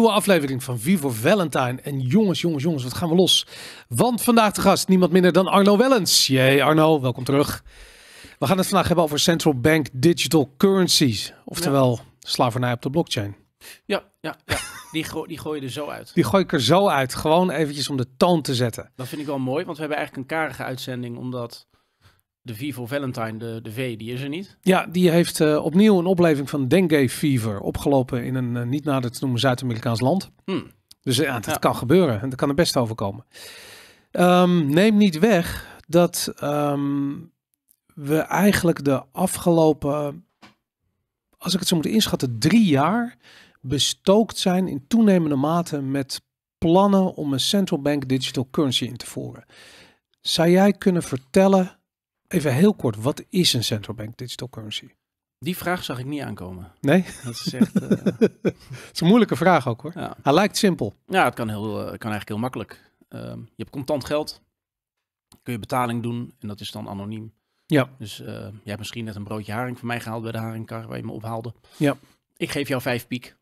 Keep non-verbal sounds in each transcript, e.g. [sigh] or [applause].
nieuwe aflevering van Vivo Valentine. En jongens, jongens, jongens, wat gaan we los? Want vandaag de gast niemand minder dan Arno Wellens. Jee, Arno, welkom terug. We gaan het vandaag hebben over central bank digital currencies. Oftewel slavernij op de blockchain. Ja, ja, ja. Die, die gooi je er zo uit. Die gooi ik er zo uit. Gewoon eventjes om de toon te zetten. Dat vind ik wel mooi, want we hebben eigenlijk een karige uitzending. Omdat de Vivo Valentine, de, de V, die is er niet. Ja, die heeft eh, opnieuw een opleving van dengue fever opgelopen in een eh, niet nader te noemen Zuid-Amerikaans land. Hmm. Dus eh, ja, dat kan gebeuren en dat kan er best overkomen. Um, neem niet weg dat ehm, we eigenlijk de afgelopen, als ik het zo moet inschatten, drie jaar bestookt zijn in toenemende mate met plannen om een central bank digital currency in te voeren. Zou jij kunnen vertellen Even heel kort, wat is een central bank digital currency? Die vraag zag ik niet aankomen. Nee? Dat is echt... Eh, [laughs] een moeilijke vraag ook hoor. Ja. Hij lijkt simpel. Ja, het kan, heel, eh, kan eigenlijk heel makkelijk. Ehm, je hebt contant geld. Kun je betaling doen en dat is dan anoniem. Ja. Dus uh, eh, jij hebt misschien net een broodje haring van mij gehaald bij de haringkar waar je me ophaalde. Ja. Ik geef jou vijf piek.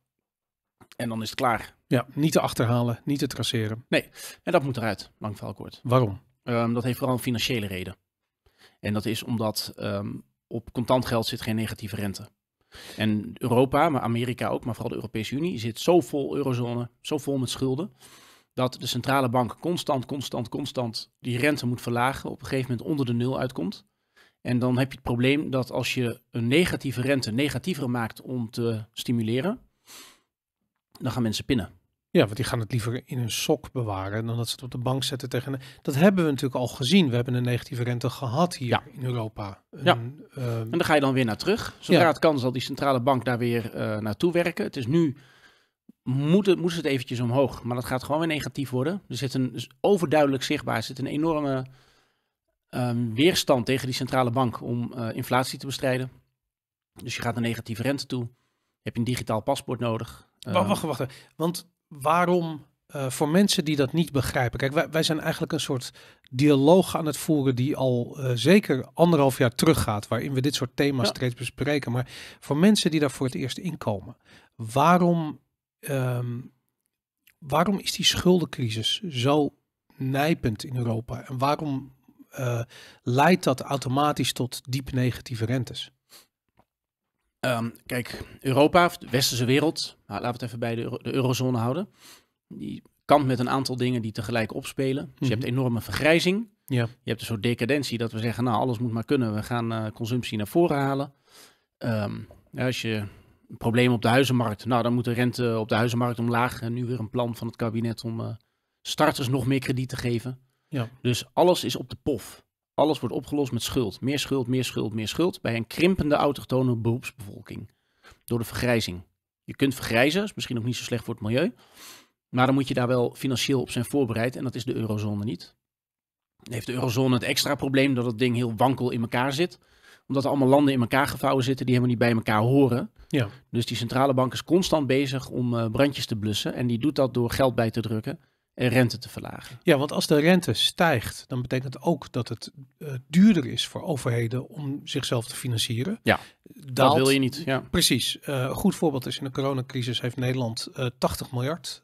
En dan is het klaar. Ja, niet te achterhalen, niet te traceren. Nee, en dat moet eruit, lang verhaal kort. Waarom? Ehm, dat heeft vooral een financiële reden. En dat is omdat ehm, op contant geld zit geen negatieve rente. En Europa, maar Amerika ook, maar vooral de Europese Unie, zit zo vol eurozone, zo vol met schulden, dat de centrale bank constant, constant, constant die rente moet verlagen, op een gegeven moment onder de nul uitkomt. En dan heb je het probleem dat als je een negatieve rente negatiever maakt om te stimuleren, dan gaan mensen pinnen. Ja, want die gaan het liever in een sok bewaren dan dat ze het op de bank zetten tegen. Dat hebben we natuurlijk al gezien. We hebben een negatieve rente gehad hier in Europa. Een, ja. Ehm, en daar ga je dan weer naar terug. Zodra het kan, zal die centrale bank daar weer eh, naartoe werken. Het is nu. Moet het, het eventjes omhoog, maar dat gaat gewoon weer negatief worden. Er zit een dus overduidelijk zichtbaar, er zit een enorme ehm, weerstand tegen die centrale bank om eh, inflatie te bestrijden. Dus je gaat een negatieve rente toe. Heb je een digitaal paspoort nodig? Ehm, wacht, wacht, wacht. Want waarom eh, voor mensen die dat niet begrijpen. Kijk, wij, zijn eigenlijk een soort dialoog aan het voeren die al eh, zeker anderhalf jaar teruggaat, waarin we dit soort thema's steeds bespreken. Maar voor mensen die daar voor het eerst inkomen, waarom, ehm, waarom is die schuldencrisis zo nijpend in Europa? En waarom eh, leidt dat automatisch tot diep negatieve rentes? Ehm, kijk, Europa, de westerse wereld, nou, laten we het even bij de, de, eurozone houden. Die kampt met een aantal dingen die tegelijk opspelen. Dus je hebt mhm. enorme vergrijzing. Ja. Je hebt een soort decadentie dat we zeggen, nou alles moet maar kunnen. We gaan eh, consumptie naar voren halen. Ehm, ja, als je een probleem op de huizenmarkt, nou dan moet de rente op de huizenmarkt omlaag. En nu weer een plan van het kabinet om eh, starters nog meer krediet te geven. Ja. Dus alles is op de pof. Alles wordt opgelost met schuld. Meer schuld, meer schuld, meer schuld. Bij een krimpende autochtone beroepsbevolking. Door de vergrijzing. Je kunt vergrijzen, is misschien ook niet zo slecht voor het milieu. Maar dan moet je daar wel financieel op zijn voorbereid. En dat is de eurozone niet. Dan heeft de eurozone het extra probleem dat het ding heel wankel in elkaar zit. Omdat er allemaal landen in elkaar gevouwen zitten die helemaal niet bij elkaar horen. Ja. Dus die centrale bank is constant bezig om eh, brandjes te blussen. En die doet dat door geld bij te drukken rente te verlagen. Ja, want als de rente stijgt, dan betekent dat ook dat het eh, duurder is voor overheden om zichzelf te financieren. Ja, Daalt, dat wil je niet. Ja. Precies. een eh, goed voorbeeld is in de coronacrisis heeft Nederland uh, eh, 80 miljard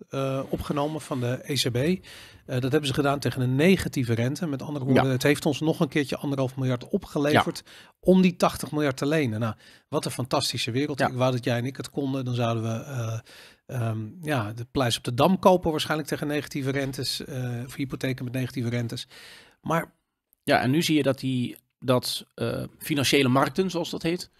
opgenomen van de ECB. dat hebben ze gedaan tegen een negatieve rente. Met andere woorden, het heeft ons nog een keertje anderhalf miljard opgeleverd om die 80 miljard te lenen. Nou, wat een fantastische wereld. Waar wou dat jij en ik het konden, dan zouden we Ehm, ja, de Pleis op de dam kopen waarschijnlijk tegen negatieve rentes. Uh, of hypotheken met negatieve rentes. Maar... Ja, en nu zie je dat die dat eh, financiële markten, zoals dat heet,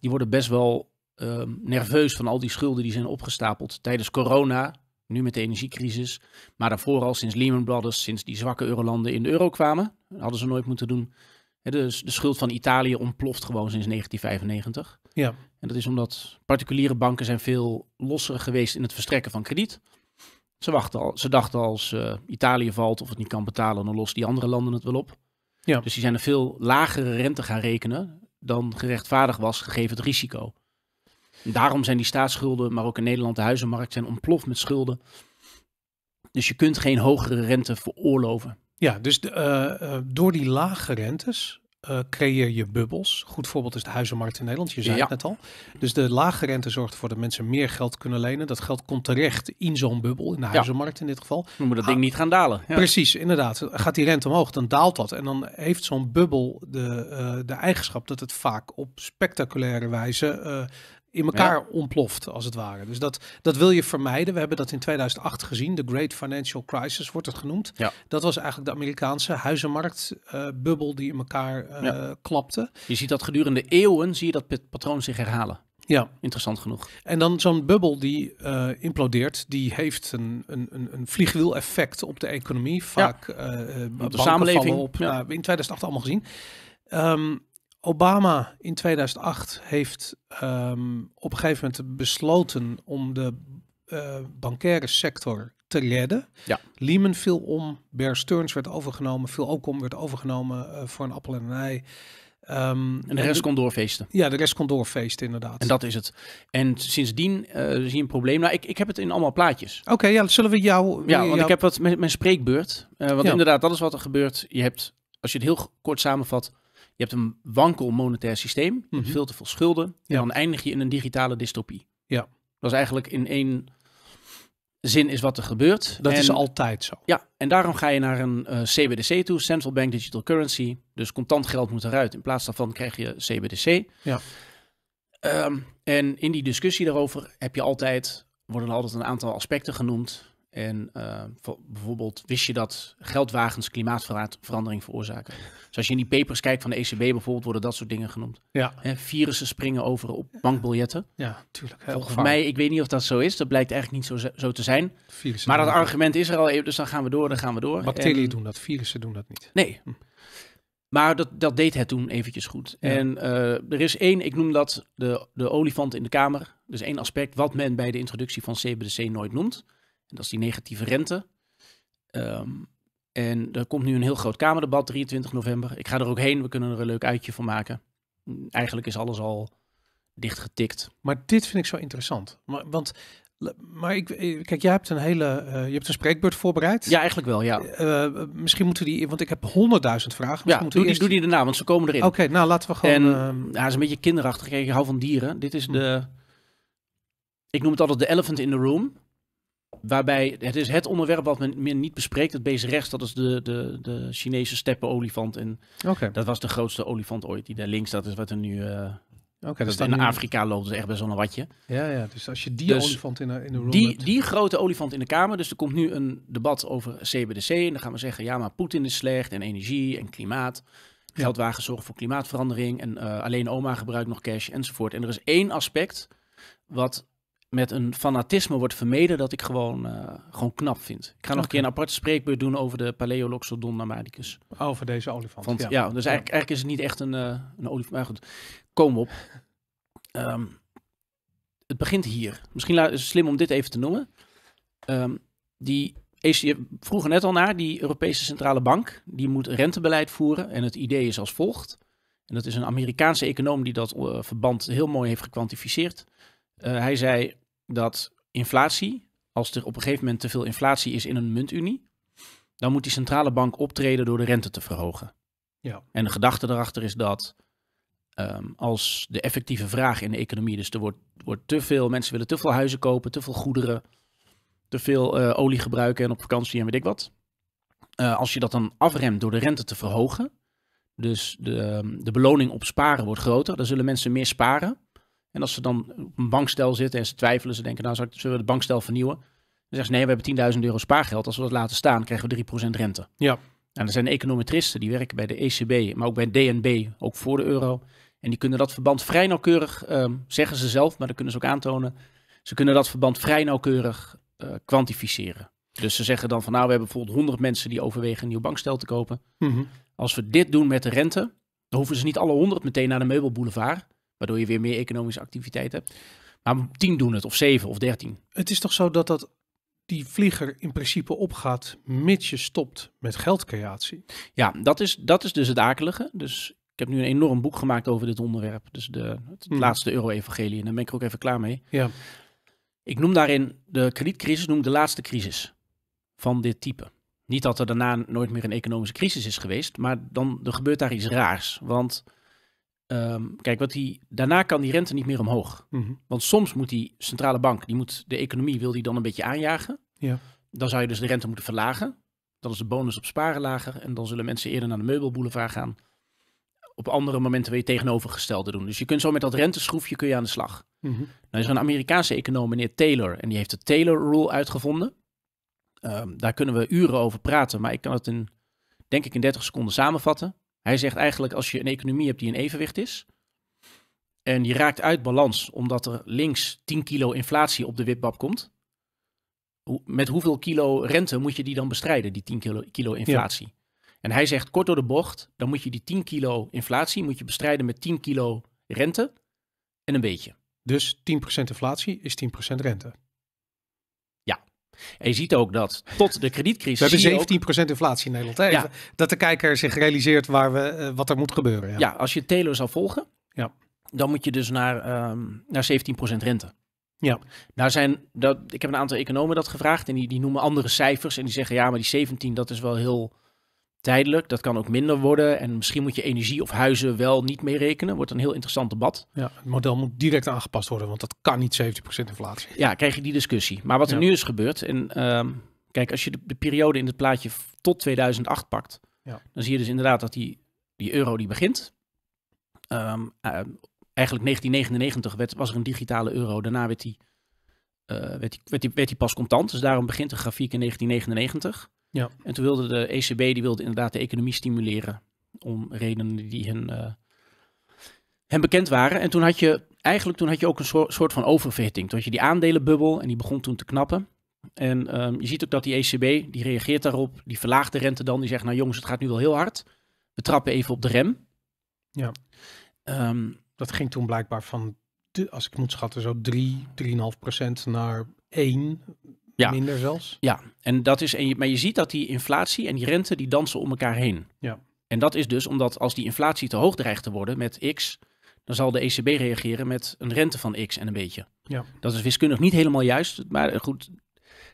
die worden best wel ehm, nerveus van al die schulden die zijn opgestapeld tijdens corona, nu met de energiecrisis, maar daarvoor al sinds Lehman Brothers, sinds die zwakke eurolanden in de euro kwamen, hadden ze nooit moeten doen. dus de schuld van Italië ontploft gewoon sinds 1995. Ja. En dat is omdat particuliere banken zijn veel losser geweest in het verstrekken van krediet. Ze, wachten al, ze dachten als eh, Italië valt of het niet kan betalen, dan lost die andere landen het wel op. Ja. Dus die zijn een veel lagere rente gaan rekenen dan gerechtvaardig was gegeven het risico. En daarom zijn die staatsschulden, maar ook in Nederland de huizenmarkt, zijn ontploft met schulden. Dus je kunt geen hogere rente veroorloven. Ja, dus de, eh, eh, door die lage rentes eh, creëer je bubbels. Goed voorbeeld is de huizenmarkt in Nederland. Je zei het net al. Dus de lage rente zorgt ervoor dat mensen meer geld kunnen lenen. Dat geld komt terecht in zo'n bubbel, in de huizenmarkt in dit geval. Dan moet dat ding niet gaan dalen. Ja. Precies, inderdaad. Gaat die rente omhoog, dan daalt dat. En dan heeft zo'n bubbel de, eh, de eigenschap dat het vaak op spectaculaire wijze eh, in elkaar ontploft, als het ware. Dus dat, dat wil je vermijden. We hebben dat in 2008 gezien. De Great Financial Crisis wordt het genoemd. Ja. Dat was eigenlijk de Amerikaanse huizenmarktbubbel eh, bubbel die in elkaar uh, klapte. Je ziet dat gedurende eeuwen, zie je dat patroon zich herhalen. Ja. Interessant genoeg. En dan zo'n bubbel die eh, implodeert, die heeft een, een, een vliegwiel effect op de economie. Vaak ja. op de samenleving. Op, nou, in 2008 allemaal gezien. Ehm, Obama in 2008 heeft ehm, op een gegeven moment besloten om de uh, bankaire sector te redden. Ja. Lehman viel om, Bear Stearns werd overgenomen, viel ook om, werd overgenomen eh, voor een appel en een ei. Ehm, en de rest kon doorfeesten. Ja, de rest kon doorfeesten, inderdaad. En dat is het. En sindsdien uh, zie je een probleem. Nou, ik, ik heb het in allemaal plaatjes. Oké, ja, zullen we jou... Ja, want ik heb wat met mijn spreekbeurt. want inderdaad, dat is wat er gebeurt. Je hebt, als je het heel kort samenvat, je hebt een wankel monetair systeem, mm veel te veel schulden. En dan eindig je in een digitale dystopie. Ja. Dat is eigenlijk in één zin is wat er gebeurt. Dat is altijd zo. Ja, en daarom ga je naar een CBDC eh, toe, Central Bank Digital Currency. Dus contant geld moet eruit. In plaats daarvan krijg je CBDC. Ja. Ehm, en in die discussie daarover heb je altijd, worden altijd een aantal aspecten genoemd. En eh, bijvoorbeeld wist je dat geldwagens klimaatverandering veroorzaken. Dus als je in die papers kijkt van de ECB bijvoorbeeld, worden dat soort dingen genoemd. Ja. Hè, virussen springen over op bankbiljetten. Ja, tuurlijk. Volgens mij, ik weet niet of dat zo is. Dat blijkt eigenlijk niet zo, zo te zijn. maar dat argument is er al even, dus dan gaan we door, dan gaan we door. Bacteriën doen dat, virussen doen dat niet. Nee. Hm. Maar dat, dat deed het toen eventjes goed. En eh, er is één, ik noem dat de, de olifant in de kamer. Dus één aspect wat men bij de introductie van CBDC nooit noemt dat is die negatieve rente. Ehm, en er komt nu een heel groot Kamerdebat, 23 november. Ik ga er ook heen, we kunnen er een leuk uitje van maken. Eigenlijk is alles al dichtgetikt. Maar dit vind ik zo interessant. Maar, want maar ik, eh, kijk, jij hebt een hele, eh, je hebt een spreekbeurt voorbereid. Ja, eigenlijk wel, ja. Eh, misschien moeten die, want ik heb honderdduizend vragen. ja, doe, die, eerst... doe die daarna, want ze komen erin. Oké, nou laten we gewoon... En, ehm, Ja, is een beetje kinderachtig. ik hou van dieren. Dit is hm. de, ik noem het altijd de elephant in the room waarbij het is het onderwerp wat men meer niet bespreekt. Het beest rechts, dat is de, de, de Chinese steppenolifant. En dat was de grootste olifant ooit. Die daar links, dat is wat er nu... Uh, dat, dat in Afrika loopt dus echt best wel een watje. Ja, ja, dus als je die dus olifant in de, in de room die, die grote olifant in de Kamer. Dus er komt nu een debat over CBDC. En dan gaan we zeggen, ja, maar Poetin is slecht en energie en klimaat. Geldwagen zorgen voor klimaatverandering en eh, alleen oma gebruikt nog cash enzovoort. En er is één aspect wat met een fanatisme wordt vermeden dat ik gewoon, eh, gewoon knap vind. Ik ga nog een keer een aparte spreekbeurt doen over de Paleoloxodon namadicus. Over deze olifant. Want, ja. dus eigenlijk, is het niet echt een, eh, een olifant. Maar goed, kom op. [laughs] Ehm, het begint hier. Misschien is het slim om dit even te noemen. Um, die je vroeg net al naar, die Europese Centrale Bank, die moet rentebeleid voeren. En het idee is als volgt. En dat is een Amerikaanse econoom die dat eh, verband heel mooi heeft gekwantificeerd. hij zei, dat inflatie, als er op een gegeven moment te veel inflatie is in een muntunie, dan moet die centrale bank optreden door de rente te verhogen. Ja. En de gedachte erachter is dat ehm, als de effectieve vraag in de economie, dus er wordt, wordt te veel, mensen willen te veel huizen kopen, te veel goederen, te veel eh, olie gebruiken en op vakantie en weet ik wat. Eh, als je dat dan afremt door de rente te verhogen, dus de, de beloning op sparen wordt groter, dan zullen mensen meer sparen. En als ze dan op een bankstel zitten en ze twijfelen, ze denken, nou zullen we het bankstel vernieuwen? Dan zeggen ze, nee, we hebben 10.000 euro spaargeld. Als we dat laten staan, krijgen we 3% rente. Ja. En er zijn econometristen die werken bij de ECB, maar ook bij DNB, ook voor de euro. En die kunnen dat verband vrij nauwkeurig, ehm, zeggen ze zelf, maar dat kunnen ze ook aantonen. Ze kunnen dat verband vrij nauwkeurig uh, kwantificeren. Dus ze zeggen dan van nou, we hebben bijvoorbeeld 100 mensen die overwegen een nieuw bankstel te kopen. Mhm. Als we dit doen met de rente, dan hoeven ze niet alle 100 meteen naar de meubelboulevard. Waardoor je weer meer economische activiteit hebt. Maar tien doen het, of zeven, of dertien. Het is toch zo dat, dat die vlieger in principe opgaat, mits je stopt met geldcreatie? Ja, dat is, dat is dus het akelige. Dus ik heb nu een enorm boek gemaakt over dit onderwerp. Dus de, het hmm. laatste euro-evangelie. En daar ben ik er ook even klaar mee. Ja. Ik noem daarin de kredietcrisis, noem de laatste crisis van dit type. Niet dat er daarna nooit meer een economische crisis is geweest, maar dan er gebeurt daar iets raars. Want Ehm, kijk, wat die, daarna kan die rente niet meer omhoog. Mhm. Want soms moet die centrale bank, die moet de economie, wil die dan een beetje aanjagen. Ja. Dan zou je dus de rente moeten verlagen. Dan is de bonus op sparen lager. En dan zullen mensen eerder naar de meubelboulevard gaan. Op andere momenten wil je tegenovergestelde doen. Dus je kunt zo met dat renteschroefje kun je aan de slag. Mm Nou is er een Amerikaanse econoom, meneer Taylor. En die heeft de Taylor Rule uitgevonden. Ehm, daar kunnen we uren over praten. Maar ik kan het in, denk ik in 30 seconden samenvatten. Hij zegt eigenlijk als je een economie hebt die in evenwicht is en je raakt uit balans omdat er links 10 kilo inflatie op de witbap komt, met hoeveel kilo rente moet je die dan bestrijden, die 10 kilo, kilo inflatie? En hij zegt kort door de bocht, dan moet je die 10 kilo inflatie moet je bestrijden met 10 kilo rente en een beetje. Dus 10% inflatie is 10% rente. En je ziet ook dat tot de kredietcrisis. We hebben 17% inflatie in Nederland. Dat de kijker zich realiseert waar we, eh, wat er moet gebeuren. Ja, ja als je Telo zou volgen, ja. dan moet je dus naar, ehm, naar 17% rente. Ja. Daar zijn, dat, ik heb een aantal economen dat gevraagd en die, die noemen andere cijfers. En die zeggen ja, maar die 17 dat is wel heel tijdelijk. Dat kan ook minder worden. En misschien moet je energie of huizen wel niet mee rekenen. Wordt een heel interessant debat. Ja, het model moet direct aangepast worden, want dat kan niet 70% inflatie. Ja, krijg je die discussie. Maar wat er nu is gebeurd, en ehm, kijk, als je de, periode in het plaatje tot 2008 pakt, dan zie je dus inderdaad dat die, die euro die begint. Ehm, ehm, eigenlijk 1999 werd, was er een digitale euro, daarna werd die, eh, werd, die, werd, die, werd die pas contant. Dus daarom begint de grafiek in 1999. Ja. En toen wilde de ECB, die wilde inderdaad de economie stimuleren. Om redenen die hen, eh, hen bekend waren. En toen had je, eigenlijk toen had je ook een soort, van oververhitting. Toen had je die aandelenbubbel en die begon toen te knappen. En ehm, je ziet ook dat die ECB, die reageert daarop. Die verlaagt de rente dan. Die zegt, nou jongens, het gaat nu wel heel hard. We trappen even op de rem. Ja. Ehm, dat ging toen blijkbaar van, als ik moet schatten, zo 3, 3,5 procent naar 1 ja. minder zelfs. Ja, en dat is, en je, maar je ziet dat die inflatie en die rente, die dansen om elkaar heen. Ja. En dat is dus omdat als die inflatie te hoog dreigt te worden met x, dan zal de ECB reageren met een rente van x en een beetje. Ja. Dat is wiskundig niet helemaal juist, maar goed,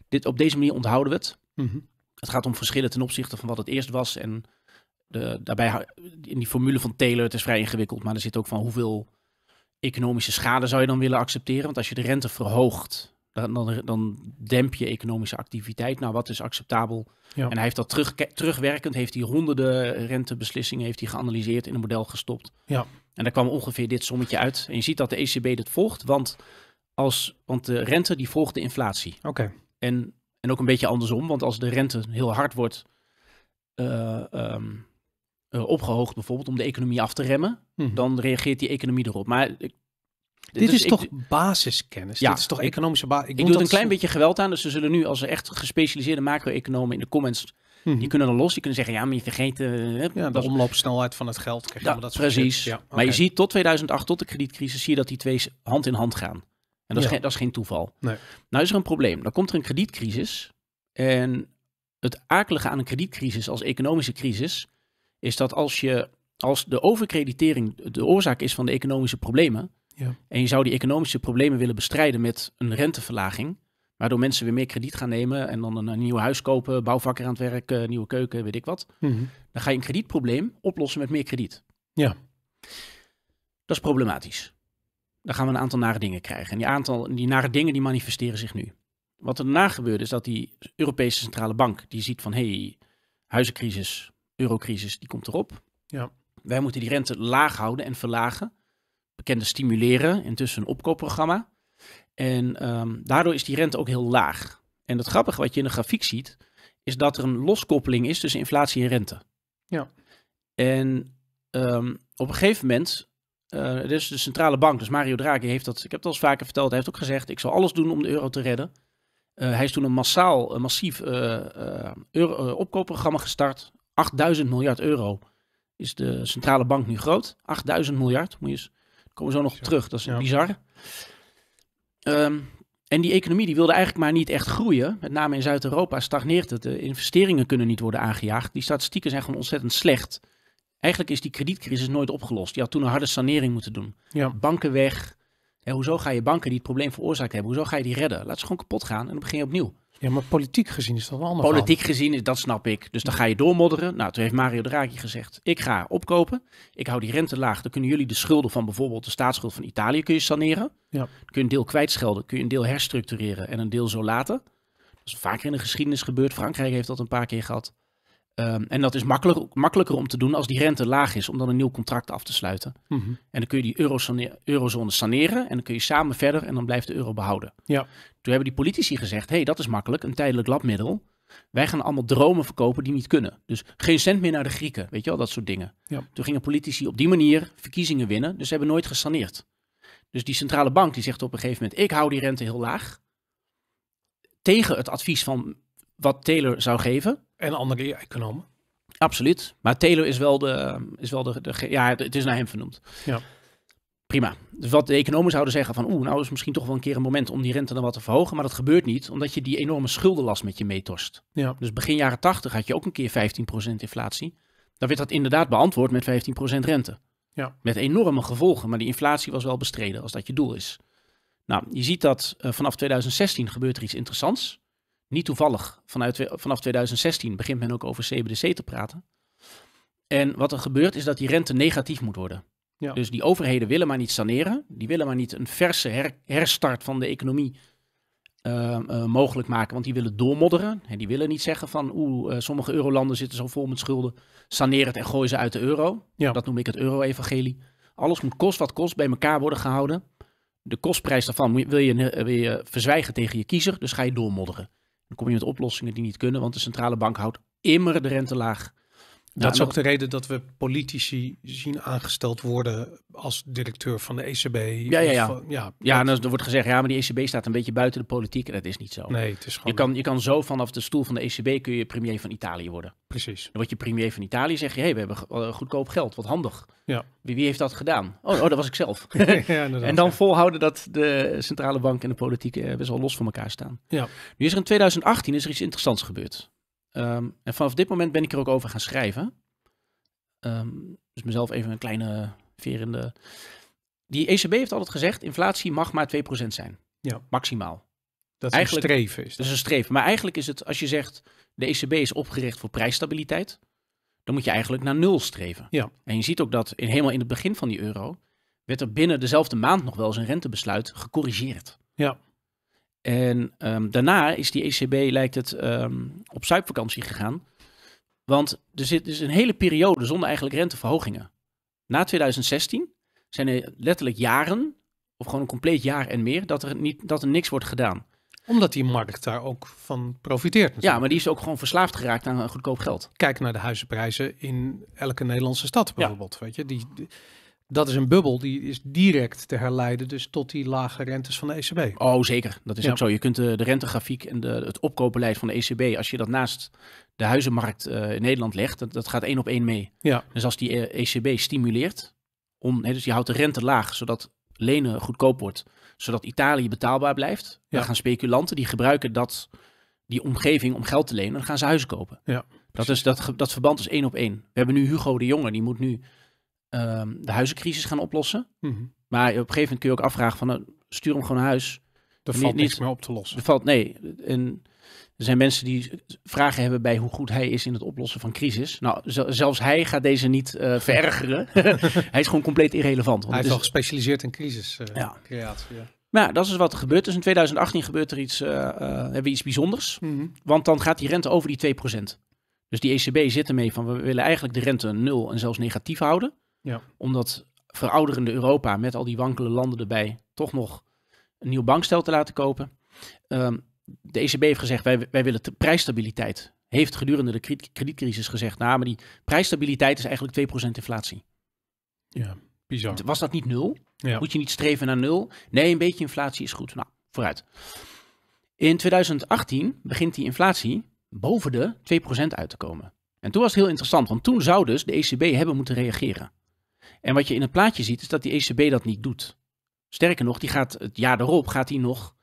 dit, op deze manier onthouden we het. Mhm. Het gaat om verschillen ten opzichte van wat het eerst was en de, daarbij in die formule van Taylor, het is vrij ingewikkeld, maar er zit ook van hoeveel economische schade zou je dan willen accepteren? Want als je de rente verhoogt, dan, dan, dan demp je economische activiteit Nou, wat is acceptabel. En hij heeft dat terug, terugwerkend, heeft hij honderden rentebeslissingen heeft hij geanalyseerd in een model gestopt. Ja. En daar kwam ongeveer dit sommetje uit. En je ziet dat de ECB dit volgt, want, als, want de rente die volgt de inflatie. Oké. En, en ook een beetje andersom, want als de rente heel hard wordt eh, ehm, eh, opgehoogd, bijvoorbeeld om de economie af te remmen, mhm. dan reageert die economie erop. Maar ik dit is toch basiskennis? Ja, dit is toch economische basis? Ik, doe het een klein beetje geweld aan. Dus ze zullen nu, als er echt gespecialiseerde macro-economen in de comments... Mhm. Die kunnen dan los. Die kunnen zeggen, ja, maar je vergeet... Eh, de omloopsnelheid van het geld. Krijg je ja, dat precies. Ja, Maar je ziet tot 2008, tot de kredietcrisis, zie je dat die twee hand in hand gaan. En dat, is, geen, dat is geen toeval. Nee. Nou is er een probleem. Dan komt er een kredietcrisis. En het akelige aan een kredietcrisis als economische crisis... is dat als, je, als de overkreditering de oorzaak is van de economische problemen... Ja. En je zou die economische problemen willen bestrijden met een renteverlaging. Waardoor mensen weer meer krediet gaan nemen en dan een, nieuw huis kopen, bouwvakker aan het werk, eh, nieuwe keuken, weet ik wat. Mhm. Dan ga je een kredietprobleem oplossen met meer krediet. Ja. Dat is problematisch. Dan gaan we een aantal nare dingen krijgen. En die, aantal, die nare dingen die manifesteren zich nu. Wat er daarna gebeurt is dat die Europese Centrale Bank, die ziet van hé, hey, huizencrisis, eurocrisis, die komt erop. Ja. Wij moeten die rente laag houden en verlagen bekende stimuleren, intussen een opkoopprogramma. En ehm, daardoor is die rente ook heel laag. En het grappige wat je in de grafiek ziet, is dat er een loskoppeling is tussen inflatie en rente. Ja. En ehm, op een gegeven moment, dus de centrale bank, dus Mario Draghi heeft dat, ik heb het al eens vaker verteld, hij heeft ook gezegd, ik zal alles doen om de euro te redden. Eh, hij is toen een massaal, massief uh, euro, opkoopprogramma gestart. 8000 miljard euro is de centrale bank nu groot. 8000 miljard, moet je eens Komen we zo nog op terug, dat is bizar. Ehm, en die economie die wilde eigenlijk maar niet echt groeien. Met name in Zuid-Europa stagneert het. De investeringen kunnen niet worden aangejaagd. Die statistieken zijn gewoon ontzettend slecht. Eigenlijk is die kredietcrisis nooit opgelost. Je had toen een harde sanering moeten doen. Banken weg. hoezo ga je banken die het probleem veroorzaakt hebben, hoezo ga je die redden? Laat ze gewoon kapot gaan en dan begin je opnieuw. Ja, maar politiek gezien is dat wel anders. Politiek gezien gezien, dat snap ik. Dus dan ga je doormodderen. Nou, toen heeft Mario Draghi gezegd, ik ga opkopen. Ik hou die rente laag. Dan kunnen jullie de schulden van bijvoorbeeld de staatsschuld van Italië kun je saneren. Ja. kun je een deel kwijtschelden, kun je een deel herstructureren en een deel zo laten. Dat is vaker in de geschiedenis gebeurd. Frankrijk heeft dat een paar keer gehad. Ehm, en dat is makkelijker om te doen als die rente laag is, om dan een nieuw contract af te sluiten. Mhm. En dan kun je die eurozone saneren en dan kun je samen verder en dan blijft de euro behouden. Ja. Toen hebben die politici gezegd, hey, dat is makkelijk, een tijdelijk labmiddel. Wij gaan allemaal dromen verkopen die niet kunnen. Dus geen cent meer naar de Grieken, weet je wel, dat soort dingen. Ja. Toen gingen politici op die manier verkiezingen winnen, dus ze hebben nooit gesaneerd. Dus die centrale bank die zegt op een gegeven moment, ik hou die rente heel laag. Tegen het advies van wat Taylor zou geven. En andere economen. Absoluut. Maar Taylor is wel de. Is wel de, de ja, het is naar hem vernoemd. Ja. Prima. Dus wat de economen zouden zeggen van oeh, nou is misschien toch wel een keer een moment om die rente dan wat te verhogen. Maar dat gebeurt niet, omdat je die enorme schuldenlast met je meetorst. Ja. Dus begin jaren 80 had je ook een keer 15% inflatie. Dan werd dat inderdaad beantwoord met 15% rente. Ja. Met enorme gevolgen, maar die inflatie was wel bestreden als dat je doel is. Nou, je ziet dat eh, vanaf 2016 gebeurt er iets interessants. Niet toevallig, vanuit, vanaf 2016 begint men ook over CBDC te praten. En wat er gebeurt is dat die rente negatief moet worden. Ja. Dus die overheden willen maar niet saneren. Die willen maar niet een verse herstart van de economie ehm, eh, mogelijk maken. Want die willen doormodderen. En die willen niet zeggen van oeh, eh, sommige eurolanden zitten zo vol met schulden. Saneer het en gooi ze uit de euro. Ja. Dat noem ik het euro-evangelie. Alles moet kost wat kost bij elkaar worden gehouden. De kostprijs daarvan wil je, eh, wil je verzwijgen tegen je kiezer. Dus ga je doormodderen. Dan kom je met oplossingen die niet kunnen, want de centrale bank houdt immer de rente laag dat is ook de reden dat we politici zien aangesteld worden als directeur van de ECB. Ja, ja, ja. ja, ja en dan wordt gezegd, ja, maar die ECB staat een beetje buiten de politiek. En dat is niet zo. Nee, het is gewoon... Je kan, je kan zo vanaf de stoel van de ECB kun je premier van Italië worden. Precies. Dan word je premier van Italië, zeg je, hé, hey, we hebben eh, goedkoop geld, wat handig. Ja. Wie, wie heeft dat gedaan? Oh, oh dat was ik zelf. [laughs] ja, en dan volhouden dat de centrale bank en de politiek eh, best wel los van elkaar staan. Ja. Nu is er in 2018 is er iets interessants gebeurd. Ehm, en vanaf dit moment ben ik er ook over gaan schrijven. Ehm, dus mezelf even een kleine veer in de... Die ECB heeft altijd gezegd, inflatie mag maar 2% zijn. Ja. Maximaal. Dat is een streven. Is dat? is een streven. Maar eigenlijk is het, als je zegt, de ECB is opgericht voor prijsstabiliteit, dan moet je eigenlijk naar nul streven. Ja. En je ziet ook dat in, helemaal in het begin van die euro, werd er binnen dezelfde maand nog wel eens een rentebesluit gecorrigeerd. Ja. En ehm, daarna is die ECB, lijkt het, ehm, op zuipvakantie gegaan. Want er zit dus een hele periode zonder eigenlijk renteverhogingen. Na 2016 zijn er letterlijk jaren, of gewoon een compleet jaar en meer, dat er, niet, dat er niks wordt gedaan. Omdat die markt daar ook van profiteert. Natuurlijk. Ja, maar die is ook gewoon verslaafd geraakt aan goedkoop geld. Kijk naar de huizenprijzen in elke Nederlandse stad bijvoorbeeld. Weet je? die, dat is een bubbel die is direct te herleiden dus tot die lage rentes van de ECB. Oh, zeker. Dat is ook zo. Je kunt eh, de, rentegrafiek en de, het leid van de ECB, als je dat naast de huizenmarkt eh, in Nederland legt, dat, dat gaat één op één mee. Ja. Dus als die ECB eh, e stimuleert, om, dus je houdt de rente laag, zodat lenen goedkoop wordt, zodat Italië betaalbaar blijft, ja. dan gaan speculanten, die gebruiken dat, die omgeving om geld te lenen, dan gaan ze huizen kopen. Ja. Dat, is, dat, dat verband is één op één. We hebben nu Hugo de Jonge, die moet nu Ehm, de huizencrisis gaan oplossen. Mhm. Maar op een gegeven moment kun je ook afvragen van, nou, stuur hem gewoon naar huis. Er valt niet, meer op te lossen. Er valt, nee. er zijn mensen die vragen hebben bij hoe goed hij is in het oplossen van crisis. Nou, zelfs hij gaat deze niet eh, [laughs] verergeren. [laughs] hij is gewoon compleet irrelevant. hij is al gespecialiseerd in crisis. Eh, ja. Creatie, ja. Maar ja, dat is wat er gebeurt. Dus in 2018 gebeurt er iets, eh, hebben we iets bijzonders. Mhm. Want dan gaat die rente over die 2%. Dus die ECB zit ermee van we willen eigenlijk de rente nul en zelfs negatief houden. Ja. Omdat verouderende Europa met al die wankele landen erbij toch nog een nieuw bankstel te laten kopen. Ehm, de ECB heeft gezegd, wij, wij willen prijsstabiliteit. Heeft gedurende de kredietcrisis gezegd, nou, maar die prijsstabiliteit is eigenlijk 2% inflatie. Ja, bizar. Was dat niet nul? Moet je niet streven naar nul? Nee, een beetje inflatie is goed. Nou, vooruit. In 2018 begint die inflatie boven de 2% uit te komen. En toen was het heel interessant, want toen zou dus de ECB hebben moeten reageren. En wat je in het plaatje ziet, is dat die ECB dat niet doet. Sterker nog, die gaat het jaar erop gaat die nog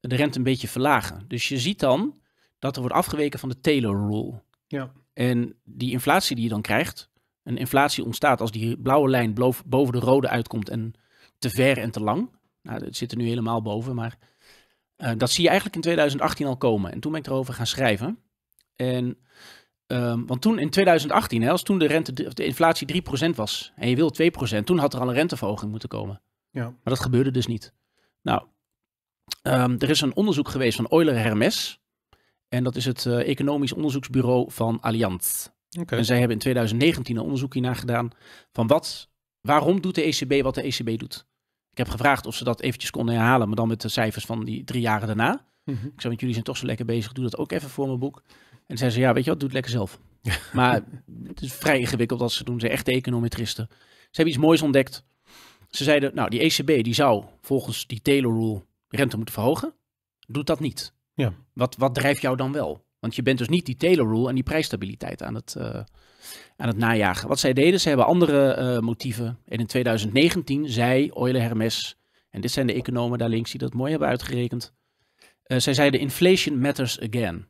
de rente een beetje verlagen. Dus je ziet dan dat er wordt afgeweken van de Taylor Rule. Ja. En die inflatie die je dan krijgt, een inflatie ontstaat als die blauwe lijn boven de rode uitkomt en te ver en te lang. Nou, het zit er nu helemaal boven, maar eh, dat zie je eigenlijk in 2018 al komen. En toen ben ik erover gaan schrijven. En Ehm, want toen in 2018, hè, als toen de, rente, de, inflatie 3% was en je wil 2%, toen had er al een renteverhoging moeten komen. Ja. Maar dat gebeurde dus niet. Nou, ehm, er is een onderzoek geweest van Euler Hermes. En dat is het eh, economisch onderzoeksbureau van Allianz. Okay. En zij hebben in 2019 een onderzoek hierna gedaan van wat, waarom doet de ECB wat de ECB doet. Ik heb gevraagd of ze dat eventjes konden herhalen, maar dan met de cijfers van die drie jaren daarna. Mhm. Ik zei, want jullie zijn toch zo lekker bezig, doe dat ook even voor mijn boek. En ze ze, ja, weet je wat, doe het lekker zelf. [laughs] maar het is vrij ingewikkeld als ze doen. Ze echt econometristen. Ze hebben iets moois ontdekt. Ze zeiden, nou, die ECB die zou volgens die Taylor Rule rente moeten verhogen. Doet dat niet. Ja. Wat, wat drijft jou dan wel? Want je bent dus niet die Taylor Rule en die prijsstabiliteit aan het, eh, aan het najagen. Wat zij deden, ze hebben andere eh, motieven. En in 2019 zei Euler Hermes, en dit zijn de economen daar links die dat mooi hebben uitgerekend. Uh, zij zeiden, inflation matters again.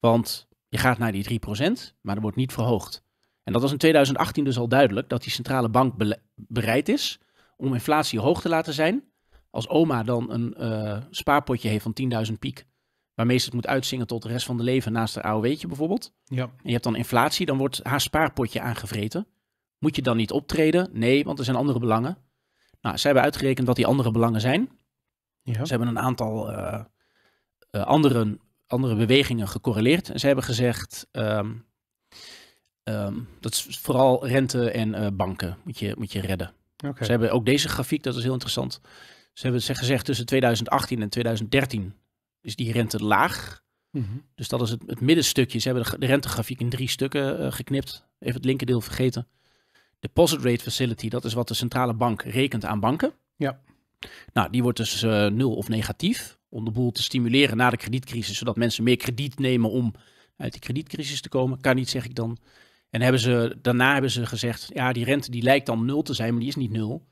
Want je gaat naar die 3%, maar er wordt niet verhoogd. En dat was in 2018 dus al duidelijk dat die centrale bank bereid is om inflatie hoog te laten zijn. Als oma dan een eh, spaarpotje heeft van 10.000 piek, waarmee ze het moet uitzingen tot de rest van de leven naast haar AOW'tje bijvoorbeeld. Ja. En je hebt dan inflatie, dan wordt haar spaarpotje aangevreten. Moet je dan niet optreden? Nee, want er zijn andere belangen. Nou, ze hebben uitgerekend wat die andere belangen zijn. Ja. Ze hebben een aantal uh, eh, eh, anderen andere bewegingen gecorreleerd. En ze hebben gezegd, ehm, ehm, dat is vooral rente en eh, banken moet je, moet je redden. Ze hebben ook deze grafiek, dat is heel interessant. Ze hebben gezegd tussen 2018 en 2013 is die rente laag. Mhm. Dus dat is het, het, middenstukje. Ze hebben de, rentegrafiek in drie stukken eh, geknipt. Even het linkerdeel vergeten. Deposit Rate Facility, dat is wat de centrale bank rekent aan banken. Ja. Nou, die wordt dus eh, nul of negatief om de boel te stimuleren na de kredietcrisis, zodat mensen meer krediet nemen om uit die kredietcrisis te komen. Kan niet, zeg ik dan. En hebben ze, daarna hebben ze gezegd, ja, die rente die lijkt dan nul te zijn, maar die is niet nul.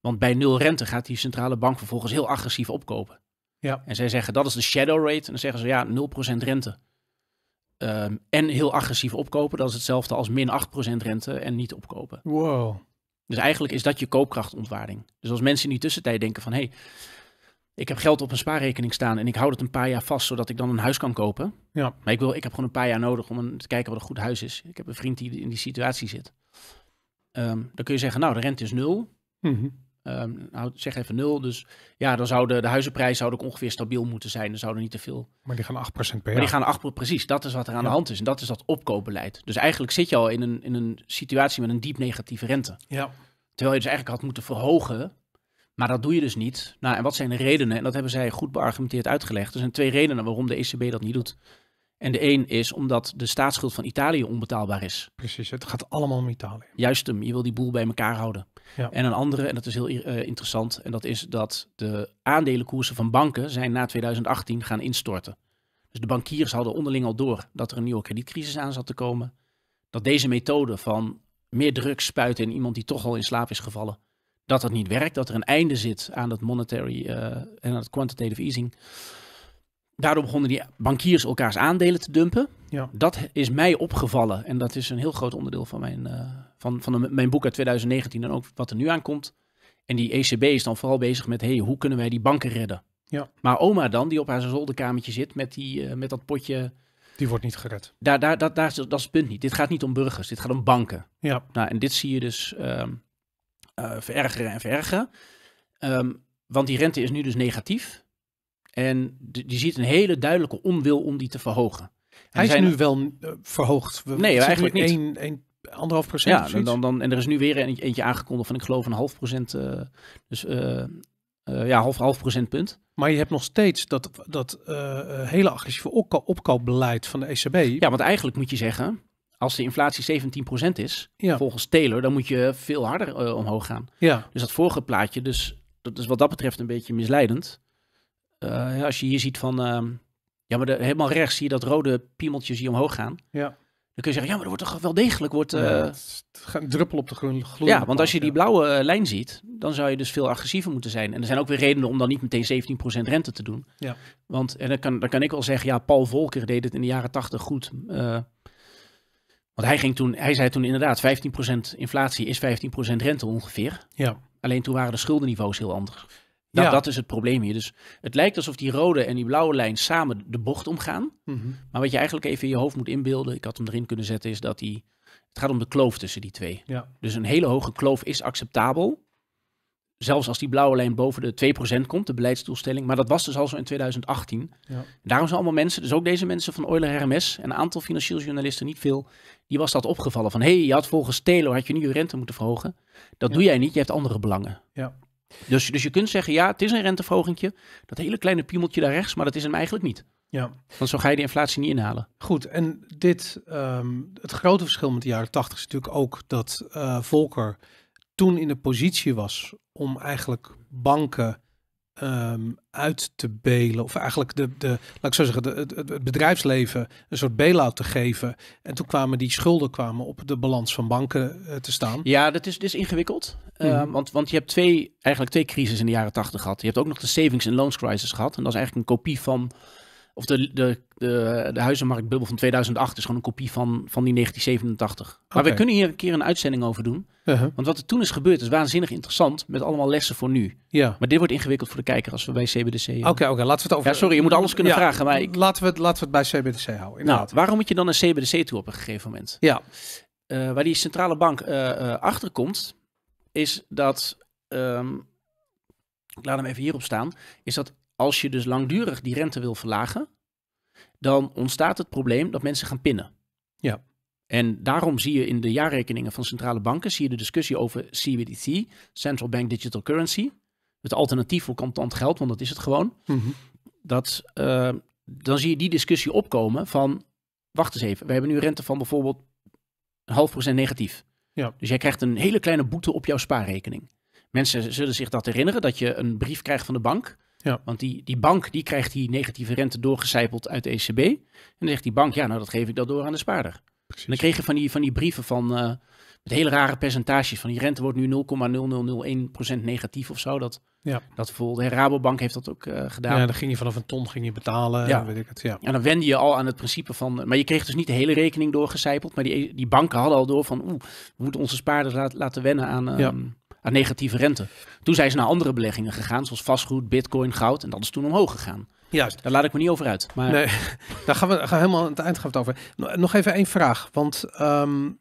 Want bij nul rente gaat die centrale bank vervolgens heel agressief opkopen. Ja. En zij zeggen, dat is de shadow rate. En dan zeggen ze, ja, 0% rente. Ehm, en heel agressief opkopen, dat is hetzelfde als min 8% rente en niet opkopen. Wow. Dus eigenlijk is dat je koopkrachtontwaarding. Dus als mensen in die tussentijd denken van, hé, hey, ik heb geld op een spaarrekening staan en ik hou het een paar jaar vast, zodat ik dan een huis kan kopen. Ja. Maar ik, wil, ik heb gewoon een paar jaar nodig om te kijken wat een goed huis is. Ik heb een vriend die in die situatie zit. Ehm, dan kun je zeggen, nou, de rente is nul. Mm zeg even nul. Dus ja, dan zou de, huizenprijs zou ook ongeveer stabiel moeten zijn. Er zouden niet te veel. Maar die gaan 8% per jaar. Maar die gaan 8 precies. Dat is wat er aan de hand is. En dat is dat opkoopbeleid. Dus eigenlijk zit je al in een, in een situatie met een diep negatieve rente. Ja. Terwijl je dus eigenlijk had moeten verhogen maar dat doe je dus niet. Nou, en wat zijn de redenen? En dat hebben zij goed beargumenteerd uitgelegd. Er zijn twee redenen waarom de ECB dat niet doet. En de een is omdat de staatsschuld van Italië onbetaalbaar is. Precies, het gaat allemaal om Italië. Juist hem, je wil die boel bij elkaar houden. Ja. En een andere, en dat is heel eh, interessant, en dat is dat de aandelenkoersen van banken zijn na 2018 gaan instorten. Dus de bankiers hadden onderling al door dat er een nieuwe kredietcrisis aan zat te komen. Dat deze methode van meer druk spuiten in iemand die toch al in slaap is gevallen, dat dat niet werkt, dat er een einde zit aan dat monetary eh, en aan het quantitative easing. Daardoor begonnen die bankiers elkaars aandelen te dumpen. Ja. Dat is mij opgevallen en dat is een heel groot onderdeel van mijn, eh, van, van mijn boek uit 2019 en ook wat er nu aankomt. En die ECB is dan vooral bezig met, hey, hoe kunnen wij die banken redden? Ja. Maar oma dan, die op haar zolderkamertje zit met, die, eh, met dat potje... Die wordt niet gered. Daar, daar, dat, dat is het punt niet. Dit gaat niet om burgers, dit gaat om banken. Ja. Nou, en dit zie je dus... Ehm, uh, verergeren en verergeren. Ehm, want die rente is nu dus negatief. En je ziet een hele duidelijke onwil om die te verhogen. Hij is nu wel eh, verhoogd. We nee, eigenlijk niet. Een anderhalf procent. Ja, dan, dan, en er is nu weer eentje aangekondigd van ik geloof een half procent. Eh, dus ja, half, half procentpunt. Maar je hebt nog steeds dat, dat hele agressieve opkoopbeleid van de ECB. Ja, want eigenlijk moet je zeggen, als de inflatie 17% is, volgens Taylor, dan moet je veel harder eh, omhoog gaan. Ja. Dus dat vorige plaatje, dus dat is wat dat betreft een beetje misleidend. Eh, als je hier ziet van, ehm, ja, maar helemaal rechts zie je dat rode piemeltje zie omhoog gaan. Ja. Dan kun je zeggen, ja, maar er wordt toch wel degelijk... Wordt, eh, een druppel op de groene groen. Ja, want als je die blauwe lijn ziet, dan zou je dus veel agressiever moeten zijn. En er zijn ook weer redenen om dan niet meteen 17% rente te doen. Ja. Want, en dan kan, dan kan ik wel zeggen, ja, Paul Volcker deed het in de jaren 80 goed want hij, ging toen, hij zei toen inderdaad 15% inflatie is 15% rente ongeveer. Ja. Alleen toen waren de schuldenniveaus heel anders. Dat, dat is het probleem hier. Dus het lijkt alsof die rode en die blauwe lijn samen de bocht omgaan. Mhm. Maar wat je eigenlijk even in je hoofd moet inbeelden, ik had hem erin kunnen zetten, is dat die. Het gaat om de kloof tussen die twee. Ja. Dus een hele hoge kloof is acceptabel zelfs als die blauwe lijn boven de 2% komt, de beleidsdoelstelling. Maar dat was dus al zo in 2018. Ja. Daarom zijn allemaal mensen, dus ook deze mensen van Euler RMS en een aantal financieel journalisten, niet veel, die was dat opgevallen. Van hé, hey, je had volgens Telo, had je nu je rente moeten verhogen. Dat doe jij niet, je hebt andere belangen. Ja. Dus, dus je kunt zeggen, ja, het is een renteverhoging. Dat hele kleine piemeltje daar rechts, maar dat is hem eigenlijk niet. Ja. Want zo ga je de inflatie niet inhalen. Goed, en dit, ehm, het grote verschil met de jaren 80 is natuurlijk ook dat eh, Volker toen in de positie was om eigenlijk banken ehm, uit te belen. Of eigenlijk de, de laat ik zo zeggen, het, bedrijfsleven een soort bailout te geven. En toen kwamen die schulden kwamen op de balans van banken eh, te staan. Ja, dat is, dat is ingewikkeld. Ehm, mhm. want, want je hebt twee, eigenlijk twee crises in de jaren tachtig gehad. Je hebt ook nog de savings- en loans crisis gehad. En dat is eigenlijk een kopie van of de, de, de, de huizenmarktbubbel van 2008 is gewoon een kopie van, van die 1987. Maar we kunnen hier een keer een uitzending over doen. Uh-huh. Want wat er toen is gebeurd is waanzinnig interessant met allemaal lessen voor nu. Ja. Maar dit wordt ingewikkeld voor de kijker als we bij CBDC... Eh, oké, oké, laten we het over... Ja, sorry, je moet alles kunnen vragen, maar ik... Laten we, het, laten we het bij CBDC houden, Nou, waarom moet je dan een CBDC toe op een gegeven moment? Ja. Eh, waar die centrale bank uh, achter komt, is dat... Ehm, ik laat hem even hierop staan, is dat als je dus langdurig die rente wil verlagen, dan ontstaat het probleem dat mensen gaan pinnen. Ja. En daarom zie je in de jaarrekeningen van centrale banken zie je de discussie over CBDC, Central Bank Digital Currency, het alternatief voor contant geld, want dat is het gewoon. Mhm. Dat, eh, dan zie je die discussie opkomen van, wacht eens even, we hebben nu rente van bijvoorbeeld een half procent negatief. Ja. Dus jij krijgt een hele kleine boete op jouw spaarrekening. Mensen zullen zich dat herinneren, dat je een brief krijgt van de bank ja. Want die, die bank die krijgt die negatieve rente doorgecijpeld uit de ECB. En dan zegt die bank, ja, nou dat geef ik dat door aan de spaarder. Precies. En dan kreeg je van die, van die brieven van uh, met hele rare percentages. Van die rente wordt nu 0,0001% negatief of zo. Dat, ja. dat voelde de Rabobank heeft dat ook eh, gedaan. Ja, dan ging je vanaf een ton ging je betalen. Ja. Weet ik het, ja. En dan wende je al aan het principe van. Eh, maar je kreeg dus niet de hele rekening doorgecijpeld. Maar die, die banken hadden al door van. Oeh, we moeten onze spaarders laat, laten wennen aan. ja ehm, negatieve rente. Toen zijn ze naar andere beleggingen gegaan, zoals vastgoed, bitcoin, goud. En dat is toen omhoog gegaan. Juist. Daar laat ik me niet over uit. Maar... Nee, [laughs] daar gaan we gaan helemaal aan het eind gaan het over. Nog even één vraag, want um,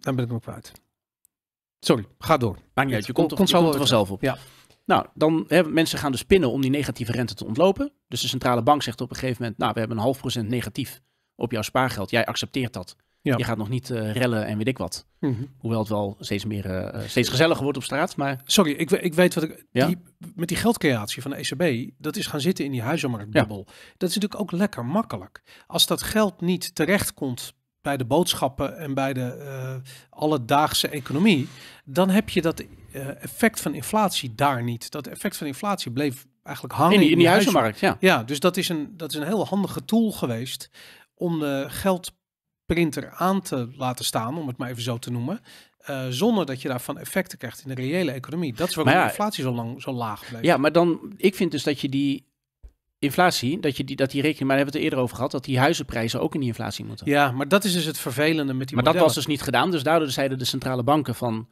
daar ben ik nog kwijt? Sorry, ga door. Maakt uit, je komt, komt, er, vanzelf op. Ja. Nou, dan hebben mensen gaan dus pinnen om die negatieve rente te ontlopen. Dus de centrale bank zegt op een gegeven moment, nou, we hebben een half procent negatief op jouw spaargeld. Jij accepteert dat. Je gaat nog niet eh, rellen en weet ik wat. Mhm. Hoewel het wel steeds, meer, eh, steeds gezelliger wordt op straat. Maar... Sorry, ik, ik weet wat ik. Die, met die geldcreatie van de ECB, dat is gaan zitten in die huizenmarktbubbel. Dat is natuurlijk ook lekker makkelijk. Als dat geld niet terechtkomt bij de boodschappen en bij de eh, alledaagse economie, dan heb je dat effect van inflatie daar niet. Dat effect van inflatie bleef eigenlijk hangen in die, in die, huizenmarkt. Ja. ja, dus dat is, een, dat is een heel handige tool geweest om de geld printer aan te laten staan, om het maar even zo te noemen. Eh, zonder dat je daarvan effecten krijgt in de reële economie. Dat is waarom de inflatie zo lang zo laag bleef. Ja, maar dan, ik vind dus dat je die inflatie, dat, je die, dat die rekening, maar daar hebben we het eerder over gehad, dat die huizenprijzen ook in die inflatie moeten. Ja, maar dat is dus het vervelende met die Maar dat was dus niet gedaan, dus daardoor zeiden de centrale banken van,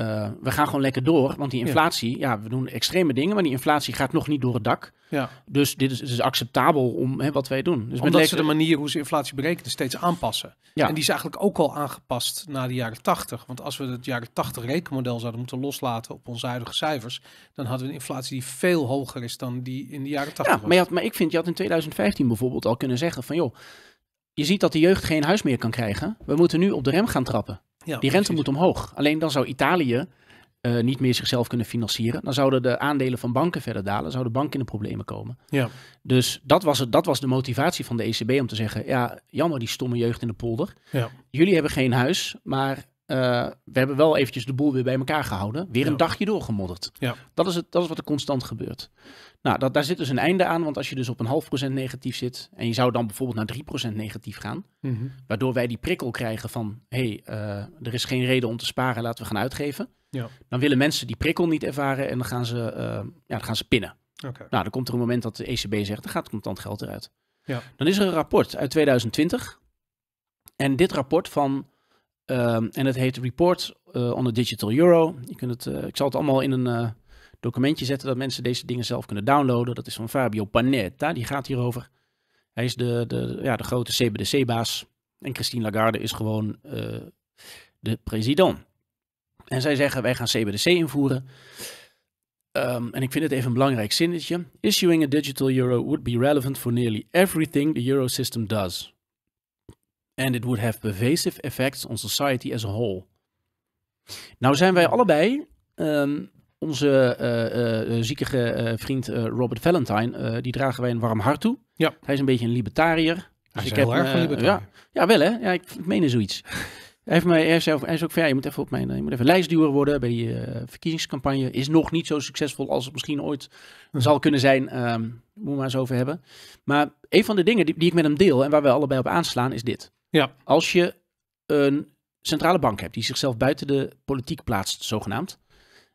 eh, we gaan gewoon lekker door. Want die inflatie, ja. we doen extreme dingen, maar die inflatie gaat nog niet door het dak. Ja. Dus dit is, is acceptabel om hè, wat wij doen. Dus Omdat lekker... ze de manier hoe ze inflatie berekenen steeds aanpassen. Ja. En die is eigenlijk ook al aangepast na de jaren 80. Want als we het jaren 80 rekenmodel zouden moeten loslaten op onze huidige cijfers, dan hadden we een inflatie die veel hoger is dan die in de jaren 80. Ja, maar ik vind, je had in 2015 bijvoorbeeld al kunnen zeggen van joh, je ziet dat de jeugd geen huis meer kan krijgen. We moeten nu op de rem gaan trappen. Ja, die rente moet omhoog. Alleen dan zou Italië eh, niet meer zichzelf kunnen financieren. Dan zouden de aandelen van banken verder dalen, zouden banken in de problemen komen. Ja. Dus dat was, het, dat was de motivatie van de ECB om te zeggen, ja, jammer die stomme jeugd in de polder. Ja. Jullie hebben geen huis, maar eh, we hebben wel eventjes de boel weer bij elkaar gehouden. Weer een ja. dagje doorgemodderd. Ja. Dat, is het, dat is wat er constant gebeurt. Nou, dat, daar zit dus een einde aan, want als je dus op een half procent negatief zit en je zou dan bijvoorbeeld naar 3% negatief gaan, mhm. waardoor wij die prikkel krijgen van hé, hey, eh, er is geen reden om te sparen, laten we gaan uitgeven. Ja. Dan willen mensen die prikkel niet ervaren en dan gaan ze, eh, ja, dan gaan ze pinnen. Okay. Nou, dan komt er een moment dat de ECB zegt, er gaat contant geld eruit. Ja. Dan is er een rapport uit 2020 en dit rapport van Ehm, en het heet Report eh, on the Digital Euro. Je kunt het, eh, ik zal het allemaal in een eh, documentje zetten dat mensen deze dingen zelf kunnen downloaden. Dat is van Fabio Panetta, die gaat hierover. Hij is de, de, ja, de grote CBDC-baas. En Christine Lagarde is gewoon de president. En zij zeggen, wij gaan CBDC invoeren. Ehm, en ik vind het even een belangrijk zinnetje. Issuing a digital euro would be relevant for nearly everything the euro system does and it would have pervasive effects on society as a whole. Nou zijn wij allebei, ehm, onze uh, ziekige vriend Robert Valentine, die dragen wij een warm hart toe. Ja. Hij is een beetje een libertariër. Dus ik heb, Ja, ja, wel hè? Ja, ik, ik meen zoiets. Hij, heeft mij, hij, is, ook van, je moet even, op mijn, je moet even worden bij die verkiezingscampagne. Is nog niet zo succesvol als het misschien ooit [laughs] zal kunnen zijn. Um, ehm, moet maar eens over hebben. Maar een van de dingen die, die ik met hem deel en waar we allebei op aanslaan is dit. Ja. Als je een centrale bank hebt die zichzelf buiten de politiek plaatst, zogenaamd.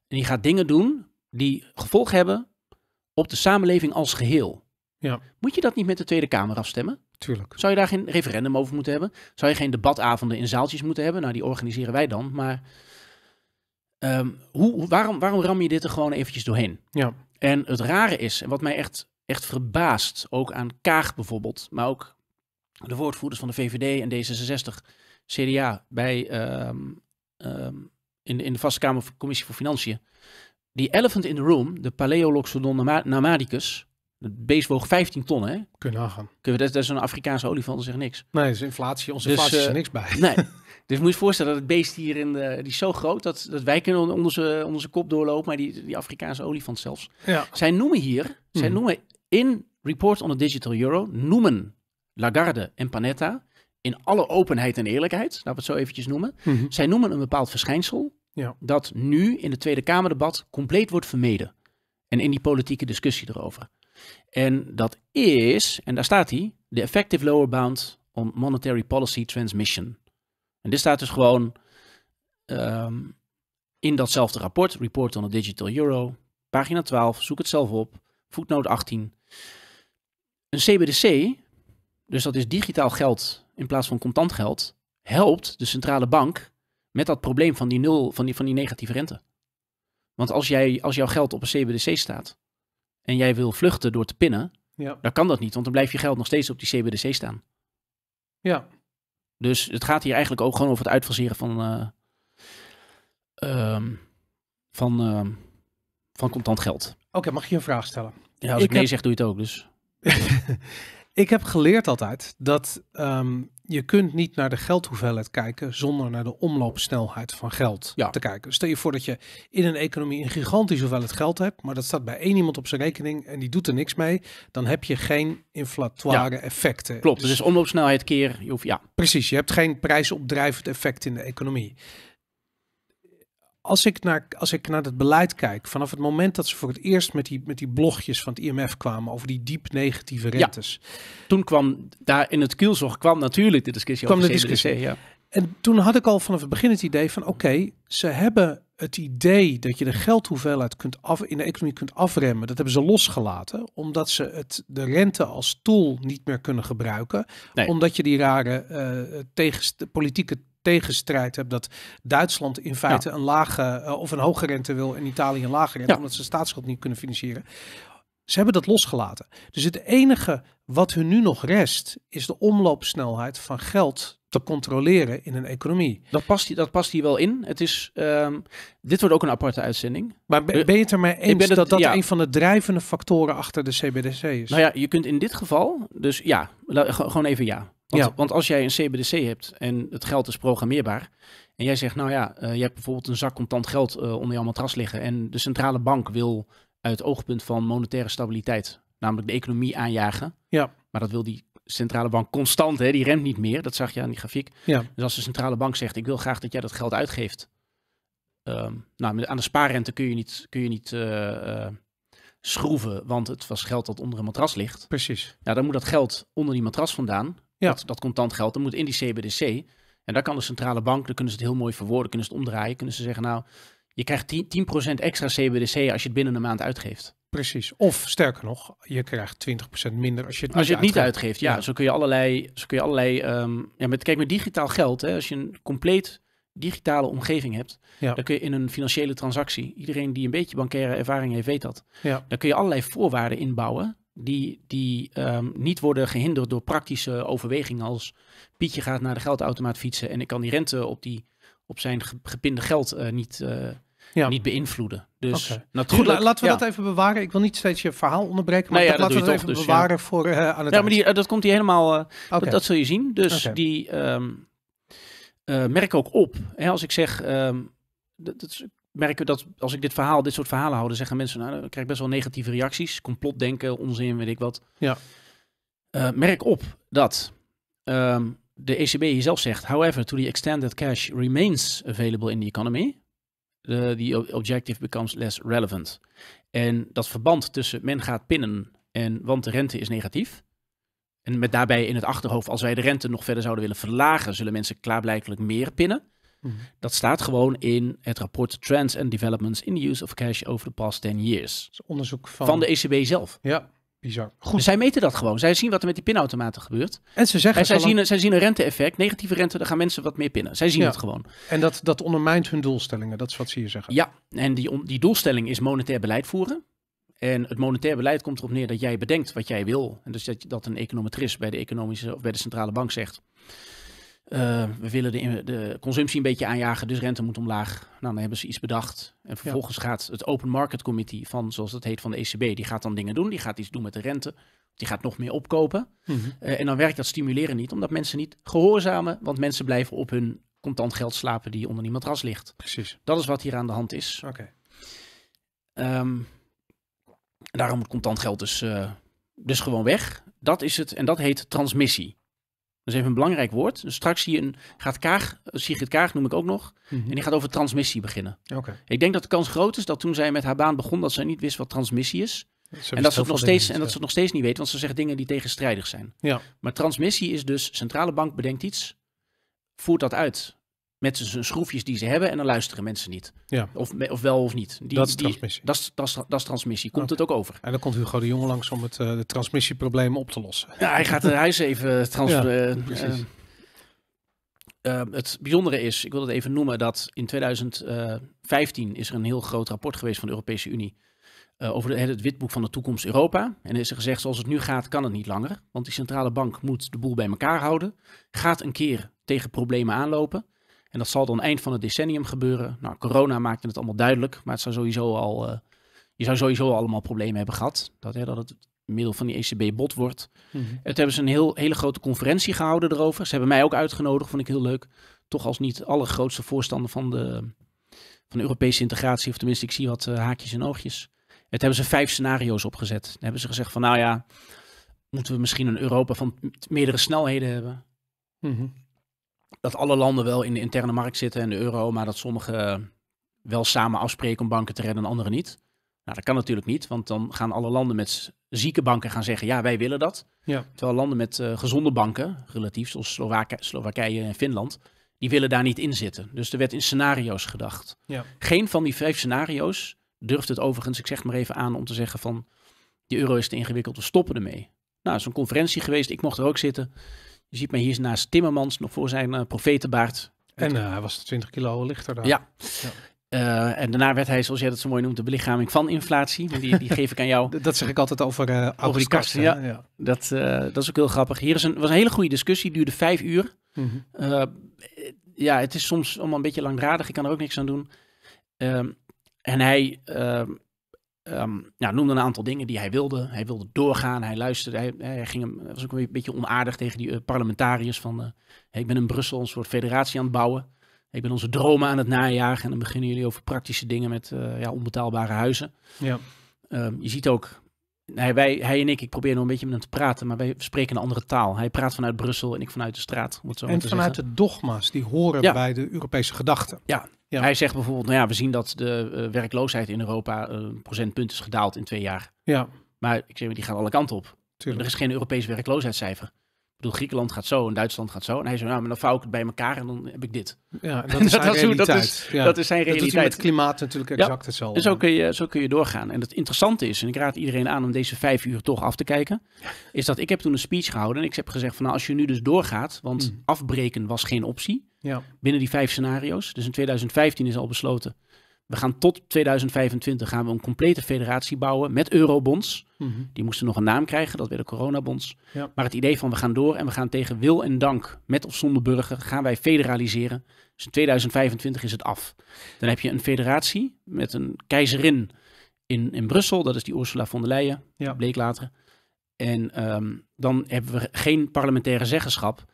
En die gaat dingen doen die gevolg hebben op de samenleving als geheel. Ja. Moet je dat niet met de Tweede Kamer afstemmen? Tuurlijk. Zou je daar geen referendum over moeten hebben? Zou je geen debatavonden in zaaltjes moeten hebben? Nou, die organiseren wij dan. Maar ehm, hoe, waarom, waarom ram je dit er gewoon eventjes doorheen? Ja. En het rare is, en wat mij echt, echt verbaast, ook aan Kaag bijvoorbeeld, maar ook de woordvoerders van de VVD en D66, CDA, bij, um, um, in, in de Vaste Commissie voor Financiën. Die elephant in the room, de Paleoloxodon namadicus, het beest woog 15 ton, hè? Kunnen nagaan. Kunnen we, dat, is een Afrikaanse olifant, dat zegt niks. Nee, is inflatie. Onze dus, inflatie is er eh, niks bij. Nee. [laughs] Dus moet je voorstellen dat het beest hier in de, die is zo groot dat, dat wij kunnen onder zijn onder kop doorlopen, maar die, die Afrikaanse olifant zelfs. Ja. Zij noemen hier, zij hmm. noemen in Report on the Digital Euro, noemen Lagarde en Panetta in alle openheid en eerlijkheid, laten we het zo eventjes noemen. Mhm. Zij noemen een bepaald verschijnsel ja. dat nu in het Tweede Kamerdebat compleet wordt vermeden. En in die politieke discussie erover. En dat is, en daar staat hij, de effective lower bound on monetary policy transmission. En dit staat dus gewoon ehm, in datzelfde rapport, Report on the Digital Euro, pagina 12, zoek het zelf op, voetnoot 18. Een CBDC dus dat is digitaal geld in plaats van contant geld. Helpt de centrale bank met dat probleem van die, nul, van die, van die negatieve rente. Want als, jij, als jouw geld op een CBDC staat en jij wil vluchten door te pinnen, ja. dan kan dat niet, want dan blijft je geld nog steeds op die CBDC staan. Ja. Dus het gaat hier eigenlijk ook gewoon over het uitfaseren van, eh, ehm, van, ehm, van contant geld. Oké, mag je een vraag stellen? Ja, als ik, nee zeg, doe je het ook, dus... [laughs] Ik heb geleerd altijd dat ehm, je kunt niet naar de geldhoeveelheid kijken zonder naar de omloopsnelheid van geld te kijken. Stel je voor dat je in een economie een gigantisch hoeveelheid geld hebt, maar dat staat bij één iemand op zijn rekening en die doet er niks mee, dan heb je geen inflatoire ja. effecten. Klopt, dus, dus omloopsnelheid keer, je ja. Precies, je hebt geen prijsopdrijvend effect in de economie als ik, naar, als ik naar het beleid kijk, vanaf het moment dat ze voor het eerst met die, met die blogjes van het IMF kwamen over die diep negatieve rentes. Toen kwam daar in het kielzog kwam natuurlijk de discussie kwam over de discussie. E. ja. En toen had ik al vanaf het begin het idee van oké, ze hebben het idee dat je de geldhoeveelheid kunt af, in de economie kunt afremmen, dat hebben ze losgelaten. Omdat ze het, de rente als tool niet meer kunnen gebruiken. Omdat je die rare uh, eh, tegen, politieke tegenstrijd hebt. Dat Duitsland in feite een lage eh, of een hoge rente wil en Italië een lage rente, omdat ze de staatsschuld niet kunnen financieren. Ze hebben dat losgelaten. Dus het enige wat hun nu nog rest, is de omloopsnelheid van geld te controleren in een economie. Dat past, dat past hier wel in. Het is, ehm, dit wordt ook een aparte uitzending. Maar ben, je het er maar eens dat dat een van de drijvende factoren achter de CBDC is? Nou ja, je kunt in dit geval, dus ja, gewoon even ja. Want, ja. want als jij een CBDC hebt en het geld is programmeerbaar. En jij zegt, nou ja, uh, je hebt bijvoorbeeld een zak contant geld eh, onder jouw matras liggen. En de centrale bank wil uit oogpunt van monetaire stabiliteit, namelijk de economie aanjagen. Ja. Maar dat wil die centrale bank constant, hè? die remt niet meer. Dat zag je aan die grafiek. Ja. Dus als de centrale bank zegt, ik wil graag dat jij dat geld uitgeeft. Ehm, nou, aan de spaarrente kun je niet, kun je niet eh, schroeven, want het was geld dat onder een matras ligt. Precies. Nou, dan moet dat geld onder die matras vandaan. Ja. Dat, contant geld, dat moet in die CBDC. En daar kan de centrale bank, daar kunnen ze het heel mooi verwoorden, kunnen ze het omdraaien, kunnen ze zeggen, nou, je krijgt 10%, 10 extra CBDC als je het binnen een maand uitgeeft. Precies. Of sterker nog, je krijgt 20% minder als je het, als je het niet uitgeeft. Ja, zo kun je allerlei. Zo kun je allerlei ehm, ja, met, kijk, met digitaal geld, hè, als je een compleet digitale omgeving hebt, dan kun je in een financiële transactie, iedereen die een beetje bankaire ervaring heeft, weet dat. Ja. Dan kun je allerlei voorwaarden inbouwen die, die ehm, niet worden gehinderd door praktische overwegingen als Pietje gaat naar de geldautomaat fietsen en ik kan die rente op, die, op zijn gepinde geld eh, niet, eh, niet beïnvloeden. Dus natuurlijk, Goed, laten we dat even bewaren. Ik wil niet steeds je verhaal onderbreken, maar nou dat, laten we dat even dus bewaren voor eh, aan het Ja, maar die, dat komt hier helemaal, dat, zul je zien. Dus die ehm, merk ook op. Hè, als ik zeg, ehm, dat, dat merken dat als ik dit verhaal, dit soort verhalen houden, zeggen mensen, nou, dan krijg ik best wel negatieve reacties. Complotdenken, onzin, weet ik wat. Ja. Eh, merk op dat ehm, de ECB hier zelf zegt, however, to the extent that cash remains available in the economy, the, the objective becomes less relevant. En dat verband tussen men gaat pinnen en want de rente is negatief, en met daarbij in het achterhoofd, als wij de rente nog verder zouden willen verlagen, zullen mensen klaarblijkelijk meer pinnen. Mhm. Dat staat gewoon in het rapport Trends and Developments in the Use of Cash over the past 10 years. Dat onderzoek van... van de ECB zelf. Ja, Bizar. Goed. Dus zij meten dat gewoon. Zij zien wat er met die pinautomaten gebeurt. En ze zeggen... En zij, zien, zien een rente-effect, negatieve rente, dan gaan mensen wat meer pinnen. Zij zien ja. het gewoon. En dat, dat ondermijnt hun doelstellingen, dat is wat ze hier zeggen. Ja, en die, die doelstelling is monetair beleid voeren. En het monetair beleid komt erop neer dat jij bedenkt wat jij wil. En dus dat, dat een econometrist bij de, economische, of bij de centrale bank zegt... Eh, we willen de, de, consumptie een beetje aanjagen, dus rente moet omlaag. Nou, dan hebben ze iets bedacht. En vervolgens gaat het Open Market Committee van, zoals dat heet, van de ECB, die gaat dan dingen doen. Die gaat iets doen met de rente. Die gaat nog meer opkopen. Mhm. Eh, en dan werkt dat stimuleren niet, omdat mensen niet gehoorzamen, want mensen blijven op hun contant geld slapen die onder die ras ligt. Precies. Dat is wat hier aan de hand is. Oké. Ehm, daarom moet contant geld dus, eh, dus gewoon weg. Dat is het, en dat heet transmissie. Dat is even een belangrijk woord. Dus straks zie je een, gaat Kaag, eh, Sigrid Kaag noem ik ook nog, mhm. en die gaat over transmissie beginnen. Ik denk dat de kans groot is dat toen zij met haar baan begon, dat zij niet wist wat transmissie is. en dat, ze het nog steeds, en dat ze het nog steeds niet weet, want ze zegt dingen die tegenstrijdig zijn. Ja. Maar transmissie is dus, centrale bank bedenkt iets, voert dat uit met zijn schroefjes die ze hebben en dan luisteren mensen niet. Ja. Of, wel of niet. Die, dat is die, transmissie. Dat is, dat, is, transmissie. Komt het ook over. En dan komt Hugo de Jong langs om het eh, de transmissieprobleem op te lossen. Ja, hij gaat het eh, huis even eh, trans... Ja, ehm, het bijzondere is, ik wil het even noemen, dat in 2015 is er een heel groot rapport geweest van de Europese Unie over het witboek van de toekomst Europa. En is er gezegd, zoals het nu gaat, kan het niet langer. Want die centrale bank moet de boel bij elkaar houden. Gaat een keer tegen problemen aanlopen. En dat zal dan eind van het decennium gebeuren. Nou, corona maakte het allemaal duidelijk, maar het zou sowieso al, eh, je zou sowieso allemaal problemen hebben gehad. Dat, hè, dat het middel van die ECB bot wordt. Mm Het hebben ze een heel, hele grote conferentie gehouden erover. Ze hebben mij ook uitgenodigd, vond ik heel leuk. Toch als niet allergrootste voorstander van de, van de Europese integratie, of tenminste ik zie wat eh, haakjes en oogjes. Het hebben ze vijf scenario's opgezet. Dan hebben ze gezegd van nou ja, moeten we misschien een Europa van meerdere snelheden hebben. Mm dat alle landen wel in de interne markt zitten en de euro, maar dat sommige wel samen afspreken om banken te redden en anderen niet. Nou, dat kan natuurlijk niet, want dan gaan alle landen met zieke banken gaan zeggen, ja, wij willen dat. Terwijl landen met eh, gezonde banken, relatief, zoals Slowakije, en Finland, die willen daar niet in zitten. Dus er werd in scenario's gedacht. Ja. Geen van die vijf scenario's durft het overigens, ik zeg maar even aan, om te zeggen van, die euro is te ingewikkeld, we stoppen ermee. Nou, is een conferentie geweest, ik mocht er ook zitten. Je ziet mij hier naast Timmermans, nog voor zijn eh, profetenbaard. En eh, hij was 20 kilo lichter dan. Ja. Eh, en daarna werd hij, zoals jij dat zo mooi noemt, de belichaming van inflatie. die, die geef ik aan jou. [laughs] dat zeg ik altijd over uh, over kasten, ja. Dat, dat is ook heel grappig. Hier is een, was een hele goede discussie, duurde vijf uur. Mhm. ja, het is soms allemaal een beetje langdradig. Ik kan er ook niks aan doen. Ehm, en hij, ehm, Um, noemde een aantal dingen die hij wilde. Hij wilde doorgaan, hij luisterde. Hij, ging hem, was ook een beetje onaardig tegen die eh, parlementariërs van... Eh, ik ben in Brussel een soort federatie aan het bouwen. Ik ben onze dromen aan het najagen. En dan beginnen jullie over praktische dingen met eh, ja, onbetaalbare huizen. Ja. Ehm, je ziet ook hij, wij, hij en ik, ik probeer nog een beetje met hem te praten, maar wij spreken een andere taal. Hij praat vanuit Brussel en ik vanuit de straat. moet zo en vanuit de dogma's die horen bij de Europese gedachten. Ja. ja. hij zegt bijvoorbeeld, nou ja, we zien dat de eh, werkloosheid in Europa eh, een procentpunt is gedaald in twee jaar. Ja. Maar ik zeg, die gaan alle kanten op. Er is geen Europees werkloosheidscijfer. Ik bedoel, Griekenland gaat zo en Duitsland gaat zo. En hij zei, nou, maar dan vouw ik het bij elkaar en dan heb ik dit. Ja, [laughs] dat is zijn realiteit. dat, is, dat is zijn realiteit. Dat met klimaat natuurlijk exact hetzelfde. Dus zo kun, je, zo kun je doorgaan. En het interessante is, en ik raad iedereen aan om deze vijf uur toch af te kijken, is dat ik heb toen een speech gehouden en ik heb gezegd van, nou, als je nu dus doorgaat, want mm. afbreken was geen optie, ja. binnen die vijf scenario's. Dus in 2015 is al besloten, we gaan tot 2025 gaan we een complete federatie bouwen met eurobonds. Mhm. Die moesten nog een naam krijgen, dat werden coronabonds. Maar het idee van we gaan door en we gaan tegen wil en dank, met of zonder burger, gaan wij federaliseren. Dus in 2025 is het af. Dan heb je een federatie met een keizerin in, in Brussel, dat is die Ursula von der Leyen, ja. bleek later. En ehm, dan hebben we geen parlementaire zeggenschap.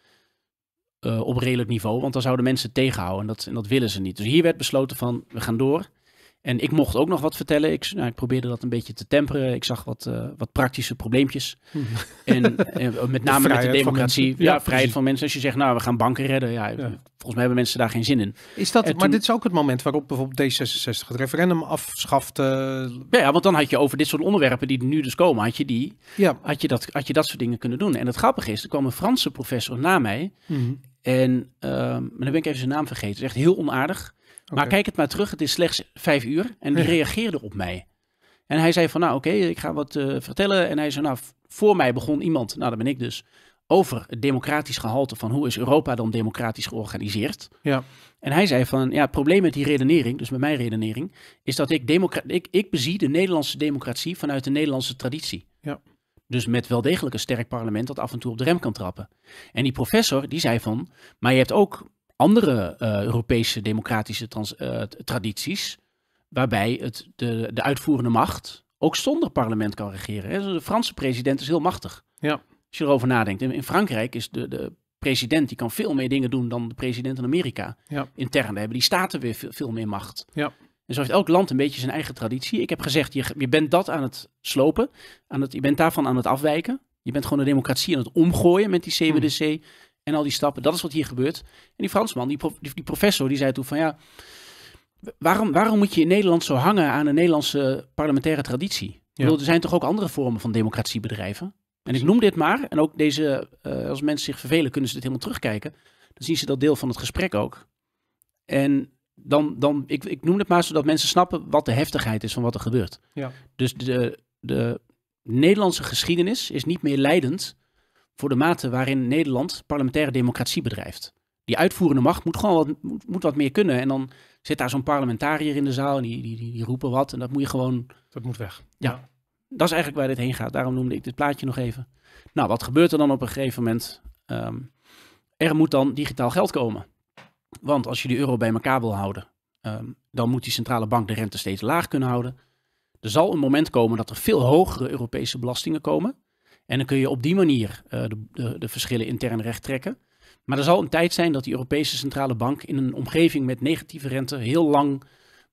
Eh, op redelijk niveau, want dan zouden mensen tegenhouden en dat, en dat willen ze niet. Dus hier werd besloten van, we gaan door. En ik mocht ook nog wat vertellen. Ik, nou, ik probeerde dat een beetje te temperen. Ik zag wat, eh, wat praktische probleempjes. Hmm. En, en, eh, [laughs] met name de met de democratie. Ja, vrijheid van mensen. Als je zegt, nou, we gaan banken redden. Ja, Volgens mij hebben mensen daar geen zin in. Is dat, maar dit is ook het moment waarop bijvoorbeeld D66 het referendum afschafte. Ja, ja, want dan had je over dit soort onderwerpen die nu dus komen, had je, die, had, je dat, had je dat soort dingen kunnen doen. En het grappige is, er kwam een Franse professor na mij. Hmm. En ehm, dan ben ik even zijn naam vergeten. Het is echt heel onaardig. Maar kijk het maar terug. Het is slechts vijf uur. En die reageerde op mij. En hij zei van, nou oké, ik ga wat eh, vertellen. En hij zei, nou, voor mij begon iemand, nou dat ben ik dus, over het democratisch gehalte van hoe is Europa dan democratisch georganiseerd. Ja. En hij zei van, ja, het probleem met die redenering, dus met mijn redenering, is dat ik, ik, ik bezie de Nederlandse democratie vanuit de Nederlandse traditie. Ja. Dus met wel degelijk een sterk parlement dat af en toe op de rem kan trappen. En die professor die zei van, maar je hebt ook andere eh, Europese democratische eh, tradities, waarbij het, de, de uitvoerende macht ook zonder parlement kan regeren. Dus de Franse president is heel machtig. Ja. Als je erover nadenkt. In, Frankrijk is de, de president, die kan veel meer dingen doen dan de president in Amerika. Ja. Intern hebben die staten weer veel, veel meer macht. Ja. Dus heeft elk land een beetje zijn eigen traditie. Ik heb gezegd, je, je bent dat aan het slopen. Aan het, je bent daarvan aan het afwijken. Je bent gewoon de democratie aan het omgooien met die CBDC. Hmm. En al die stappen. Dat is wat hier gebeurt. En die Fransman, die, die, professor, die zei toen van ja... Waarom, waarom moet je in Nederland zo hangen aan een Nederlandse parlementaire traditie? Ja. Bedoel, er zijn toch ook andere vormen van democratie bedrijven. En ik noem dit maar, en ook deze, eh, als mensen zich vervelen, kunnen ze dit helemaal terugkijken. Dan zien ze dat deel van het gesprek ook. En dan, dan ik, ik noem het maar zodat mensen snappen wat de heftigheid is van wat er gebeurt. Ja. Dus de, de Nederlandse geschiedenis is niet meer leidend voor de mate waarin Nederland parlementaire democratie bedrijft. Die uitvoerende macht moet gewoon wat, moet, wat meer kunnen. En dan zit daar zo'n parlementariër in de zaal en die, die, die, roepen wat. En dat moet je gewoon... Dat moet weg. Ja, dat is eigenlijk waar dit heen gaat. Daarom noemde ik dit plaatje nog even. Nou, wat gebeurt er dan op een gegeven moment? Ehm, er moet dan digitaal geld komen. Want als je die euro bij elkaar wil houden, ehm, dan moet die centrale bank de rente steeds laag kunnen houden. Er zal een moment komen dat er veel hogere Europese belastingen komen. En dan kun je op die manier eh, de, de, de, verschillen intern recht trekken. Maar er zal een tijd zijn dat die Europese Centrale Bank in een omgeving met negatieve rente heel lang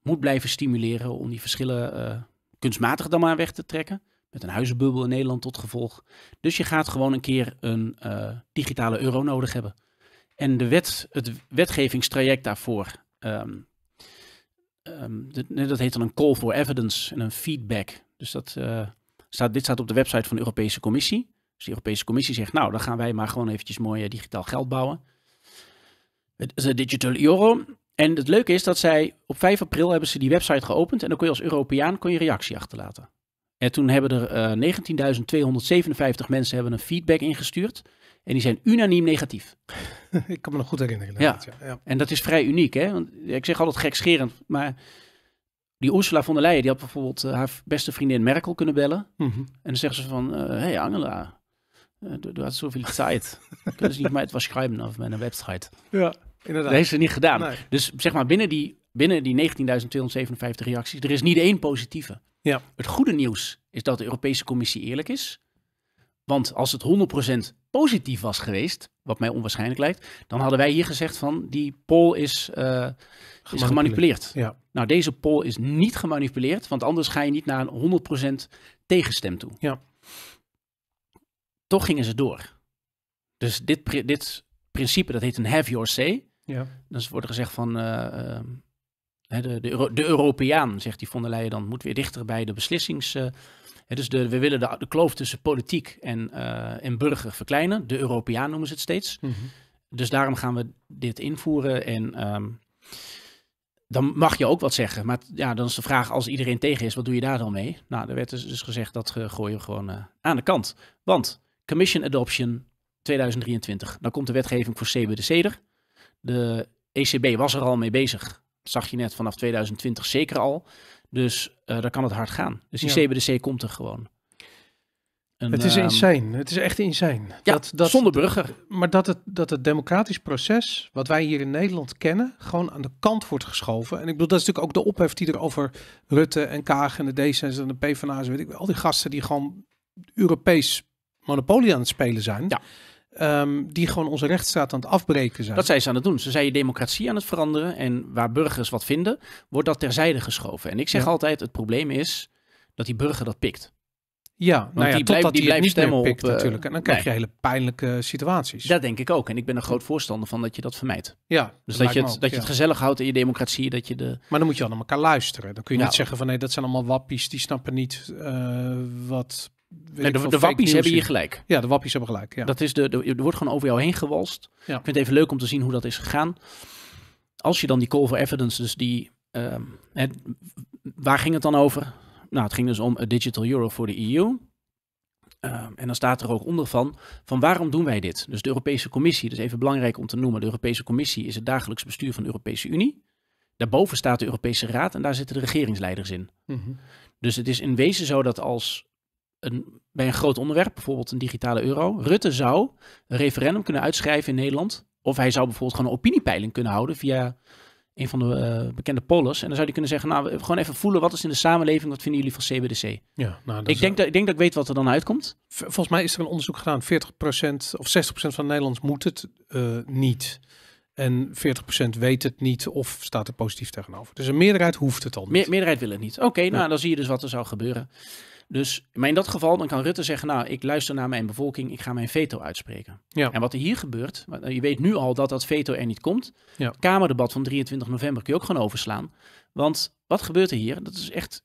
moet blijven stimuleren om die verschillen eh, kunstmatig dan maar weg te trekken. Met een huizenbubbel in Nederland tot gevolg. Dus je gaat gewoon een keer een eh, digitale euro nodig hebben en de wet, het wetgevingstraject daarvoor. Ehm, ehm, dat heet dan een call for evidence en een feedback. Dus dat, eh, staat, dit staat op de website van de Europese Commissie. Dus de Europese Commissie zegt, nou, dan gaan wij maar gewoon eventjes mooi eh, digitaal geld bouwen. Het digital euro. En het leuke is dat zij op 5 april hebben ze die website geopend. En dan kon je als Europeaan kon je reactie achterlaten. En toen hebben er 19.257 eh, mensen hebben een feedback ingestuurd. En die zijn unaniem negatief. [laughs] ik kan me nog goed herinneren. Ja. Ja, en dat is vrij uniek. Hè? Want ik zeg altijd gekscherend, maar die Ursula von der Leyen, die had bijvoorbeeld eh, haar beste vriendin Merkel kunnen bellen. Mhm. En dan zeggen ze van, uh, hey Angela, uh, du, du hast zoveel [laughs] tijd. Kunnen ze niet maar etwas schrijven op mijn website? Ja, inderdaad. Dat heeft ze niet gedaan. Dus zeg maar, binnen die, binnen die 19.257 reacties, er is niet één positieve. Ja. Het goede nieuws is dat de Europese Commissie eerlijk is. Want als het 100% positief was geweest, wat mij onwaarschijnlijk lijkt, dan hadden wij hier gezegd van die poll is, eh, gemanipuleerd. is gemanipuleerd. Ja. Nou, deze poll is niet gemanipuleerd, want anders ga je niet naar een 100% tegenstem toe. Ja. Toch gingen ze door. Dus dit, dit principe, dat heet een have your say. Ja. Dus wordt er gezegd van eh, eh, de, de, de Europeaan, zegt die von der Leyen dan, moet weer dichter bij de beslissings... He, dus de, we willen de, kloof tussen politiek en, eh, en burger verkleinen. De Europeaan noemen ze het steeds. Mhm. Dus daarom gaan we dit invoeren. En ehm, dan mag je ook wat zeggen. Maar ja, dan is de vraag, als iedereen tegen is, wat doe je daar dan mee? Nou, er werd dus, dus gezegd, dat uh, gooien we gewoon eh, aan de kant. Want Commission Adoption 2023, dan komt de wetgeving voor CBDC er. De ECB e was er al mee bezig. zag je net vanaf 2020 zeker al. Dus eh, daar kan het hard gaan. Dus die CBDC komt er gewoon. En, het is um, insane. Het is echt insane. Ja, dat, dat, zonder burger. Maar dat het, dat het democratisch proces, wat wij hier in Nederland kennen, gewoon aan de kant wordt geschoven. En ik bedoel, dat is natuurlijk ook de ophef die er over Rutte en Kaag en de d en de PvdA's, weet ik al die gasten die gewoon Europees monopolie aan het spelen zijn. Ja. Ehm, die gewoon onze rechtsstaat aan het afbreken zijn. Dat zijn ze aan het doen. Ze zijn je democratie aan het veranderen. En waar burgers wat vinden, wordt dat terzijde geschoven. En ik zeg altijd: het probleem is dat die burger dat pikt. Ja, nou ja, die blijft, die pikt, op, eh, natuurlijk. En dan krijg je hele pijnlijke situaties. Dat denk ik ook. En ik ben een groot voorstander van dat je dat vermijdt. Ja, dus dat, je, het, dat je het gezellig houdt in je democratie. Dat je de... Maar dan moet je naar elkaar luisteren. Dan kun je niet nou. zeggen van nee, dat zijn allemaal wappies. Die snappen niet eh, wat de, de wappies hebben hier gelijk. Ja, de wappies hebben gelijk. Ja. Dat is de, de, er wordt gewoon over jou heen gewalst. Ik vind het even leuk om te zien hoe dat is gegaan. Als je dan die call for evidence, dus die... Ehm, waar ging het dan over? Nou, het ging dus om een digital euro voor de EU. Ehm, en dan staat er ook onder van, van waarom doen wij dit? Dus de Europese Commissie, dat is even belangrijk om te noemen. De Europese Commissie is het dagelijks bestuur van de Europese Unie. Daarboven staat de Europese Raad en daar zitten de regeringsleiders in. Mhm. Dus het is in wezen zo dat als bij een groot onderwerp, bijvoorbeeld een digitale euro. Rutte zou een referendum kunnen uitschrijven in Nederland. Of hij zou bijvoorbeeld gewoon een opiniepeiling kunnen houden via een van de eh, bekende pollers. En dan zou die kunnen zeggen, nou, gewoon even voelen wat is in de samenleving, wat vinden jullie van CBDC? Ja, nou, ik, denk dat, ik denk dat ik weet wat er dan uitkomt. Volgens mij is er een onderzoek gedaan, 40% of 60% van Nederlands moet het eh, niet. En 40% weet het niet of staat er positief tegenover. Dus een meerderheid hoeft het al niet. meerderheid wil het niet. Oké, nou dan zie je dus wat er zou gebeuren. Dus, maar in dat geval, dan kan Rutte zeggen, nou, ik luister naar mijn bevolking, ik ga mijn veto uitspreken. Ja. En wat er hier gebeurt, eh, je weet nu al dat dat veto er niet komt. Ja. Het Kamerdebat van 23 november kun je ook gewoon overslaan. Want wat gebeurt er hier? Dat is echt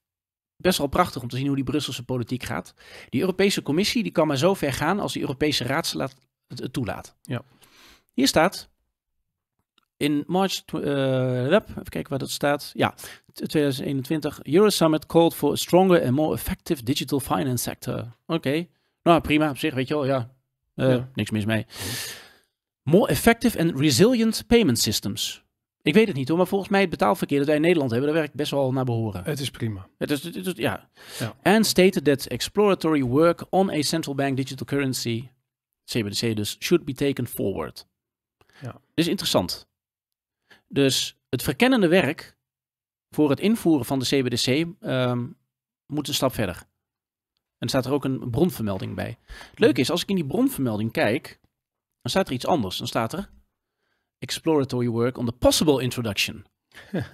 best wel prachtig om te zien hoe die Brusselse politiek gaat. Die Europese Commissie die kan maar zo ver gaan als die Europese Raad het toelaat. Ja. Hier staat, in March, uh, even kijken waar dat staat. Ja, 2021. Euro Summit called for a stronger and more effective digital finance sector. Oké. Nou, prima op zich, weet je wel. Eh, ja. Niks mis mee. More effective and resilient payment systems. Ik weet het niet hoor, maar volgens mij het betaalverkeer dat wij in Nederland hebben, dat werkt best wel naar behoren. Het is prima. Het is, het is ja. And stated that exploratory work on a central bank digital currency, CBDC dus, should be taken forward. Ja. is interessant. Dus het verkennende werk voor het invoeren van de CBDC ehm, moet een stap verder. En staat er ook een bronvermelding bij. Het leuke is, als ik in die bronvermelding kijk, dan staat er iets anders. Dan staat er exploratory work on the possible introduction. [laughs]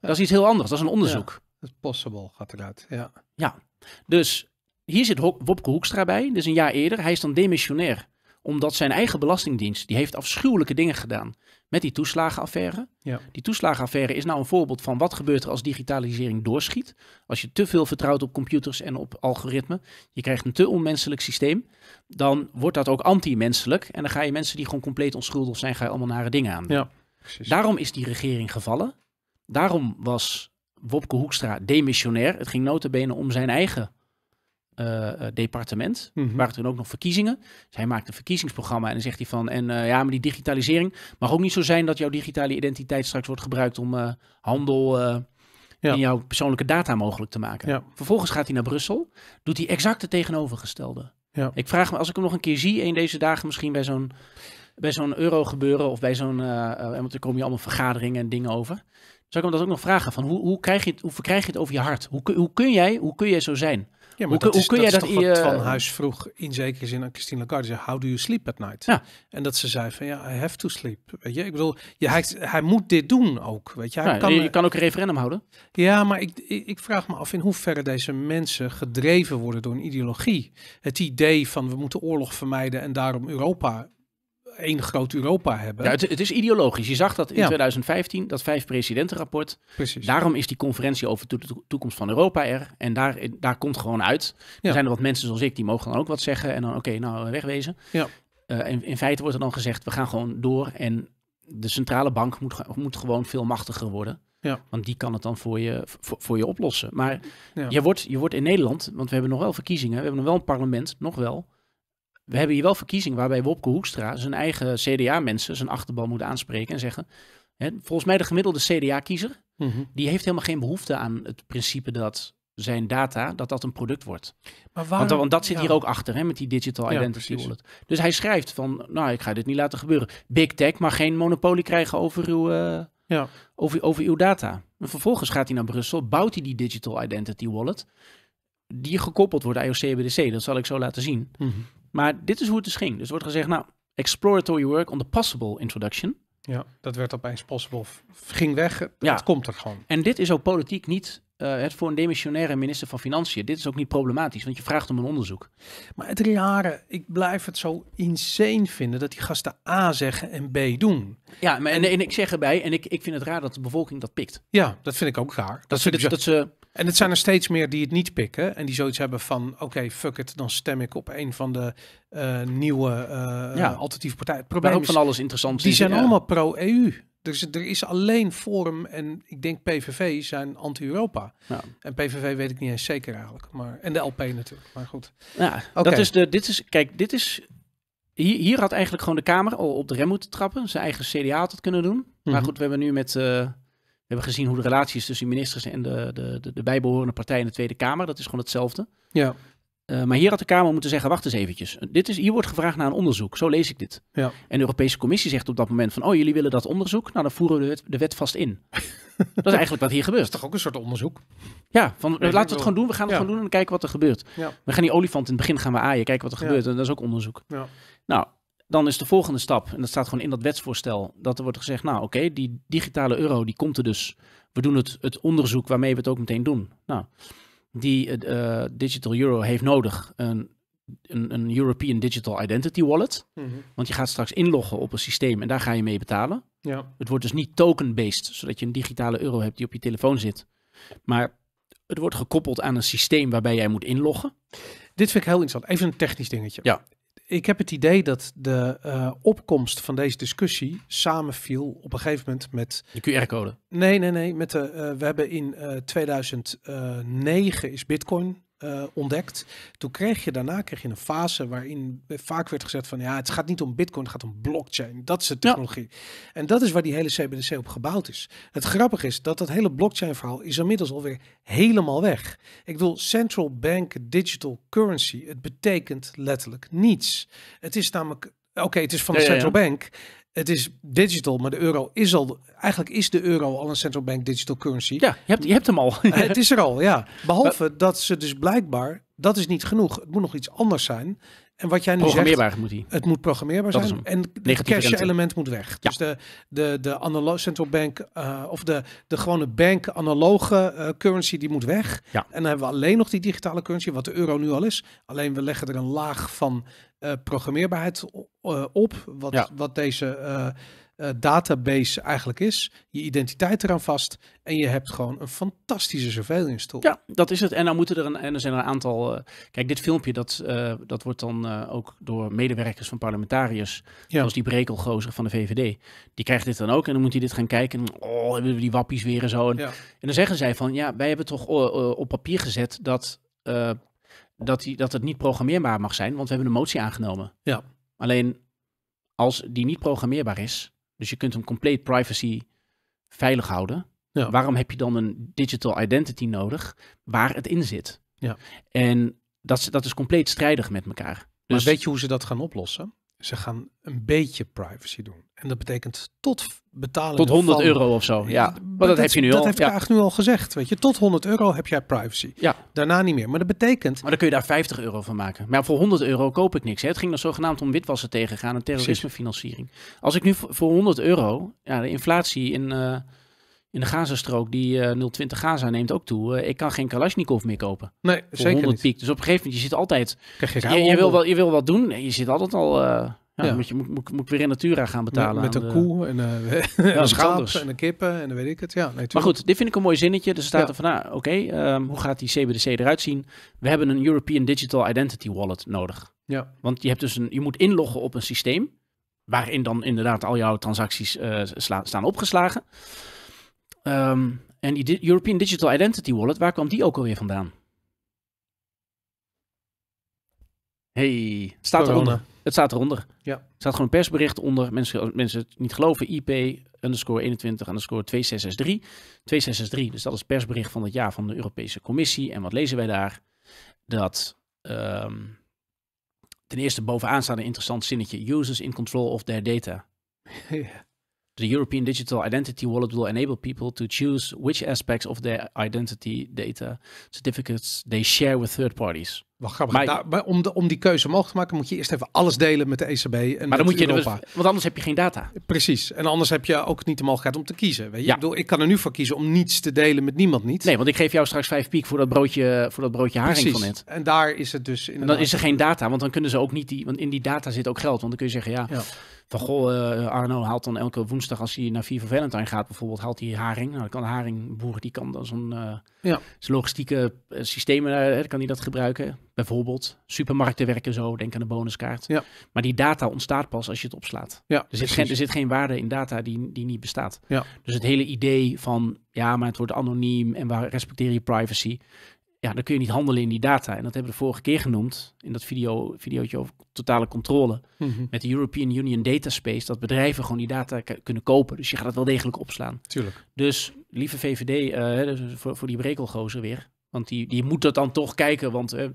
dat is iets heel anders, dat is een onderzoek. Het possible gaat eruit, ja. Ja, dus hier zit Wopke Hoekstra bij, dus een jaar eerder. Hij is dan demissionair, omdat zijn eigen belastingdienst, die heeft afschuwelijke dingen gedaan met die toeslagenaffaire. Ja. Die toeslagenaffaire is nou een voorbeeld van wat gebeurt er als digitalisering doorschiet. Als je te veel vertrouwt op computers en op algoritmen, je krijgt een te onmenselijk systeem, dan wordt dat ook anti-menselijk. En dan ga je mensen die gewoon compleet onschuldig zijn, ga je allemaal nare dingen aan. Ja, precies. Daarom is die regering gevallen. Daarom was Wopke Hoekstra demissionair. Het ging bene om zijn eigen eh, eh, departement. Mm -hmm. toen ook nog verkiezingen. Dus hij maakt een verkiezingsprogramma en dan zegt hij van... en eh, ja, maar die digitalisering mag ook niet zo zijn... dat jouw digitale identiteit straks wordt gebruikt om handel... Ja. in jouw persoonlijke data mogelijk te maken. Ja. Vervolgens gaat hij naar Brussel, doet hij exact het tegenovergestelde. Ja. Ik vraag me, als ik hem nog een keer zie, een deze dagen misschien bij zo'n bij zo'n euro gebeuren of bij zo'n, want er komen je allemaal vergaderingen en dingen over. Zou ik hem dat ook nog vragen? Van hoe, hoe, krijg je het, hoe verkrijg je het over je hart? Hoe, hoe, kun jij, hoe kun jij zo zijn? Ja, maar hoe, dat is, kun jij dat... hier? van Huis vroeg in zekere zin aan Christine Lagarde. Zei, How do you sleep at night? Ja. En dat ze zei van ja, I have to sleep. Weet je, ik bedoel, je hij, hij moet dit doen ook. Weet je, kan, je kan ook een referendum houden. Ja, maar ik, ik, ik vraag me af in hoeverre deze mensen gedreven worden door een ideologie. Het idee van we moeten oorlog vermijden en daarom Europa één groot Europa hebben. Ja, het, is ideologisch. Je zag dat in 2015, dat vijf presidentenrapport. Precies. Daarom is die conferentie over de toekomst van Europa er. En daar, daar komt gewoon uit. Er zijn er wat mensen zoals ik, die mogen dan ook wat zeggen. En dan, oké, nou, wegwezen. Ja. Uh, in, in feite wordt er dan gezegd, we gaan gewoon door. En de centrale bank moet, moet gewoon veel machtiger worden. Ja. Want die kan het dan voor je, voor, je oplossen. Maar je, wordt, je wordt in Nederland, want we hebben nog wel verkiezingen, we hebben nog wel een parlement, nog wel. We hebben hier wel verkiezingen waarbij Wopke Hoekstra zijn eigen CDA-mensen, zijn achterbal moet aanspreken en zeggen. Hè, volgens mij de gemiddelde CDA-kiezer, mhm. die heeft helemaal geen behoefte aan het principe dat zijn data, dat dat een product wordt. Maar waarom, want, dat zit hier ook achter, hè, met die digital identity wallet. Dus hij schrijft van, nou, ik ga dit niet laten gebeuren. Big Tech mag geen monopolie krijgen over uw, eh, ja. over, over uw data. En vervolgens gaat hij naar Brussel, bouwt hij die digital identity wallet, die gekoppeld wordt aan ioc CBDC. Dat zal ik zo laten zien. Mm maar dit is hoe het dus ging. Dus wordt gezegd, nou, exploratory work on the possible introduction. Ja, dat werd opeens possible. Ging weg, ja. dat komt er gewoon. En dit is ook politiek niet eh, het voor een demissionaire minister van Financiën. Dit is ook niet problematisch, want je vraagt om een onderzoek. Maar het rare, ik blijf het zo insane vinden dat die gasten A zeggen en B doen. Ja, maar en, en, ik zeg erbij, en ik, ik vind het raar dat de bevolking dat pikt. Ja, dat vind ik ook raar. Dat, ze, dat, dat ze en het zijn er steeds meer die het niet pikken en die zoiets hebben van: oké, fuck it, dan stem ik op een van de eh, nieuwe uh, alternatieve partijen. Het probleem ook van alles interessant. Die zijn allemaal pro-EU. Dus er is alleen Forum en ik denk PVV zijn anti-Europa. Ja. En PVV weet ik niet eens zeker eigenlijk. Maar, en de LP natuurlijk, maar goed. Ja, dat is de, dit is, kijk, dit is... Hier, hier had eigenlijk gewoon de Kamer op de rem moeten trappen. Zijn eigen CDA had kunnen doen. Maar mhm. goed, we hebben nu met... Eh, we hebben gezien hoe de relatie is tussen ministers en de, de, de, de bijbehorende partijen in de Tweede Kamer, dat is gewoon hetzelfde. Ja. Eh, maar hier had de Kamer moeten zeggen, wacht eens eventjes. Dit is, hier wordt gevraagd naar een onderzoek, zo lees ik dit. Ja. En de Europese Commissie zegt op dat moment van, oh jullie willen dat onderzoek? Nou, dan voeren we de wet, vast in. [laughs] dat is eigenlijk wat hier gebeurt. Dat is toch ook een soort onderzoek? Ja, van, laten we het gewoon doen. We gaan het gewoon doen en kijken wat er gebeurt. We gaan die olifant in het begin gaan we aaien, kijken wat er gebeurt. En dat is ook onderzoek. Nou, dan is de volgende stap, en dat staat gewoon in dat wetsvoorstel, dat er wordt gezegd, nou oké, die digitale euro die komt er dus. We doen het, het onderzoek waarmee we het ook meteen doen. Nou die uh, Digital Euro heeft nodig. Een, een, een European Digital Identity Wallet. Mhm. Want je gaat straks inloggen op een systeem en daar ga je mee betalen. Ja. Het wordt dus niet token-based, zodat je een digitale euro hebt die op je telefoon zit. Maar het wordt gekoppeld aan een systeem waarbij jij moet inloggen. Dit vind ik heel interessant. Even een technisch dingetje. Ja ik heb het idee dat de eh, opkomst van deze discussie samenviel op een gegeven moment met. De QR-code? Nee, nee, nee. Met de, eh, we hebben in 2009 eh, is Bitcoin eh, ontdekt. Toen kreeg je daarna kreeg je een fase waarin vaak werd gezegd van ja, het gaat niet om bitcoin, het gaat om blockchain. Dat is de technologie. En dat is waar die hele CBDC op gebouwd is. Het grappige is dat dat hele blockchain verhaal is inmiddels alweer helemaal weg. Ik bedoel, central bank digital currency, het betekent letterlijk niets. Het is namelijk Oké, het is van de central bank het is digital, maar de euro is al. Eigenlijk is de euro al een central bank digital currency. Ja, je hebt, je hebt hem al. Eh, het is er al, ja. [laughs] Behalve dat ze dus blijkbaar. Dat is niet genoeg. Het moet nog iets anders zijn. En wat jij nu programmeerbaar zegt, moet hij. Het moet programmeerbaar dat zijn. En het cash element moet weg. Ja. Dus de, de, de analoge central bank eh, of de, de gewone bank analoge eh, currency die moet weg. Ja. En dan hebben we alleen nog die digitale currency, wat de euro nu al is. Alleen we leggen er een laag van eh, programmeerbaarheid eh, op, wat, wat deze eh, database eigenlijk is, je identiteit eraan vast en je hebt gewoon een fantastische surveillance tool. Ja, dat is het. En dan moeten er een, en er zijn er een aantal. kijk, dit filmpje dat, dat wordt dan ook door medewerkers van parlementariërs, ja. zoals die brekelgozer van de VVD, die krijgt dit dan ook en dan moet hij dit gaan kijken. oh, hebben we die wappies weer en zo. En, dan zeggen zij van, ja, wij hebben toch op papier gezet dat dat, die, dat het niet programmeerbaar mag zijn, want we hebben een motie aangenomen. Ja. Alleen als die niet programmeerbaar is, dus je kunt hem compleet privacy veilig houden, ja. waarom heb je dan een digital identity nodig waar het in zit? Ja. En dat, dat is compleet strijdig met elkaar. Dus maar weet je hoe ze dat gaan oplossen? ze gaan een beetje privacy doen. En dat betekent tot betaling Tot 100 euro of zo, ja. Maar dat, dat heb je nu dat al. Dat heb ja. ik eigenlijk nu al gezegd, weet je. Tot 100 euro heb jij privacy. Ja. Daarna niet meer. Maar dat betekent... Maar dan kun je daar 50 euro van maken. Maar voor 100 euro koop ik niks. Hè. Het ging dan zogenaamd om witwassen tegengaan en terrorismefinanciering. Als ik nu voor 100 euro... Ja, de inflatie in... Eh, in de Gazastrook die 020 eh, Gaza neemt ook toe. Eh, ik kan geen Kalashnikov meer kopen. Nee, zeker 100 niet. Dus op een gegeven moment, je zit altijd... Krijg je, je, je wil wel, je wil wat doen. Je zit altijd al... Eh, ja, Moet, je, moet, moet, moet, weer in Natura gaan betalen. Met, een koe en, uh, [laughs] ja, en en de kippen en dan weet ik het. Ja, nee, maar goed, dit vind ik een mooi zinnetje. Dus staat er van, ah, oké, ehm, hoe gaat die CBDC eruit zien? We hebben een European Digital Identity Wallet nodig. Ja. Want je, hebt dus een, je moet inloggen op een systeem, waarin dan inderdaad al jouw transacties staan opgeslagen. Ehm, en die European Digital Identity Wallet, waar kwam die ook alweer vandaan? Hey, staat Corona. eronder. Het staat eronder. Ja. Er staat gewoon een persbericht onder. Mensen, mensen het niet geloven. IP underscore 21 underscore 2663. 2663, dus dat is het persbericht van het jaar van de Europese Commissie. En wat lezen wij daar? Dat ehm, ten eerste bovenaan staat een interessant zinnetje. Users in control of their data. [laughs] [laughs] ja. The European Digital Identity Wallet will enable people to choose which aspects of their identity data certificates they share with third parties. Wacht, grappig. Maar, om, om, die keuze mogelijk te maken moet je eerst even alles delen met de ECB en maar dan moet je Europa. Dus, want anders heb je geen data. Precies. En anders heb je ook niet de mogelijkheid om te kiezen. Weet je? Ik, bedoel, ik kan er nu voor kiezen om niets te delen met niemand niet. Nee, want ik geef jou straks vijf piek voor dat broodje, voor dat broodje haring Precies. van net. En daar is het dus inderdaad... En dan is er geen data, want dan kunnen ze ook niet die... Want in die data zit ook geld, want dan kun je zeggen ja. ja van goh, eh, Arno haalt dan elke woensdag als hij naar Viva Valentine gaat bijvoorbeeld, haalt hij haring. Nou, dan kan de haringboer, die kan dan zo'n eh, ja. logistieke eh, systemen, kan hij dat gebruiken. Bijvoorbeeld supermarkten werken zo, denk aan de bonuskaart. Ja. Maar die data ontstaat pas als je het opslaat. Ja, er, zit geen, er zit geen waarde in data die, die niet bestaat. Ja. Dus het hele idee van, ja, maar het wordt anoniem en waar respecteer je privacy ja, dan kun je niet handelen in die data. En dat hebben we de vorige keer genoemd in dat video, videootje over totale controle. Mhm. Met de European Union Data Space, dat bedrijven gewoon die data kunnen kopen. Dus je gaat het wel degelijk opslaan. Tuurlijk. Dus lieve VVD, eh, dus voor, voor die brekelgozer weer. Want die, die moet dat dan toch kijken, want eh,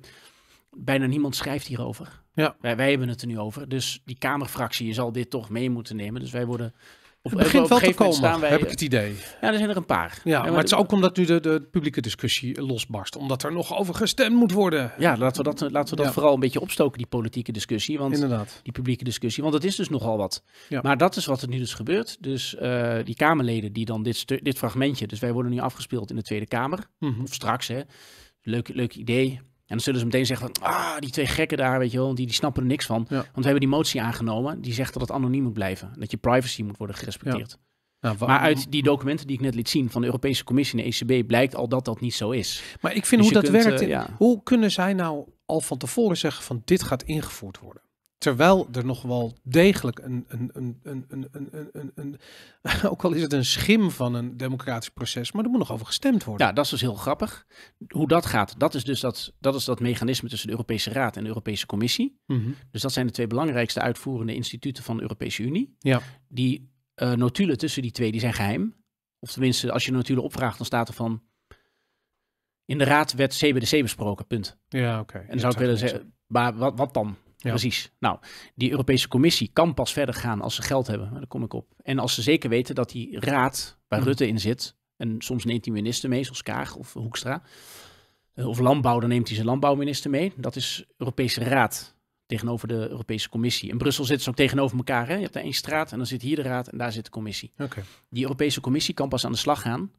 bijna niemand schrijft hierover. Ja. Wij, wij hebben het er nu over. Dus die Kamerfractie zal dit toch mee moeten nemen. Dus wij worden of, het begint wel te komen, wij, heb ik het idee. Ja, er zijn er een paar. Ja, maar, het is ook omdat nu de, de publieke discussie losbarst. Omdat er nog over gestemd moet worden. Ja, laten we dat, laten we dat vooral een beetje opstoken, die politieke discussie. Want, Inderdaad. Die publieke discussie, want dat is dus nogal wat. Ja. Maar dat is wat er nu dus gebeurt. Dus eh, die Kamerleden die dan dit, dit fragmentje... Dus wij worden nu afgespeeld in de Tweede Kamer. Mhm. Of straks, hè. Leuk, leuk idee. En dan zullen ze meteen zeggen van, ah, die twee gekken daar, weet je wel, die, die snappen er niks van. Want we hebben die motie aangenomen, die zegt dat het anoniem moet blijven. Dat je privacy moet worden gerespecteerd. Ja. Nou, maar uit die documenten die ik net liet zien van de Europese Commissie en de ECB blijkt al dat dat niet zo is. Maar ik vind dus hoe dat werkt, eh, hoe kunnen zij nou al van tevoren zeggen van dit gaat ingevoerd worden? Terwijl er nog wel degelijk een, een, een, een, een, een, een, [laughs] ook al is het een schim van een democratisch proces, maar er moet nog over gestemd worden. Ja, dat is dus heel grappig. Hoe dat gaat, dat is dus dat, dat, is dat mechanisme tussen de Europese Raad en de Europese Commissie. Mhm. Dus dat zijn de twee belangrijkste uitvoerende instituten van de Europese Unie. Ja. Die eh, notulen tussen die twee, die zijn geheim. Of tenminste, als je notulen opvraagt, dan staat er van, in de Raad werd CBDC besproken, punt. Ja, oké. En dan zou ik willen zeggen, maar wat, wat dan? Precies. Nou, die Europese Commissie kan pas verder gaan als ze geld hebben. Daar kom ik op. En als ze zeker weten dat die raad waar mm. Rutte in zit, en soms neemt hij minister mee, zoals Kaag of Hoekstra, eh, of landbouw, dan neemt hij zijn landbouwminister mee. Dat is Europese Raad tegenover de Europese Commissie. In Brussel zitten ze ook tegenover elkaar. Hè? Je hebt daar één straat en dan zit hier de Raad en daar zit de Commissie. Die Europese Commissie kan pas aan de slag gaan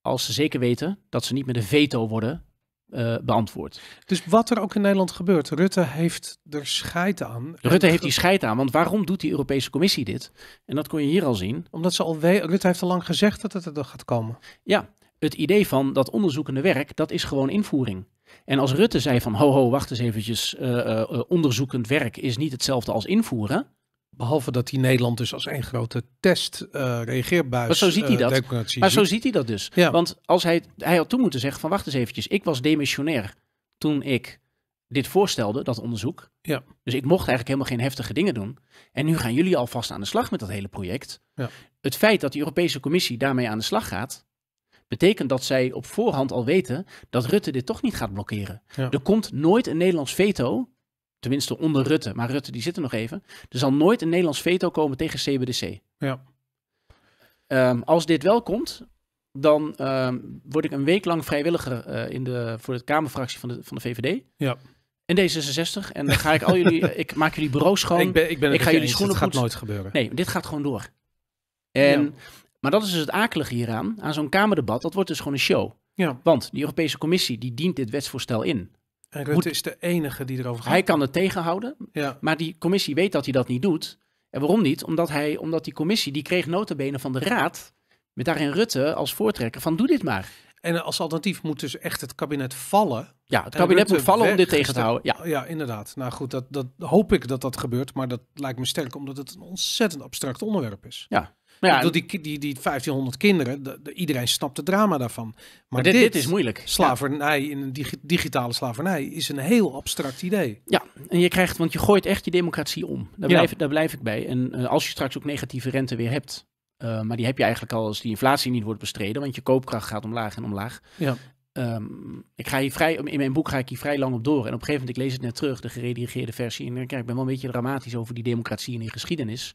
als ze zeker weten dat ze niet met een veto worden eh, beantwoord. Dus wat er ook in Nederland gebeurt, Rutte heeft er scheid aan. Rutte heeft die scheid aan, want waarom doet die Europese Commissie dit? En dat kon je hier al zien. Omdat ze al Rutte heeft al lang gezegd dat het er gaat komen. Ja, het idee van dat onderzoekende werk, dat is gewoon invoering. En als Rutte zei van ho ho, wacht eens eventjes, eh, eh, onderzoekend werk is niet hetzelfde als invoeren, Behalve dat hij Nederland dus als één grote test uh, reageerbuis. Maar zo ziet hij eh, dat. maar zo ziet hij dat dus. Want als hij, hij had toen moeten zeggen van wacht eens eventjes. Ik was demissionair toen ik dit voorstelde, dat onderzoek. Ja. Dus ik mocht eigenlijk helemaal geen heftige dingen doen. En nu gaan jullie alvast aan de slag met dat hele project. Ja. Het feit dat de Europese Commissie daarmee aan de slag gaat, betekent dat zij op voorhand al weten dat Rutte dit toch niet gaat blokkeren. Er komt nooit een Nederlands veto Tenminste onder Rutte. Maar Rutte die zit er nog even. Er zal nooit een Nederlands veto komen tegen CBDC. Ja. Ehm, als dit wel komt, dan ehm, word ik een week lang vrijwilliger eh, in de, voor de Kamerfractie van de, van de VVD. Ja. In D66. En dan ga ik al jullie. [laughs] ik maak jullie bureaus schoon. Ik, ben, ik, ben ik ga jullie schoenen. Dit gaat nooit gebeuren. Nee, dit gaat gewoon door. En, ja. Maar dat is dus het akelige hieraan. Aan zo'n Kamerdebat. Dat wordt dus gewoon een show. Ja. Want die Europese Commissie die dient dit wetsvoorstel in. En Rutte is de enige die erover gaat. Hij kan het tegenhouden, ja. maar die commissie weet dat hij dat niet doet. En waarom niet? Omdat, hij, omdat die commissie, die kreeg notabene van de raad, met daarin Rutte als voortrekker, van doe dit maar. En als alternatief moet dus echt het kabinet vallen. Ja, het kabinet moet vallen om dit tegen te houden. Ja, ja inderdaad. Nou goed, dat, dat hoop ik dat dat gebeurt. Maar dat lijkt me sterk, omdat het een ontzettend abstract onderwerp is. Ja, ja, die, die, die 1500 kinderen, iedereen snapt het drama daarvan. Maar, dit, dit, is moeilijk. Slavernij, in een digitale slavernij, is een heel abstract idee. Ja, en je krijgt, want je gooit echt je democratie om. Daar, blijf, daar blijf ik bij. En eh, als je straks ook negatieve rente weer hebt, eh, maar die heb je eigenlijk al als die inflatie niet wordt bestreden, want je koopkracht gaat omlaag en omlaag. Ja. Ehm, ik ga hier vrij, in mijn boek ga ik hier vrij lang op door. En op een gegeven moment, ik lees het net terug, de geredigeerde versie. En ik ben wel een beetje dramatisch over die democratie in geschiedenis.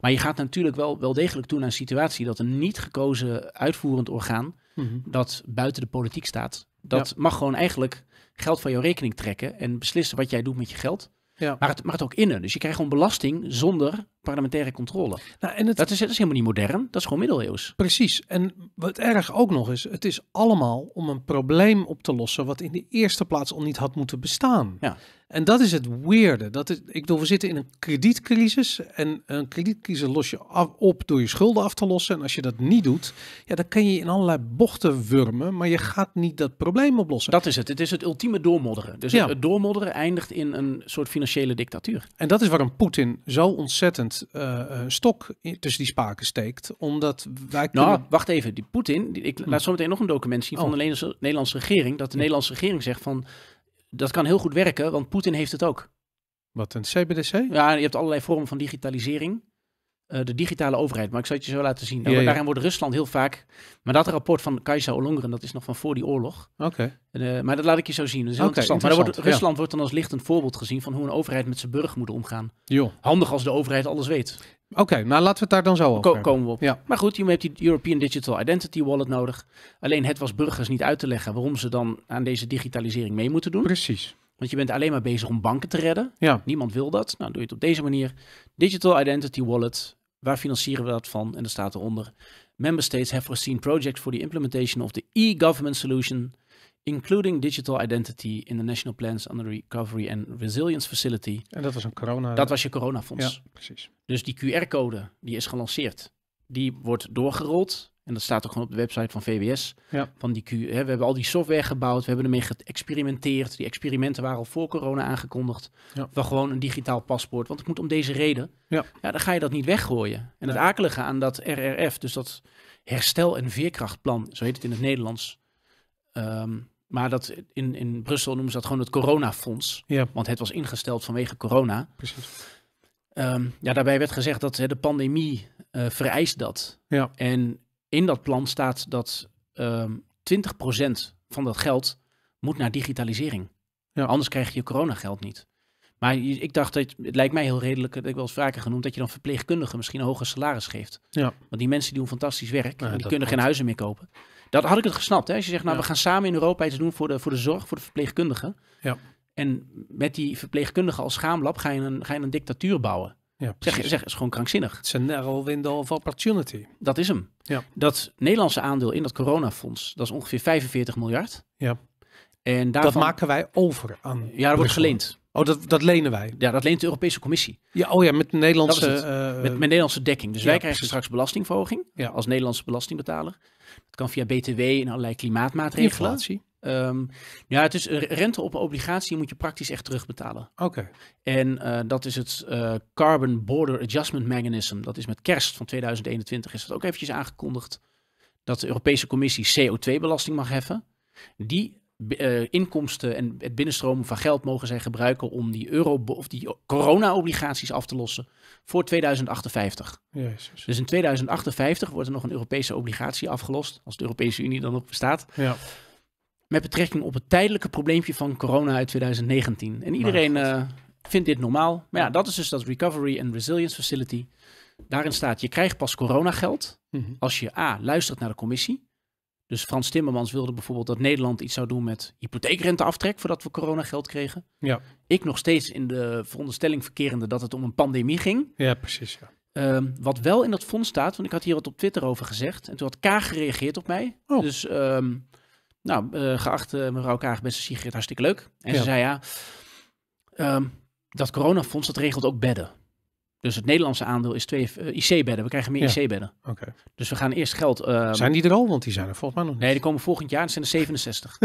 Maar je gaat natuurlijk wel, wel degelijk toe naar een situatie dat een niet gekozen uitvoerend orgaan, mhm. dat buiten de politiek staat, dat mag gewoon eigenlijk geld van jouw rekening trekken en beslissen wat jij doet met je geld. Maar, het, maar het ook innen. Dus je krijgt gewoon belasting zonder parlementaire controle. Nou, en het... dat, is, helemaal niet modern, dat is gewoon middeleeuws. Precies. En wat erg ook nog is, het is allemaal om een probleem op te lossen wat in de eerste plaats al niet had moeten bestaan. Ja. En dat is het weerde. Dat is, ik bedoel, we zitten in een kredietcrisis. En een kredietcrisis los je af, op door je schulden af te lossen. En als je dat niet doet, ja, dan kan je in allerlei bochten wurmen. Maar je gaat niet dat probleem oplossen. Dat is het. Het is het ultieme doormodderen. Dus ja. het, het doormodderen eindigt in een soort financiële dictatuur. En dat is waarom Poetin zo ontzettend eh, eh, stok tussen die spaken steekt. Omdat wij. Nou, wacht even. Die Poetin. Die, ik laat hmm. zo meteen nog een document zien van oh. de Nederlandse, regering. Dat de Nederlandse regering zegt van. Dat kan heel goed werken, want Poetin heeft het ook. Wat een CBDC? Ja, je hebt allerlei vormen van digitalisering. Eh, de digitale overheid. Maar ik zal het je zo laten zien. Daarin wordt Rusland heel vaak... Maar dat rapport van Kajsa Olongren, dat is nog van voor die oorlog. Oké. Eh, maar dat laat ik je zo zien. Dat is Maar Rusland wordt dan als lichtend voorbeeld gezien... van hoe een overheid met zijn burger moet omgaan. Jo. Handig als de overheid alles weet. Oké, nou laten we het daar dan zo over komen we op. Ja. Maar goed, je hebt die European Digital Identity Wallet nodig. Alleen het was burgers niet uit te leggen... waarom ze dan aan deze digitalisering mee moeten doen. Precies. Want je bent alleen maar bezig om banken te redden. Ja. Niemand wil dat. Nou, doe je het op deze manier. Digital Identity Wallet. Waar financieren we dat van? En er staat eronder: Member states have foreseen projects for the implementation of the e-government solution, including digital identity in the national plans under recovery and resilience facility. En dat was een corona. Dat was je coronafonds. Ja, precies. Dus die QR-code die is gelanceerd, die wordt doorgerold en dat staat ook gewoon op de website van VWS. Ja. Van die Q, hè, we hebben al die software gebouwd, we hebben ermee geëxperimenteerd. Die experimenten waren al voor corona aangekondigd. Ja. Wel gewoon een digitaal paspoort, want het moet om deze reden. Ja. ja dan ga je dat niet weggooien. En het akelige aan dat RRF, dus dat herstel- en veerkrachtplan, zo heet het in het Nederlands. Ehm, maar dat in, in Brussel noemen ze dat gewoon het coronafonds. Ja. Want het was ingesteld vanwege corona. Precies. Ehm, ja, daarbij werd gezegd dat hè, de pandemie eh, vereist dat. Ja. En in dat plan staat dat 20% ehm, van dat geld moet naar digitalisering. Ja. Anders krijg je coronageld niet. Maar ik dacht, dat het lijkt mij heel redelijk, dat ik wel eens vaker genoemd, dat je dan verpleegkundigen misschien een hoger salaris geeft. Ja. Want die mensen die doen fantastisch werk, en die kunnen geen huizen meer kopen. Dat had ik het gesnapt. Hè? Als je zegt, nou we gaan samen in Europa iets doen voor de, voor de zorg, voor de verpleegkundigen. Ja. En met die verpleegkundigen als schaamlab ga je een, ga je een dictatuur bouwen. Ja, zeg, zeg, is gewoon krankzinnig. Het is een narrow window of opportunity. Dat is hem. Ja. Dat Nederlandse aandeel in dat coronafonds, dat is ongeveer 45 miljard. Ja. En daarvan, dat maken wij over aan. Ja, dat wordt geleend. Oh, dat, dat lenen wij. Ja, dat leent de Europese Commissie. Ja, oh ja, met Nederlandse. Eh, met, met, Nederlandse dekking. Dus wij krijgen straks belastingverhoging ja. als Nederlandse belastingbetaler. Dat kan via BTW en allerlei klimaatmaatregelen. Inflatie. Ehm, ja, het is eh, rente op een obligatie moet je praktisch echt terugbetalen. Oké. En eh, dat is het eh, Carbon Border Adjustment Mechanism. Dat is met kerst van 2021 is dat ook eventjes aangekondigd. Dat de Europese Commissie CO2-belasting mag heffen. Die inkomsten en het binnenstromen van geld mogen zij gebruiken om die, euro of die corona-obligaties af te lossen voor 2058. Jezus. Dus in 2058 wordt er nog een Europese obligatie afgelost, als de Europese Unie dan nog bestaat. Ja met betrekking op het tijdelijke probleempje van corona uit 2019. En iedereen nou, eh, vindt dit normaal. Maar ja, dat is dus dat Recovery and Resilience Facility. Daarin staat, je krijgt pas coronageld mhm. als je A, luistert naar de commissie. Dus Frans Timmermans wilde bijvoorbeeld dat Nederland iets zou doen met hypotheekrenteaftrek voordat we coronageld kregen. Ja. Ik nog steeds in de veronderstelling verkerende dat het om een pandemie ging. Ja, precies. Ja. Ehm, wat wel in dat fonds staat, want ik had hier wat op Twitter over gezegd. En toen had K gereageerd op mij. Oh. Dus ehm, nou, uh, geachte mevrouw Kaag, beste Sigrid, hartstikke leuk. En ze zei ja, um, dat coronafonds dat regelt ook bedden. Dus het Nederlandse aandeel is twee eh, IC-bedden. We krijgen meer IC-bedden. Oké. Dus we gaan eerst geld. Ehm, zijn die er al? Want die zijn er volgens mij nog niet. Nee, die komen volgend jaar. Dat zijn er 67.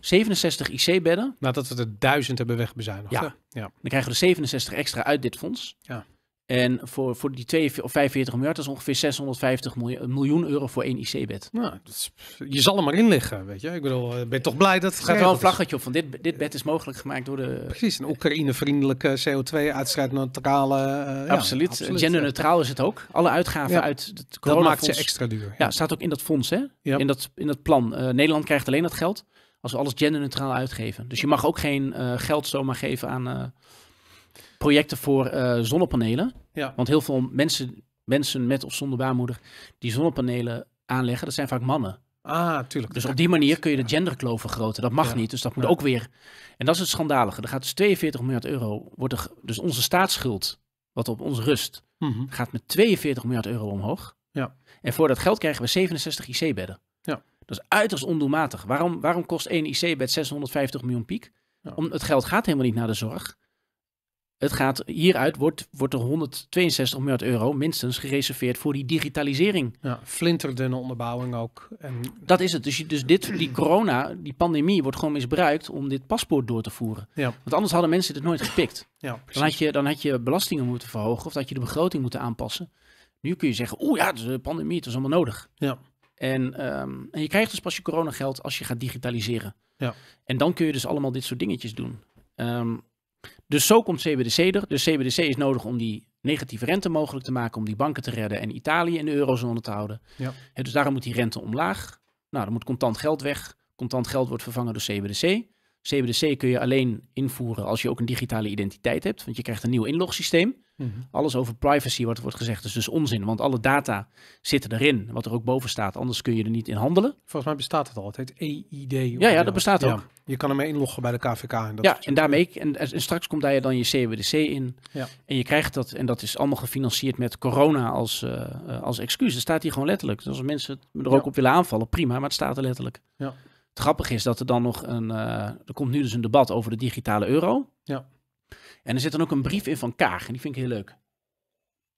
67 IC-bedden. Nadat we er duizend hebben wegbezuinigd. Ja. ja. Dan krijgen we de 67 extra uit dit fonds. Ja. En voor, voor die 45 miljard, dat is ongeveer 650 miljoen, euro voor één IC-bed. Nou, je zal er maar in liggen, weet je. Ik bedoel, eh, ben toch blij dat het gaat wel een vlaggetje op van dit, dit bed is mogelijk gemaakt door de... Precies, een Oekraïne-vriendelijke CO2-uitstrijdneutrale... Uh, eh, absoluut. Ja, absoluut. Genderneutraal is het ook. Alle uitgaven uit het coronafonds... Dat maakt ze extra duur. Ja. ja, staat ook in dat fonds, hè. In, dat, in dat plan. Eh, Nederland krijgt alleen dat geld als we alles genderneutraal uitgeven. Dus je mag ook geen geld zomaar geven aan projecten voor eh, zonnepanelen. Ja. Want heel veel mensen, mensen met of zonder baarmoeder die zonnepanelen aanleggen, dat zijn vaak mannen. Ah, tuurlijk. Dus op die manier kun je de genderkloof vergroten. Dat mag niet, dus dat moet ook weer. En dat is het schandalige. Er gaat dus 42 miljard euro, wordt dus onze staatsschuld, wat op ons rust, mhm. gaat met 42 miljard euro omhoog. Ja. En voor dat geld krijgen we 67 IC-bedden. Ja. Dat is uiterst ondoelmatig. Waarom, waarom kost één IC-bed 650 miljoen piek? Om, het geld gaat helemaal niet naar de zorg. Het gaat, hieruit wordt, wordt er 162 miljard euro minstens gereserveerd voor die digitalisering. Ja, flinterdunne onderbouwing ook. En... Dat is het. Dus, dus dit, die corona, die pandemie wordt gewoon misbruikt om dit paspoort door te voeren. Ja. Want anders hadden mensen dit nooit gepikt. Ja, Dan, had je, dan had je belastingen moeten verhogen of dat je de begroting moeten aanpassen. Nu kun je zeggen, oeh ja, de pandemie, het is allemaal nodig. Ja. En, ehm, en je krijgt dus pas je coronageld als je gaat digitaliseren. Ja. En dan kun je dus allemaal dit soort dingetjes doen. Um, dus zo komt CBDC er. Dus CBDC is nodig om die negatieve rente mogelijk te maken, om die banken te redden en Italië in de eurozone te houden. Ja. dus daarom moet die rente omlaag. Nou, dan moet contant geld weg. Contant geld wordt vervangen door CBDC. CBDC kun je alleen invoeren als je ook een digitale identiteit hebt, want je krijgt een nieuw inlogsysteem. Mhm. Alles over privacy wat wordt gezegd is dus onzin, want alle data zitten erin, wat er ook boven staat. Anders kun je er niet in handelen. Volgens mij bestaat het al. Het heet EID. Ja, ja, dat bestaat ook. Je kan ermee inloggen bij de KVK. En dat ja, en daarmee. En, straks komt daar je dan je CWDC in. Ja. En je krijgt dat. En dat is allemaal gefinancierd met corona als, eh, eh, als excuus. Dat staat hier gewoon letterlijk. Dus als mensen er ook op willen aanvallen, prima, maar het staat er letterlijk. Ja. Het grappige is dat er dan nog een. Eh, er komt nu dus een debat over de digitale euro. Ja. En er zit dan ook een brief in van Kaag. En die vind ik heel leuk.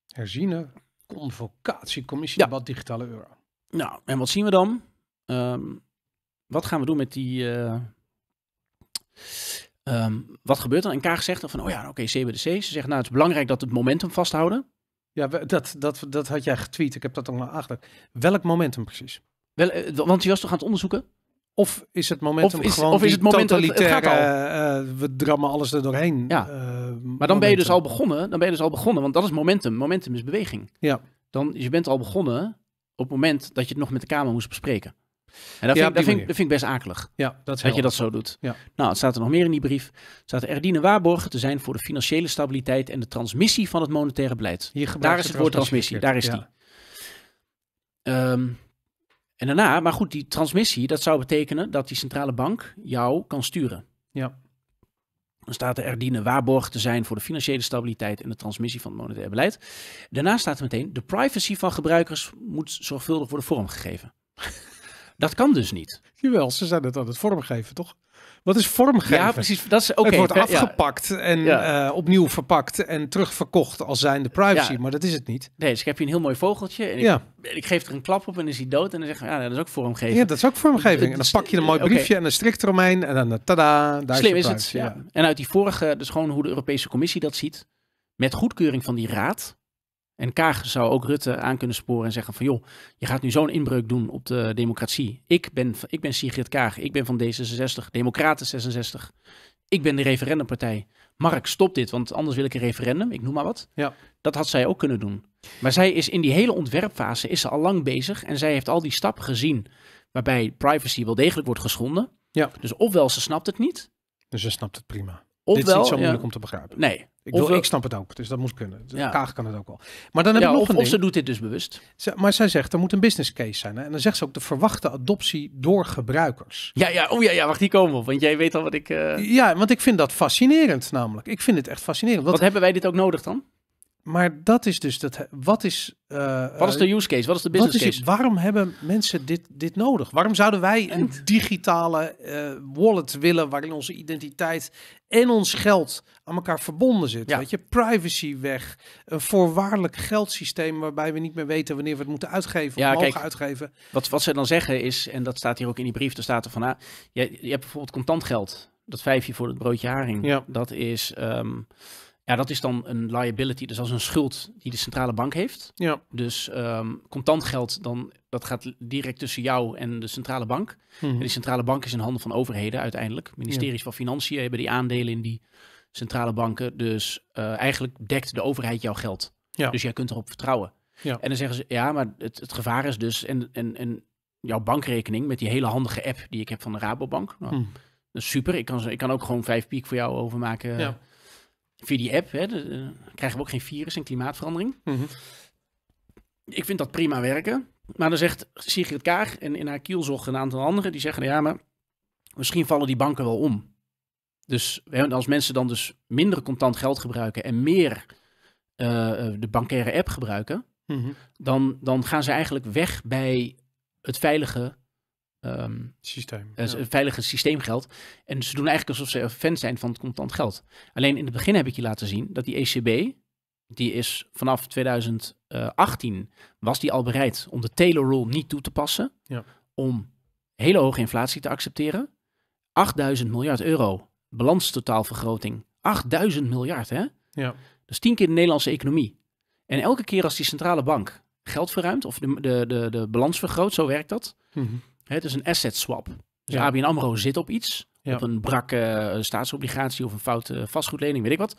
Herziene convocatiecommissie, ja. debat digitale euro. Nou, en wat zien we dan? Ehm, wat gaan we doen met die... Eh, ehm, wat gebeurt er? En Kaag zegt dan van, oh ja, oké, okay, CBDC. Ze zegt, nou, het is belangrijk dat het momentum vasthouden. Ja, dat, dat, dat had jij getweet. Ik heb dat al achter. Welk momentum precies? Wel, eh, want je was toch aan het onderzoeken? Of is het momentum gewoon of is het moment totalitaire, dat het eh, we drammen alles er doorheen. Eh, maar dan ben je dus al begonnen. Dan ben je dus al begonnen, want dat is momentum. Momentum is beweging. Ja. Dan, dus je bent al begonnen op het moment dat je het nog met de Kamer moest bespreken. En dat, vind, ik, dat, vind, ik best akelig. Ja, dat, je dat zo doet. Ja. Nou, het staat er nog meer in die brief. Het staat er dienen Waarborgen te zijn voor de financiële stabiliteit en de transmissie van het monetaire beleid. Hier Daar is het woord transmissie. Daar is die. Ehm, en daarna, maar goed, die transmissie, dat zou betekenen dat die centrale bank jou kan sturen. Ja. Dan staat er dienen waarborg te zijn voor de financiële stabiliteit en de transmissie van het monetair beleid. Daarna staat er meteen, de privacy van gebruikers moet zorgvuldig worden vormgegeven. [laughs] dat kan dus niet. Jawel, ze zijn het aan het vormgeven, toch? Wat is vormgeving? Ja, precies. Dat is, het wordt afgepakt en eh, opnieuw verpakt en terugverkocht als zijnde privacy. Maar dat is het niet. Nee, dus ik heb hier een heel mooi vogeltje en ik, ik geef er een klap op en is hij dood. En dan zeg ik, ja, dat is ook vormgeving. Ja, dat is ook vormgeving. En dan pak je een mooi eh, briefje okay. en een eromheen en dan eh, tada, daar Slim is, het, is het ja. En uit die vorige, dus gewoon hoe de Europese Commissie dat ziet, met goedkeuring van die raad en Kaag zou ook Rutte aan kunnen sporen en zeggen van joh, je gaat nu zo'n inbreuk doen op de democratie. Ik ben, ik ben Sigrid Kaag, ik ben van D66, Democraten 66. Ik ben de referendumpartij. Mark, stop dit, want anders wil ik een referendum, ik noem maar wat. Ja. Dat had zij ook kunnen doen. Maar zij is in die hele ontwerpfase is ze al lang bezig en zij heeft al die stappen gezien waarbij privacy wel degelijk wordt geschonden. Ja. Dus ofwel ze snapt het niet. Dus ze snapt het prima. Ofwel, dit is niet zo moeilijk om te begrijpen. Nee, ik, ik eh, snap het ook, dus dat moet kunnen. Kaag kan het ook wel. Maar dan heb je nog een ding. Of ze doet dit dus bewust. maar zij zegt, er moet een business case zijn. Hè? En dan zegt ze ook de verwachte adoptie door gebruikers. Ja, ja, oh ja, ja wacht, die komen op. Want jij weet al wat ik... Eh, ja, want ik vind dat fascinerend namelijk. Ik vind het echt fascinerend. Want, wat hebben wij dit ook nodig dan? maar dat is dus dat. Wat is. Eh, wat is de eh, use case? Wat is de business case? waarom hebben mensen dit, dit nodig? Waarom zouden wij een digitale eh, wallet willen waarin onze identiteit en ons geld aan elkaar verbonden zit? Ja. Weet je, privacy weg, een voorwaardelijk geldsysteem waarbij we niet meer weten wanneer we het moeten uitgeven ja, of mogen kijk, uitgeven. Wat, wat ze dan zeggen is, en dat staat hier ook in die brief, er staat er van, ah, je, hebt bijvoorbeeld contant geld, dat vijfje voor het broodje haring, ja. dat is. Ehm, ja, dat is dan een liability, dus als een schuld die de centrale bank heeft. Ja. Dus ehm, contant geld, dan, dat gaat direct tussen jou en de centrale bank. Mhm. En die centrale bank is in handen van overheden uiteindelijk. Ministeries van Financiën hebben die aandelen in die centrale banken. Dus eh, eigenlijk dekt de overheid jouw geld. Ja. Dus jij kunt erop vertrouwen. Ja. En dan zeggen ze, ja, maar het, het gevaar is dus... En, en, en jouw bankrekening met die hele handige app die ik heb van de Rabobank. Nou, mhm. Dat is super. Ik kan, ik kan ook gewoon vijf piek voor jou overmaken. Ja via die app, hè, krijgen we ook geen virus en klimaatverandering. Mhm. Ik vind dat prima werken. Maar dan zegt Sigrid Kaag en in haar kielzog een aantal anderen, die zeggen, ja, maar misschien vallen die banken wel om. Dus als mensen dan dus minder contant geld gebruiken en meer eh, eh, de bankaire app gebruiken, mhm. dan, dan gaan ze eigenlijk weg bij het veilige Ehm, systeem, eh, ja. een veilige systeemgeld. En ze doen eigenlijk alsof ze fan zijn van het contant geld. Alleen in het begin heb ik je laten zien dat die ECB, die is vanaf 2018, was die al bereid om de Taylor Rule niet toe te passen. Ja. Om hele hoge inflatie te accepteren. 8000 miljard euro balanstotaalvergroting. 8000 miljard, hè? Ja. Dat is tien keer de Nederlandse economie. En elke keer als die centrale bank geld verruimt of de, de, de, de balans vergroot, zo werkt dat, mm het is een asset swap. Dus ABN AMRO zit op iets. Op een brakke eh, staatsobligatie of een foute eh, vastgoedlening, weet ik wat.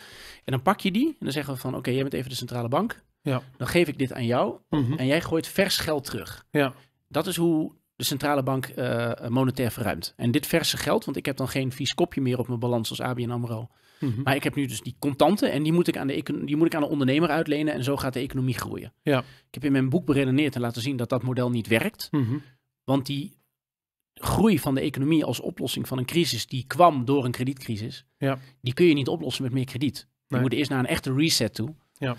En dan pak je die en dan zeggen we van, oké, jij bent even de centrale bank. Ja. Dan geef ik dit aan jou mhm. en jij gooit vers geld terug. Ja. Dat is hoe de centrale bank eh, monetair verruimt. En dit verse geld, want ik heb dan geen vies kopje meer op mijn balans als ABN AMRO. Mhm. Maar ik heb nu dus die contanten en die moet, ik aan de die moet ik aan de ondernemer uitlenen en zo gaat de economie groeien. Ja. Ik heb in mijn boek beredeneerd en laten zien dat dat model niet werkt. Mhm. Want die groei van de economie als oplossing van een crisis die kwam door een kredietcrisis, ja. die kun je niet oplossen met meer krediet. Je nee. moet eerst naar een echte reset toe. Ja.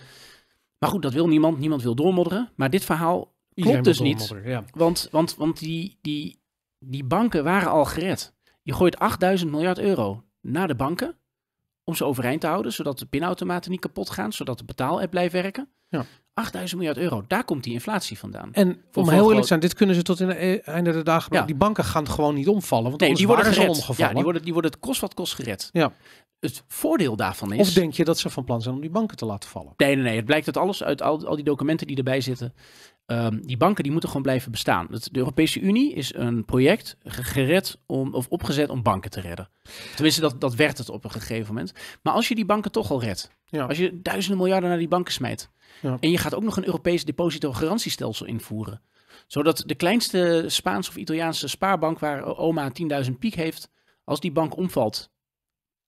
Maar goed, dat wil niemand. Niemand wil doormodderen. Maar dit verhaal klopt dus niet. Ja. Want, want, want die, die, die banken waren al gered. Je gooit 8000 miljard euro naar de banken om ze overeind te houden, zodat de pinautomaten niet kapot gaan, zodat de betaalapp blijft werken. Ja. 8000 miljard euro, daar komt die inflatie vandaan. En Voor om heel eerlijk zijn, dit kunnen ze tot in de e- einde de dag. Ja. Die banken gaan gewoon niet omvallen. Want nee, die worden gered. Omgevallen. Ja, die worden, die worden het kost wat kost gered. Ja. Het voordeel daarvan is. Of denk je dat ze van plan zijn om die banken te laten vallen? Nee, nee, nee. Het blijkt uit alles, uit al die documenten die erbij zitten, Ehm, die banken die moeten gewoon blijven bestaan. de Europese Unie is een project gered om, of opgezet om banken te redden. Tenminste, dat, dat werd het op een gegeven moment. Maar als je die banken toch al redt, ja. als je duizenden miljarden naar die banken smijt, ja. en je gaat ook nog een Europees depositogarantiestelsel invoeren, zodat de kleinste Spaanse of Italiaanse spaarbank waar oma 10.000 piek heeft, als die bank omvalt,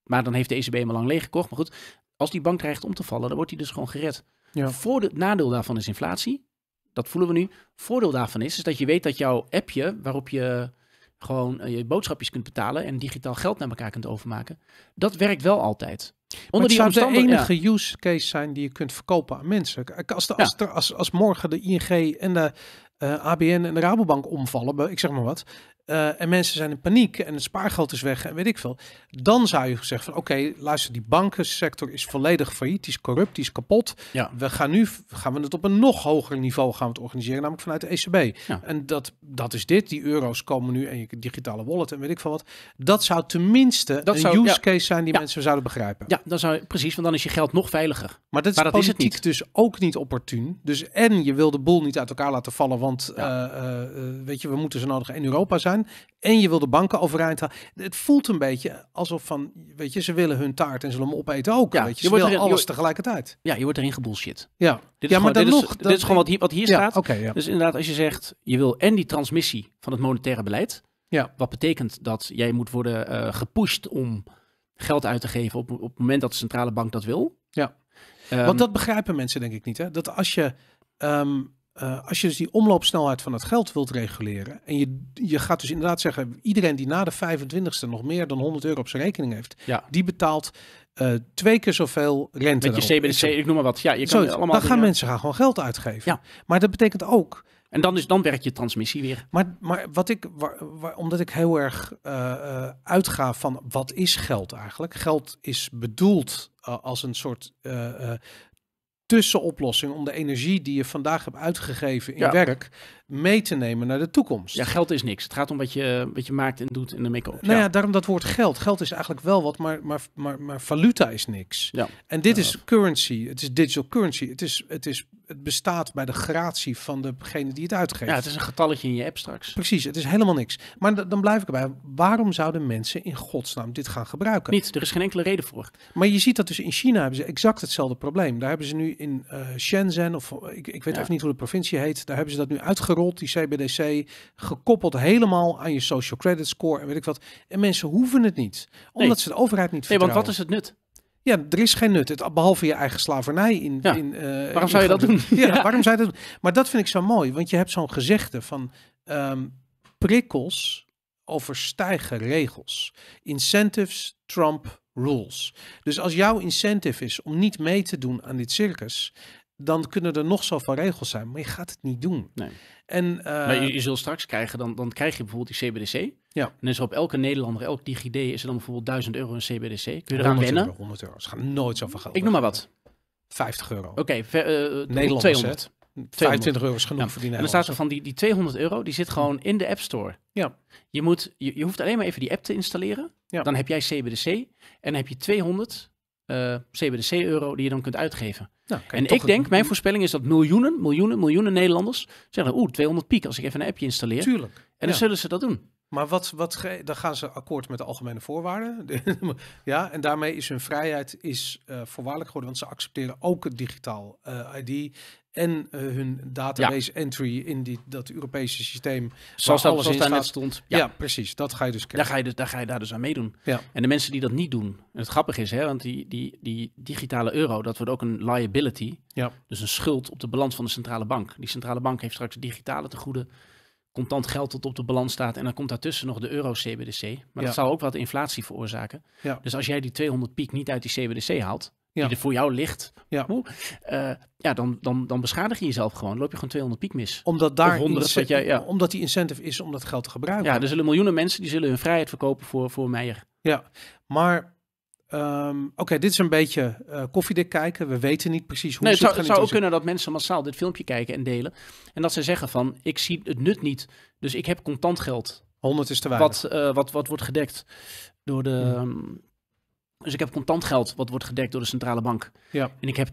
maar dan heeft de ECB hem al lang leeggekocht, maar goed, als die bank dreigt om te vallen, dan wordt die dus gewoon gered. Ja. Voor het nadeel daarvan is inflatie dat voelen we nu. Voordeel daarvan is, is dat je weet dat jouw appje, waarop je gewoon eh, je boodschapjes kunt betalen en digitaal geld naar elkaar kunt overmaken, dat werkt wel altijd. Onder die zou de enige use case zijn die je kunt verkopen aan mensen. Als, als, als, als morgen de ING en de eh, ABN en de Rabobank omvallen, ik zeg maar wat, eh, en mensen zijn in paniek en het spaargeld is weg en weet ik veel. Dan zou je zeggen van oké, luister, die bankensector is volledig failliet, die is corrupt, die is kapot. We gaan nu gaan we het op een nog hoger niveau gaan we het organiseren, namelijk vanuit de ECB. En dat, dat is dit. Die euro's komen nu en je digitale wallet en weet ik veel wat. Dat zou tenminste een use case zijn die mensen zouden begrijpen. Ja, dan zou, precies, want dan is je geld nog veiliger. Maar dat is, politiek het niet. dus ook niet opportun. Dus en je wil de boel niet uit elkaar laten vallen, want eh, eh, weet je, we moeten zo nodig in Europa zijn. En je wil de banken overeind halen. Het voelt een beetje alsof van, weet je, ze willen hun taart en ze willen hem opeten ook. weet je, ze willen alles tegelijkertijd. Ja, je wordt erin gebullshit. Ja, dit is maar gewoon, dit Is, gewoon wat hier, wat hier staat. Dus inderdaad, als je zegt, je wil en die transmissie van het monetaire beleid. Ja. Wat betekent dat jij moet worden uh, gepusht om geld uit te geven op, op het moment dat de centrale bank dat wil. Ja, ehm, want dat begrijpen mensen denk ik niet. Hè? Dat als je... Ehm, eh, als je dus die omloopsnelheid van het geld wilt reguleren. En je, je gaat dus inderdaad zeggen, iedereen die na de 25ste nog meer dan 100 euro op zijn rekening heeft, die betaalt eh, twee keer zoveel rente. Met je CBDC, ik noem maar wat. Ja, je kan allemaal dan gaan mensen gaan gewoon geld uitgeven. Ja. Maar dat betekent ook. En dan, is, dan werkt je transmissie weer. Maar, maar wat ik, omdat ik heel erg uh, uitga van wat is geld eigenlijk? Geld is bedoeld als een soort tussenoplossing om de energie die je vandaag hebt uitgegeven in werk mee te nemen naar de toekomst. Ja, geld is niks. Het gaat om wat je, wat je maakt en doet in de make-up. Nou ja. daarom dat woord geld. Geld is eigenlijk wel wat, maar, maar, maar, maar valuta is niks. Ja. En dit is currency. Het is digital currency. Het, is, het, is, het bestaat bij de gratie van degene die het uitgeeft. Ja, het is een getalletje in je app straks. Precies, het is helemaal niks. Maar dan blijf ik erbij. Waarom zouden mensen in godsnaam dit gaan gebruiken? Niet, er is geen enkele reden voor. Maar je ziet dat dus in China hebben ze exact hetzelfde probleem. Daar hebben ze nu in uh, Shenzhen, of ik, ik weet even niet hoe de provincie heet, daar hebben ze dat nu uitgerold die CBDC gekoppeld helemaal aan je social credit score en weet ik wat. En mensen hoeven het niet, omdat ze de overheid niet vertrouwen. Nee, want wat is het nut? Ja, er is geen nut. Het, behalve je eigen slavernij. In, in eh, waarom zou je dat doen? [laughs] Ja, waarom zou je dat doen? Maar dat vind ik zo mooi, want je hebt zo'n gezegde van ehm, prikkels overstijgen regels. Incentives trump rules. Dus als jouw incentive is om niet mee te doen aan dit circus, dan kunnen er nog zoveel regels zijn, maar je gaat het niet doen. Nee. En, eh, maar je, zult straks krijgen, dan, dan krijg je bijvoorbeeld die CBDC. Ja. En dan is er op elke Nederlander, elk DigiD, is er dan bijvoorbeeld 1000 euro een CBDC. Kun je eraan wennen? Euro, 100 euro, ze gaan nooit zoveel geld. Ik noem maar wat. 50 euro. Oké, okay, uh, Nederland 200. 25 euro is genoeg ja. voor die En dan staat er van die, die 200 euro, die zit gewoon in de App Store. Ja. Je, moet, je, je hoeft alleen maar even die app te installeren. Ja. Dan heb jij CBDC en dan heb je 200 eh, CBDC-euro die je dan kunt uitgeven. Nou, en ik denk, mijn voorspelling is dat miljoenen, miljoenen, miljoenen Nederlanders zeggen, oeh, 200 piek als ik even een appje installeer. Tuurlijk. En dan zullen ze dat doen. Maar wat, wat dan gaan ze akkoord met de algemene voorwaarden. [laughs] ja, en daarmee is hun vrijheid is, uh, voorwaardelijk geworden. Want ze accepteren ook het digitaal uh, eh, ID en eh, hun database entry in die, dat Europese systeem. Zoals, dat, alles zoals daar stond. Ja. precies. Dat ga je dus krijgen. Daar ga je, dus, daar, ga je daar dus aan meedoen. Ja. En de mensen die dat niet doen, en het grappige is, hè, want die, die, die digitale euro, dat wordt ook een liability. Ja. Dus een schuld op de balans van de centrale bank. Die centrale bank heeft straks digitale tegoeden, contant geld tot op de balans staat. En dan komt daartussen nog de euro-CBDC. Maar dat zou ook wat inflatie veroorzaken. Dus als jij die 200 piek niet uit die CBDC haalt, ja. die voor jou ligt, ja. Hoe, eh, ja, dan, dan, dan beschadig je jezelf gewoon. Loop je gewoon 200 piek mis. Omdat daar dat jij, ja. omdat die incentive is om dat geld te gebruiken. Ja, er zullen miljoenen mensen die zullen hun vrijheid verkopen voor, voor Meijer. Ja, maar ehm, Oké, dit is een beetje eh, koffiedik kijken. We weten niet precies hoe het zou, het zou ook kunnen dat mensen massaal dit filmpje kijken en delen. En dat ze zeggen van, ik zie het nut niet. Dus ik heb contant geld. 100 is te weinig. Wat, eh, wat, wat wordt gedekt door de... Hmm. Ehm, dus ik heb contant geld wat wordt gedekt door de centrale bank. Ja. En ik heb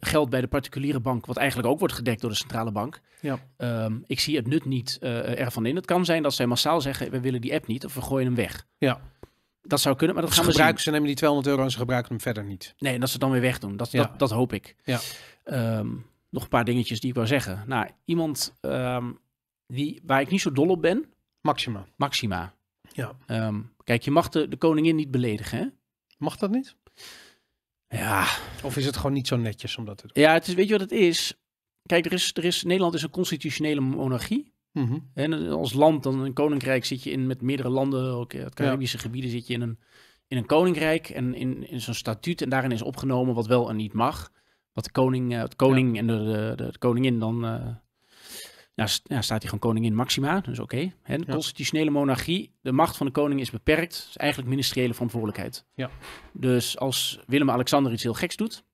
geld bij de particuliere bank, wat eigenlijk ook wordt gedekt door de centrale bank. Ja. Ehm, ik zie het nut niet eh, ervan in. Het kan zijn dat zij massaal zeggen, we willen die app niet of we gooien hem weg. Ja. Dat zou kunnen, maar dat gaan ze gebruiken, Ze nemen die 200 euro en ze gebruiken hem verder niet. Nee, en dat ze het dan weer wegdoen. Dat, dat, hoop ik. Ja. Ehm, nog een paar dingetjes die ik wou zeggen. Nou, iemand ehm, die, waar ik niet zo dol op ben. Maxima. Maxima. Ja. kijk, je mag de, de koningin niet beledigen, hè? Mag dat niet? Ja. Of is het gewoon niet zo netjes om dat te doen? Ja, het is, weet je wat het is? Kijk, er is, er is, Nederland is een constitutionele monarchie. Mhm. En eh, als land, dan een koninkrijk zit je in met meerdere landen, ook eh, het Caribische ja. gebieden zit je in een, in een koninkrijk en in, in zo'n statuut. En daarin is opgenomen wat wel en niet mag. Wat de koning, eh, het koning en de, de, koningin dan ja, staat hij gewoon koningin Maxima, dus oké. Okay. constitutionele monarchie, de macht van de koning is beperkt. is eigenlijk ministeriële verantwoordelijkheid. Ja. Dus als Willem-Alexander iets heel geks doet,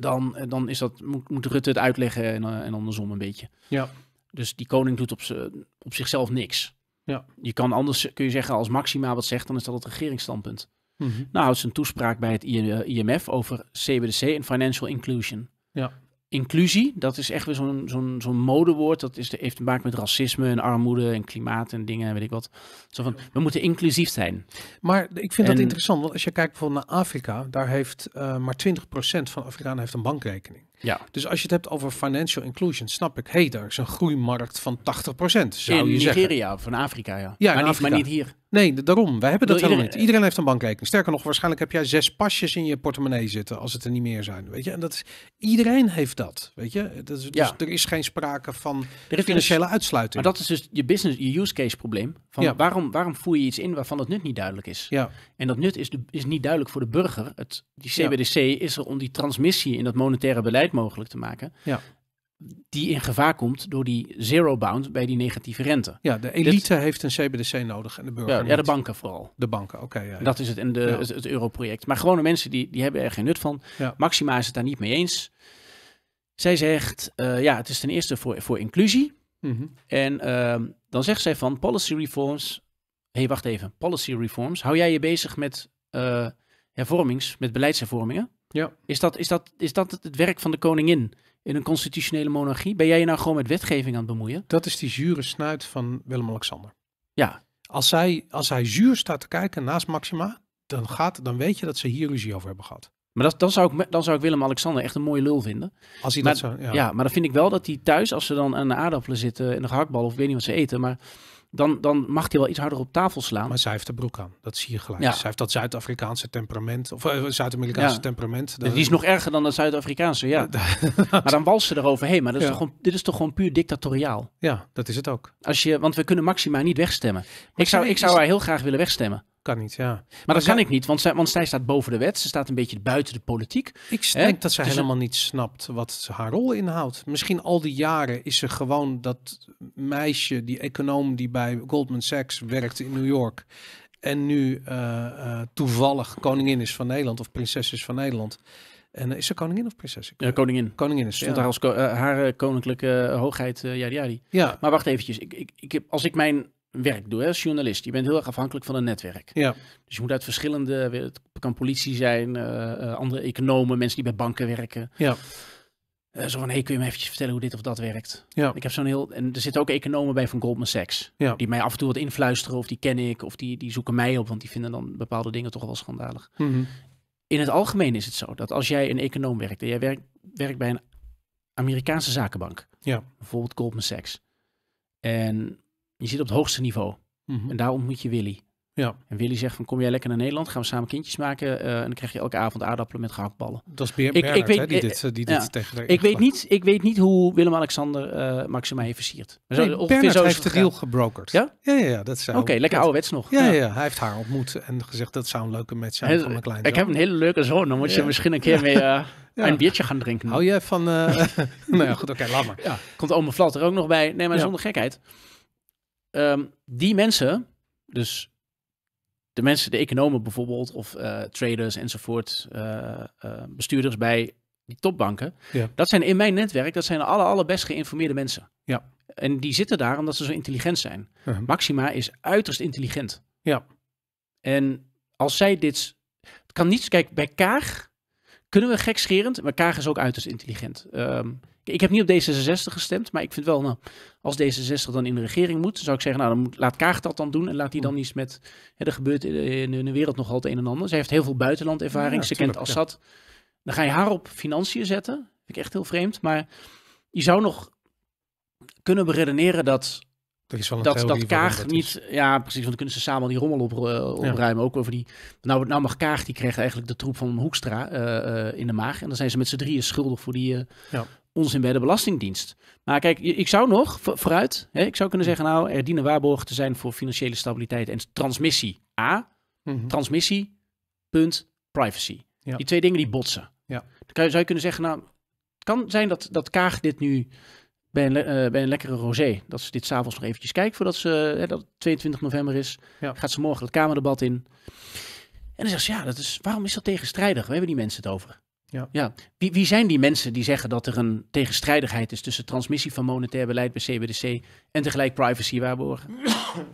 dan, eh, dan is dat, moet, moet Rutte het uitleggen en, eh, en andersom een beetje. Ja. Dus die koning doet op, op zichzelf niks. Ja. Je kan anders kun je zeggen, als Maxima wat zegt, dan is dat het regeringsstandpunt. Mhm. Nou houdt ze een toespraak bij het IMF eh, over CBDC en financial inclusion. Ja inclusie, dat is echt weer zo'n zo'n zo'n modewoord. Dat is de, heeft te maken met racisme en armoede en klimaat en dingen, weet ik wat. Zo van, we moeten inclusief zijn. Maar ik vind dat interessant, want als je kijkt bijvoorbeeld naar Afrika, daar heeft uh, maar 20% van Afrikanen heeft een bankrekening. Ja. Dus als je het hebt over financial inclusion, snap ik, hé, hey, daar is een groeimarkt van 80%. Zou in je Nigeria, van Afrika, ja. maar, niet, hier. Nee, daarom. Wij hebben dat helemaal niet. Iedereen heeft een bankrekening. Sterker nog, waarschijnlijk heb jij zes pasjes in je portemonnee zitten als het er niet meer zijn. Weet je, en dat is iedereen heeft dat. Weet je, dat is, dus er is geen sprake van er is dus- financiële uitsluiting. Maar dat is dus je business, je use case probleem. Van waarom, waarom voer je iets in waarvan het nut niet duidelijk is? Ja. En dat nut is, de, is niet duidelijk voor de burger. Het, die CBDC is er om die transmissie in dat monetaire beleid mogelijk te maken. Ja die in gevaar komt door die zero bound bij die negatieve rente. Ja, de elite heeft een CBDC nodig en de burger. Ja, ja de banken vooral. De banken, oké. Dat is het en de, het, het europroject. Maar gewone mensen die, die hebben er geen nut van. Maxima is het daar niet mee eens. Zij zegt, eh, ja, het is ten eerste voor, voor inclusie. Mhm. En ehm, dan zegt zij van policy reforms. Hé, hey, wacht even. Policy reforms. Hou jij je bezig met eh, hervormings, met beleidshervormingen? Ja. Is, dat, is, dat, is dat het werk van de koningin in een constitutionele monarchie? Ben jij je nou gewoon met wetgeving aan het bemoeien? Dat is die zure snuit van Willem-Alexander. Ja. Als, zij, als hij zuur staat te kijken naast Maxima, dan, gaat, dan weet je dat ze hier ruzie over hebben gehad. Maar dat, dan, zou ik, dan zou ik Willem-Alexander echt een mooie lul vinden. Als hij dat zo ja. ja. maar dan vind ik wel dat hij thuis, als ze dan aan de aardappelen zitten en de gehaktbal of ik weet niet wat ze eten, maar dan, dan mag hij wel iets harder op tafel slaan. Maar zij heeft de broek aan, dat zie je gelijk. Ja. Zij heeft dat Zuid-Afrikaanse temperament, of eh, Zuid-Amerikaanse ja. temperament. Dat... Dus die is nog erger dan dat Zuid-Afrikaanse, ja. [laughs] maar dan walst ze eroverheen, maar dat is toch gewoon, dit is toch gewoon puur dictatoriaal? Ja, dat is het ook. Als je, want we kunnen Maxima niet wegstemmen. ik zou, ik zou haar heel graag willen wegstemmen. Kan niet, ja. Maar, dat kan ik niet, want zij, want zij staat boven de wet. Ze staat een beetje buiten de politiek. Ik denk dat zij dus- helemaal niet snapt wat haar rol inhoudt. Misschien al die jaren is ze gewoon dat meisje, die econoom die bij Goldman Sachs werkte in New York. En nu eh, eh, toevallig koningin is van Nederland of prinses is van Nederland. En eh, is ze koningin of prinses? Ja, koningin. Koningin is. als haar koninklijke hoogheid uh, jari, jari. Ja. Maar wacht eventjes. Ik, ik, ik heb, als ik mijn werk doe als journalist. Je bent heel erg afhankelijk van een netwerk. Ja. Dus je moet uit verschillende, het kan politie zijn, eh, eh, andere economen, mensen die bij banken werken. Ja. Eh, zo van, hey, kun je me eventjes vertellen hoe dit of dat werkt? Ja. Ik heb zo'n heel, en er zitten ook economen bij van Goldman Sachs. Ja. Die mij af en toe wat influisteren of die ken ik of die, die zoeken mij op, want die vinden dan bepaalde dingen toch wel schandalig. Mhm. In het algemeen is het zo dat als jij een econoom werkt en jij werkt, werkt bij een Amerikaanse zakenbank, ja. bijvoorbeeld Goldman Sachs, en je zit op het hoogste niveau. Mhm. En daar ontmoet je Willy. Ja. En Willy zegt van kom jij lekker naar Nederland, gaan we samen kindjes maken eh, en dan krijg je elke avond aardappelen met gehaktballen. Dat is meer ik, ik weet, die eh, dit, eh, die dit tegen ik weet, niet, ik weet niet hoe Willem-Alexander uh, Maxima heeft versierd. Maar zo, heeft de deal gebrokerd. Ja? Ja, ja, ja dat zou... Oké, okay, lekker ouderwets nog. Ja, ja, ja. hij heeft haar ontmoet en gezegd dat zou een leuke match zijn voor mijn kleine Ik heb een hele leuke zoon, dan moet je misschien een keer mee... [laughs] een biertje gaan drinken. Hou je van... Uh... [laughs] nou ja, goed, oké, okay, laat maar. Ja. Komt oma Flat er ook nog bij. Nee, maar zonder gekheid. Ehm, die mensen, dus de mensen, de economen bijvoorbeeld, of eh, traders enzovoort, eh, eh, bestuurders bij die topbanken, dat zijn in mijn netwerk, dat zijn de alle allerbest geïnformeerde mensen. Ja. En die zitten daar omdat ze zo intelligent zijn. Uh-huh. Maxima is uiterst intelligent. Ja. En als zij dit, het kan niet, kijk, bij Kaag kunnen we gekscherend, maar Kaag is ook uiterst intelligent. Um, ik heb niet op D66 gestemd, maar ik vind wel, nou, als D66 dan in de regering moet, zou ik zeggen, nou, dan moet, laat Kaag dat dan doen en laat hij dan iets met, hè, er gebeurt in, de wereld nogal het een en ander. Zij heeft heel veel buitenlandervaring, ze kent Assad. Dan ga je haar op financiën zetten, vind ik echt heel vreemd, maar je zou nog kunnen beredeneren dat dat, dat, dat Kaag niet... Ja, precies, want dan kunnen ze samen al die rommel op, eh, opruimen. Ook over die... Nou, nou mag Kaag, die kreeg eigenlijk de troep van Hoekstra eh, eh, in de maag. En dan zijn ze met z'n drieën schuldig voor die, ja onzin bij de Belastingdienst. Maar kijk, ik zou nog vooruit, hè, ik zou kunnen zeggen, nou, er dienen waarborgen te zijn voor financiële stabiliteit en transmissie. A, mhm. transmissie, punt, privacy. Die twee dingen die botsen. Ja. Dan zou je kunnen zeggen, nou, het kan zijn dat, dat Kaag dit nu bij een, eh, bij een lekkere rosé, dat ze dit s'avonds nog eventjes kijkt voordat ze, dat 22 november is, ja. gaat ze morgen het Kamerdebat in. En dan zegt ze, ja, dat is, waarom is dat tegenstrijdig? We hebben die mensen het over. Ja. ja. Wie, wie, zijn die mensen die zeggen dat er een tegenstrijdigheid is tussen transmissie van monetair beleid bij CBDC en tegelijk privacy waarborgen? [coughs]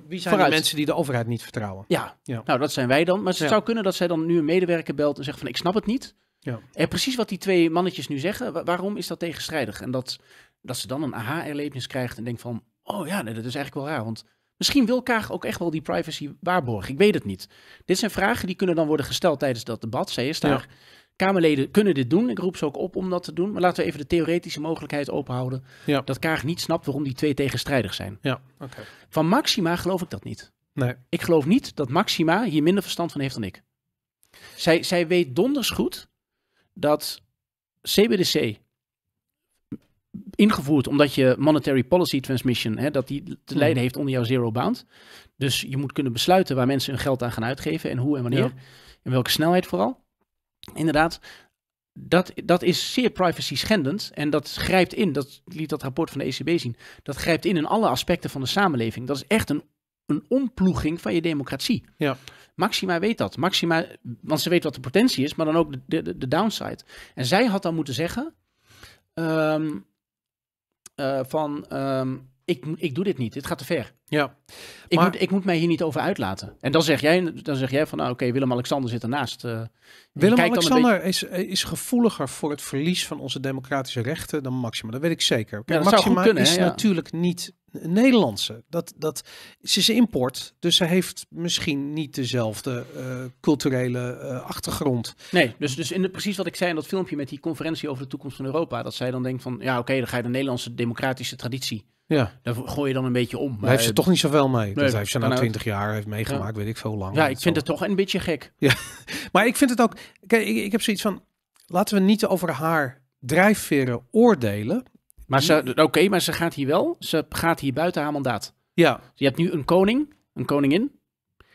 Wie zijn de mensen die de overheid niet vertrouwen? Ja. ja. nou dat zijn wij dan. Maar het zou kunnen dat zij dan nu een medewerker belt en zegt van ik snap het niet. Ja. En precies wat die twee mannetjes nu zeggen, waarom is dat tegenstrijdig? En dat, dat ze dan een aha-erlevenis krijgt en denkt van, oh ja, dat is eigenlijk wel raar. Want misschien wil Kaag ook echt wel die privacy waarborgen. Ik weet het niet. Dit zijn vragen die kunnen dan worden gesteld tijdens dat debat. Zij is daar Kamerleden kunnen dit doen. Ik roep ze ook op om dat te doen. Maar laten we even de theoretische mogelijkheid openhouden. Dat Kaag niet snapt waarom die twee tegenstrijdig zijn. Ja. Van Maxima geloof ik dat niet. Nee. Ik geloof niet dat Maxima hier minder verstand van heeft dan ik. Zij, zij weet donders goed dat CBDC, ingevoerd omdat je monetary policy transmission, hè, dat die te mm. lijden heeft onder jouw zero bound. Dus je moet kunnen besluiten waar mensen hun geld aan gaan uitgeven en hoe en wanneer. En welke snelheid vooral inderdaad, dat, dat is zeer privacy schendend en dat grijpt in, dat liet dat rapport van de ECB zien, dat grijpt in in alle aspecten van de samenleving. Dat is echt een, een omploeging van je democratie. Ja. Maxima weet dat. Maxima, want ze weet wat de potentie is, maar dan ook de, de, de downside. En zij had dan moeten zeggen ehm, eh, van ehm, ik, ik doe dit niet, dit gaat te ver. Ja. Ik, maar... moet, ik moet mij hier niet over uitlaten. En dan zeg jij, dan zeg jij van, nou, oké, Willem-Alexander zit ernaast. Eh, Willem-Alexander is, eh, is gevoeliger voor het verlies van onze democratische rechten dan Maxima. Dat weet ik zeker. Ja, Maxima is ja. natuurlijk niet Nederlandse. Dat, dat, ze is import, dus ze heeft misschien niet dezelfde eh, culturele achtergrond. Nee, dus, dus in de, precies wat ik zei in dat filmpje met die conferentie over de toekomst van Europa. Dat zij dan denkt van, ja oké, dan ga je de Nederlandse democratische traditie ja. Daar gooi je dan een beetje om. Maar hij heeft ze toch niet zoveel mee. hij heeft ze nou 20 jaar heeft meegemaakt, weet ik veel lang. Ja, ik vind het toch een beetje gek. Ja. [laughs] maar ik vind het ook. Kijk, ik, ik heb zoiets van. Laten we niet over haar drijfveren oordelen. Maar ze, oké, maar ze gaat hier wel. Ze gaat hier buiten haar mandaat. Ja. Je hebt nu een koning, een koningin,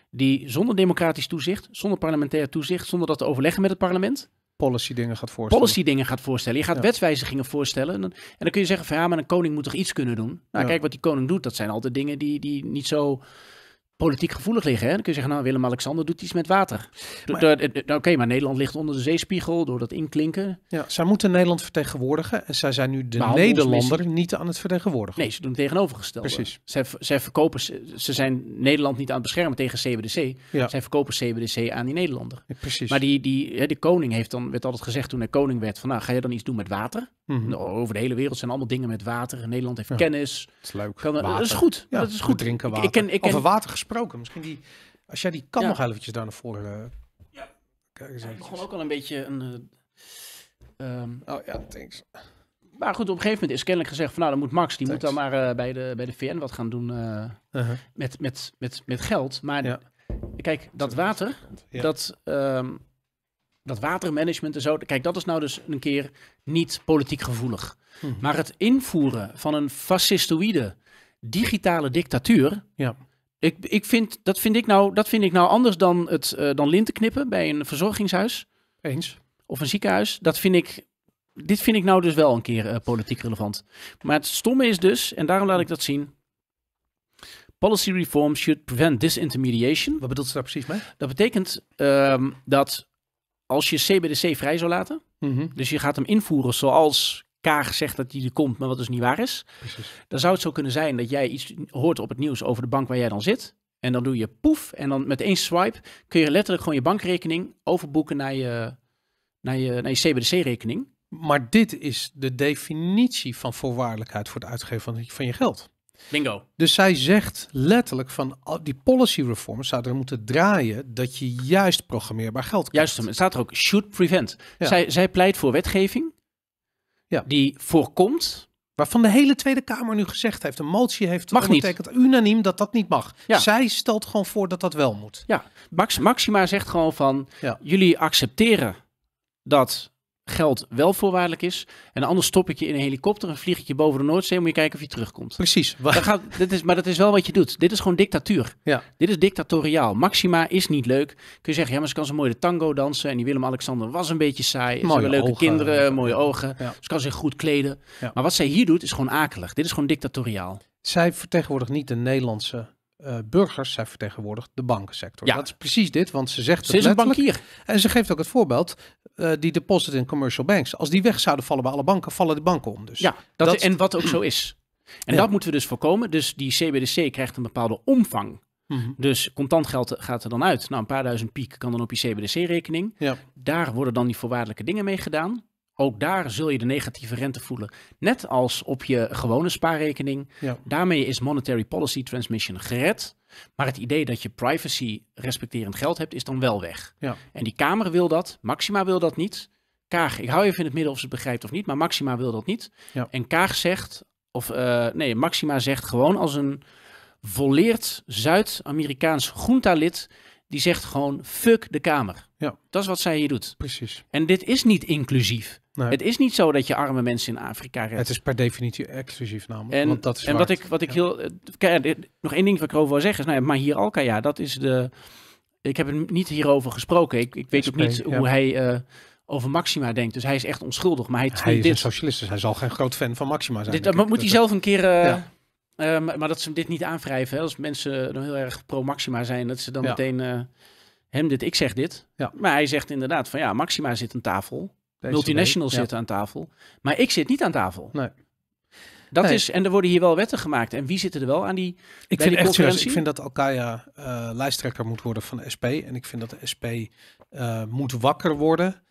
die zonder democratisch toezicht, zonder parlementair toezicht, zonder dat te overleggen met het parlement, policy dingen gaat voorstellen. Policy dingen gaat voorstellen. Je gaat ja. wetswijzigingen voorstellen. En dan, kun je zeggen van ja, maar een koning moet toch iets kunnen doen. Nou, kijk wat die koning doet. Dat zijn altijd dingen die, die niet zo politiek gevoelig liggen. Hè? Dan kun je zeggen, nou, Willem-Alexander doet iets met water. Oké, maar Nederland ligt onder de zeespiegel door dat inklinken. Ja, zij moeten Nederland vertegenwoordigen en zij zijn nu de Nederlander niet aan het vertegenwoordigen. Nee, ze doen tegenovergesteld. tegenovergestelde. Precies. Zij, verkopen, ze zijn Nederland niet aan het beschermen tegen CBDC. Ja. Zij verkopen CBDC aan die Nederlander. precies. Maar die, die, hè, de koning heeft dan, werd altijd gezegd toen hij koning werd, van nou, ga je dan iets doen met water? Mhm. Nou, over de hele wereld zijn allemaal dingen met water. Nederland heeft kennis. Dat is leuk. dat is goed. dat is goed. Drinken water. ik ken, Over water gesproken gesproken. Misschien die, als jij die kan nog eventjes daar naar voren. Eh, ja. Kijk eens begon ook al een beetje een. Eh, ehm, oh ja, thanks. Maar goed, op een gegeven moment is kennelijk gezegd van nou, dan moet Max, die moet dan maar eh, bij, de, bij de VN wat gaan doen uh-huh. met, met, met, met geld. Maar ja. kijk, dat water, dat, ehm, dat watermanagement en zo, kijk, dat is nou dus een keer niet politiek gevoelig. Hm. Maar het invoeren van een fascistoïde digitale dictatuur, ja. Ik, ik vind, dat, vind ik nou, dat vind ik nou anders dan, het, eh, dan linten knippen bij een verzorgingshuis. Eens. Of een ziekenhuis. Dat vind ik, dit vind ik nou dus wel een keer eh, politiek relevant. Maar het stomme is dus, en daarom laat ik dat zien. Policy reform should prevent disintermediation. Wat bedoelt ze daar precies mee? Dat betekent ehm, dat als je CBDC vrij zou laten, mhm. dus je gaat hem invoeren zoals Kaag zegt dat die er komt, maar wat dus niet waar is. Precies. Dan zou het zo kunnen zijn dat jij iets hoort op het nieuws over de bank waar jij dan zit. En dan doe je poef en dan met één swipe kun je letterlijk gewoon je bankrekening overboeken naar je, naar je, naar je CBDC-rekening. Maar dit is de definitie van voorwaardelijkheid voor het uitgeven van, van je geld. Bingo. Dus zij zegt letterlijk van die policy reforms zouden moeten draaien dat je juist programmeerbaar geld krijgt. Juist, het staat er ook should prevent. Zij, zij pleit voor wetgeving ja. die voorkomt. Waarvan de hele Tweede Kamer nu gezegd heeft, een motie heeft mag unaniem dat dat niet mag. Zij stelt gewoon voor dat dat wel moet. Ja, Maxima zegt gewoon van, jullie accepteren dat geld wel voorwaardelijk is. En anders stop ik je in een helikopter en vlieg ik je boven de Noordzee... Moet je kijken of je terugkomt. Precies. Dat gaat, dit is, maar dat is wel wat je doet. Dit is gewoon dictatuur. Ja. Dit is dictatoriaal. Maxima is niet leuk. Kun je zeggen, ja, maar ze kan zo mooi de tango dansen... en die Willem-Alexander was een beetje saai. Mooie ze hebben leuke kinderen, mooie ogen. Ze kan zich goed kleden. Maar wat zij hier doet, is gewoon akelig. Dit is gewoon dictatoriaal. Zij vertegenwoordigt niet de Nederlandse eh, burgers, zij vertegenwoordigt de bankensector. Ja. Dat is precies dit, want ze zegt ze is bankier. En ze geeft ook het voorbeeld, eh, die deposit in commercial banks. Als die weg zouden vallen bij alle banken, vallen de banken om. Dus ja, dat, en wat ook zo is. [clears throat] En dat moeten we dus voorkomen. Dus die CBDC krijgt een bepaalde omvang. Mhm. Dus contant geld gaat er dan uit. Nou, een paar duizend piek kan dan op je CBDC-rekening. Ja. Daar worden dan die voorwaardelijke dingen mee gedaan. Ook daar zul je de negatieve rente voelen. Net als op je gewone spaarrekening. Daarmee is monetary policy transmission gered. Maar het idee dat je privacy respecterend geld hebt, is dan wel weg. Ja. En die Kamer wil dat. Maxima wil dat niet. Kaag, ik hou even in het midden of ze het begrijpt of niet, maar Maxima wil dat niet. Ja. En Kaag zegt, of eh, nee, Maxima zegt gewoon als een volleerd Zuid-Amerikaans groentalid die zegt gewoon fuck de Kamer. Ja. Dat is wat zij hier doet. Precies. En dit is niet inclusief. Nee. Het is niet zo dat je arme mensen in Afrika redt. Het is per definitie exclusief namelijk. En, want dat is en wat ik, wat ik heel... Eh, nog één ding wat ik over wil zeggen is, nou ja, maar hier Alka, ja, dat is de... Ik heb het niet hierover gesproken. Ik, ik weet ook niet hoe hij... Eh, over Maxima denkt. Dus hij is echt onschuldig. Maar hij, hij is dit. een socialist, dus hij zal geen groot fan van Maxima zijn. Dit, eh, moet hij zelf een keer... Eh, maar dat ze dit niet aanvrijven, Hè? Als mensen dan heel erg pro-Maxima zijn, dat ze dan meteen eh, hem dit, ik zeg dit. Maar hij zegt inderdaad van ja, Maxima zit aan tafel. Deze multinationals zitten aan tafel. Maar ik zit niet aan tafel. Nee. Dat is, en er worden hier wel wetten gemaakt. En wie zitten er wel aan die, ik vind echt ik vind dat Alkaya uh, eh, lijsttrekker moet worden van de SP. En ik vind dat de SP moet wakker worden.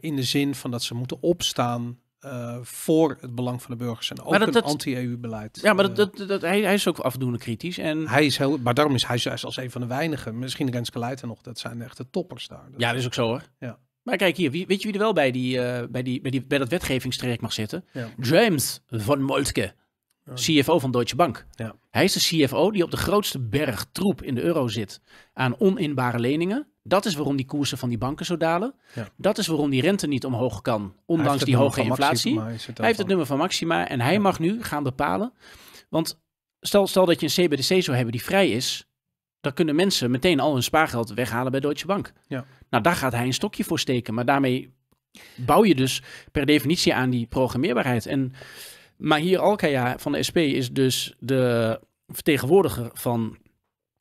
in de zin van dat ze moeten opstaan eh, voor het belang van de burgers en ook dat, een anti-EU-beleid. Ja, maar dat, eh. dat, hij, is ook afdoende kritisch. En... Hij is heel, maar daarom is hij juist als een van de weinigen. Misschien Renske Leijten nog, dat zijn echt de toppers daar. ja, dat is ook zo hoor. Ja. Maar kijk hier, weet je wie er wel bij, die, eh, bij, die, bij, die, bij dat wetgevingstraject mag zitten? James van Moltke. Oh, CFO van Deutsche Bank. Ja. Hij is de CFO die op de grootste berg troep in de euro zit aan oninbare leningen. Dat is waarom die koersen van die banken zo dalen. Ja. Dat is waarom die rente niet omhoog kan, ondanks die hoge inflatie. hij heeft het nummer van Maxima en hij mag nu gaan bepalen. Want stel, stel dat je een CBDC zou hebben die vrij is, dan kunnen mensen meteen al hun spaargeld weghalen bij Deutsche Bank. Ja. Nou, daar gaat hij een stokje voor steken. Maar daarmee bouw je dus per definitie aan die programmeerbaarheid. En maar hier Alkaya van de SP is dus de vertegenwoordiger van,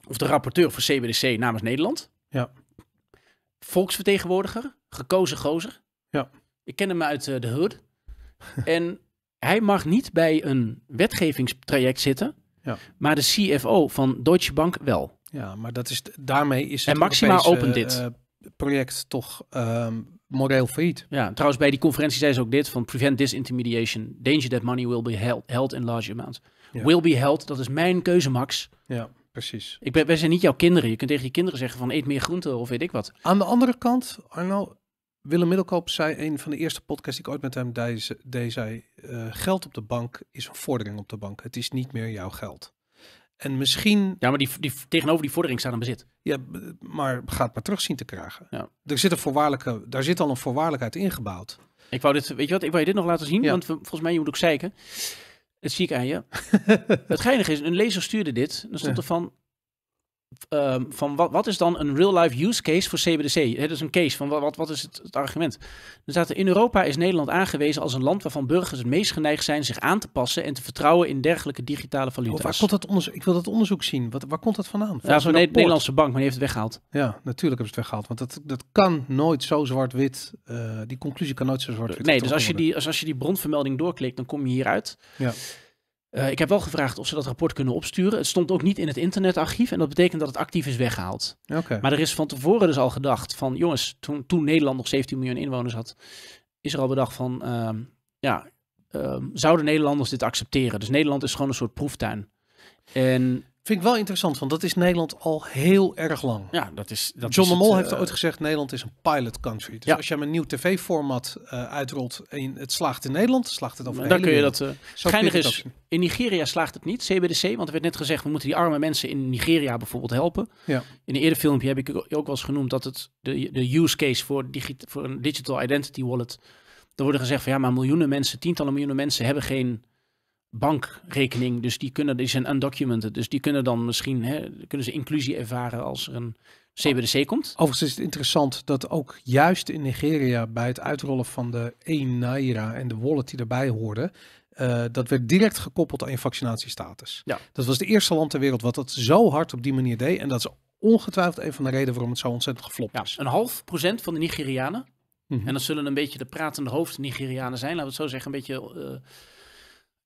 of de rapporteur voor CBDC namens Nederland. Ja. Volksvertegenwoordiger, gekozen gozer. Ja. Ik ken hem uit eh, de hood. [laughs] en hij mag niet bij een wetgevingstraject zitten, ja. maar de CFO van Deutsche Bank wel. Ja, maar dat is, daarmee is het en Maxima opent eh, dit. Eh, project toch ehm, moreel failliet. Ja, trouwens bij die conferentie zei ze ook dit van prevent disintermediation, danger that money will be held, held in large amounts. Will be held, dat is mijn keuze Max. Ja, precies. Ik ben, wij zijn niet jouw kinderen. Je kunt tegen je kinderen zeggen van eet meer groente of weet ik wat. Aan de andere kant, Arno, Willem Middelkoop zei een van de eerste podcasts die ik ooit met hem deed, zei eh, geld op de bank is een vordering op de bank. Het is niet meer jouw geld. En misschien... Ja, maar die, die, tegenover die vordering staat een bezit. Ja, maar gaat maar terug zien te krijgen. Ja. Er zit een voorwaardelijke, daar zit al een voorwaardelijkheid ingebouwd. Ik wou dit, weet je wat, ik wou je dit nog laten zien, ja. want volgens mij, je moet ook zeiken. Het zie ik aan je. het geinige is, een lezer stuurde dit. Dan stond er van, Ehm, van wat, wat is dan een real-life use case voor CBDC? Het dat is een case van wat, wat is het, het argument? Er staat in Europa is Nederland aangewezen als een land waarvan burgers het meest geneigd zijn zich aan te passen en te vertrouwen in dergelijke digitale valuta. waar komt dat onderzoek? Ik wil dat onderzoek zien. Wat, waar komt dat vandaan? Ja, zo'n Nederlandse bank, maar die heeft het weggehaald. Ja, natuurlijk hebben ze het weggehaald, want dat, dat kan nooit zo zwart-wit. Eh, die conclusie kan nooit zo zwart-wit. Nee, dus als je, die, als, als je die bronvermelding doorklikt, dan kom je hieruit. Ja. Eh, ik heb wel gevraagd of ze dat rapport kunnen opsturen. Het stond ook niet in het internetarchief en dat betekent dat het actief is weggehaald. Maar er is van tevoren dus al gedacht van, jongens, toen, toen Nederland nog 17 miljoen inwoners had, is er al bedacht van, ehm, ja, ehm, zouden Nederlanders dit accepteren? Dus Nederland is gewoon een soort proeftuin. En Vind ik wel interessant, want dat is Nederland al heel erg lang. Ja, dat is. Dat John de Mol heeft eh, ooit gezegd: Nederland is een pilot country. Dus als jij een nieuw tv-format uh, uitrolt en het slaagt in Nederland, slaagt het over. Dan kun je dat. Uh, geinig is, in Nigeria slaagt het niet, CBDC, want er werd net gezegd: we moeten die arme mensen in Nigeria bijvoorbeeld helpen. Ja. In een eerder filmpje heb ik ook wel eens genoemd dat het de, de use case voor, digit, voor een digital identity wallet. Er worden gezegd van ja, maar miljoenen mensen, tientallen miljoenen mensen hebben geen bankrekening. Dus die, kunnen, die zijn undocumented. Dus die kunnen dan misschien hè, kunnen ze inclusie ervaren als er een CBDC komt. Overigens is het interessant dat ook juist in Nigeria bij het uitrollen van de 1 Naira en de wallet die daarbij hoorden eh, dat werd direct gekoppeld aan je vaccinatiestatus. Ja. Dat was het eerste land ter wereld wat dat zo hard op die manier deed. En dat is ongetwijfeld een van de redenen waarom het zo ontzettend geflopt ja, is. Een half procent van de Nigerianen. Mhm. En dat zullen een beetje de pratende hoofd Nigerianen zijn. Laten we het zo zeggen, een beetje... Eh,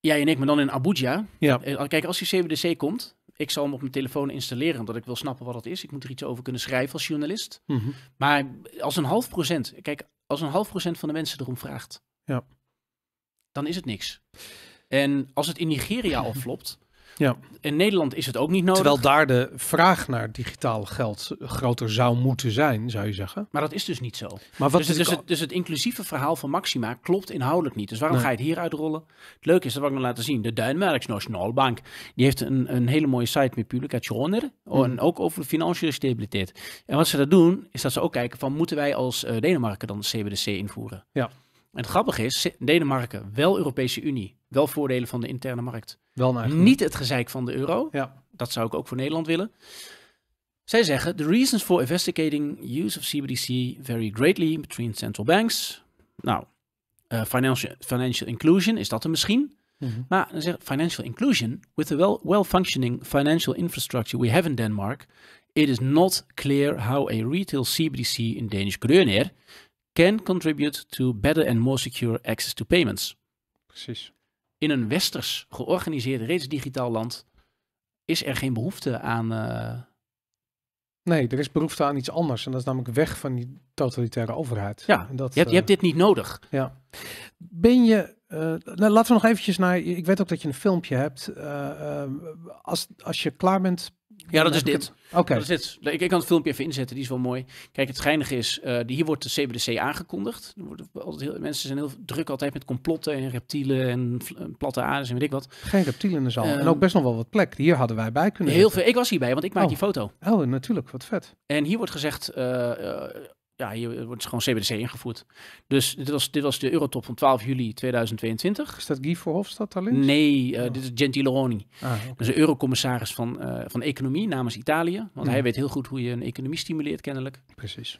jij en ik, maar dan in Abuja. Ja. Eh, kijk, als die CBDC komt, ik zal hem op mijn telefoon installeren, omdat ik wil snappen wat dat is. Ik moet er iets over kunnen schrijven als journalist. Mhm. Maar als een half procent, kijk, als een half procent van de mensen erom vraagt, ja. dan is het niks. En als het in Nigeria al [laughs] flopt, ja. In Nederland is het ook niet nodig. Terwijl daar de vraag naar digitaal geld groter zou moeten zijn, zou je zeggen. Maar dat is dus niet zo. Maar wat dus, het, dus, het, dus het inclusieve verhaal van Maxima klopt inhoudelijk niet. Dus waarom ga je het hier uitrollen? Het leuke is, dat we ik nog laten zien, de Duinmerks Bank die heeft een, een hele mooie site met publicationer, hmm. en ook over financiële stabiliteit. En wat ze dat doen, is dat ze ook kijken van, moeten wij als eh, Denemarken dan de CBDC invoeren? Ja. En het grappige is, Denemarken, wel Europese Unie, wel voordelen van de interne markt. Wel Niet het gezeik van de euro. Ja. Dat zou ik ook voor Nederland willen. Zij zeggen: The reasons for investigating use of CBDC vary greatly between central banks. Nou, eh, financial, financial inclusion is dat er misschien. Mhm. Maar dan zegt financial inclusion with a well, well functioning financial infrastructure we have in Denmark, it is not clear how a retail CBDC in Danish kroner can contribute to better and more secure access to payments. Precies in een westers georganiseerd, reeds digitaal land, is er geen behoefte aan. Eh, nee, er is behoefte aan iets anders. En dat is namelijk weg van die totalitaire overheid. Ja, en dat, je, hebt, je eh, hebt dit niet nodig. Ja. Ben je eh, nou, laten we nog eventjes naar. Ik weet ook dat je een filmpje hebt. als, als je klaar bent, ja, dat is dit. Oké. Dat is dit. Ik, ik, kan het filmpje even inzetten, die is wel mooi. Kijk, het geinige is, eh, hier wordt de CBDC aangekondigd. worden altijd heel, mensen zijn heel druk altijd met complotten en reptielen en eh, platte aardes en weet ik wat. Geen reptielen in de zaal. en ook ehm, best nog wel wat plek. Hier hadden wij bij kunnen Heel veel. Ik was hierbij, want ik maak die oh. foto. Oh, natuurlijk. Wat vet. En hier wordt gezegd, eh, ja, hier wordt gewoon CBDC ingevoerd. Dus dit was, dit was de Eurotop van 12 juli 2022. Is dat Guy Verhofstadt alleen? Nee, eh, oh. dit is Gentiloni. Ah, de eurocommissaris van, eh, van Economie namens Italië. Want hij hmm. weet heel goed hoe je een economie stimuleert kennelijk. Precies.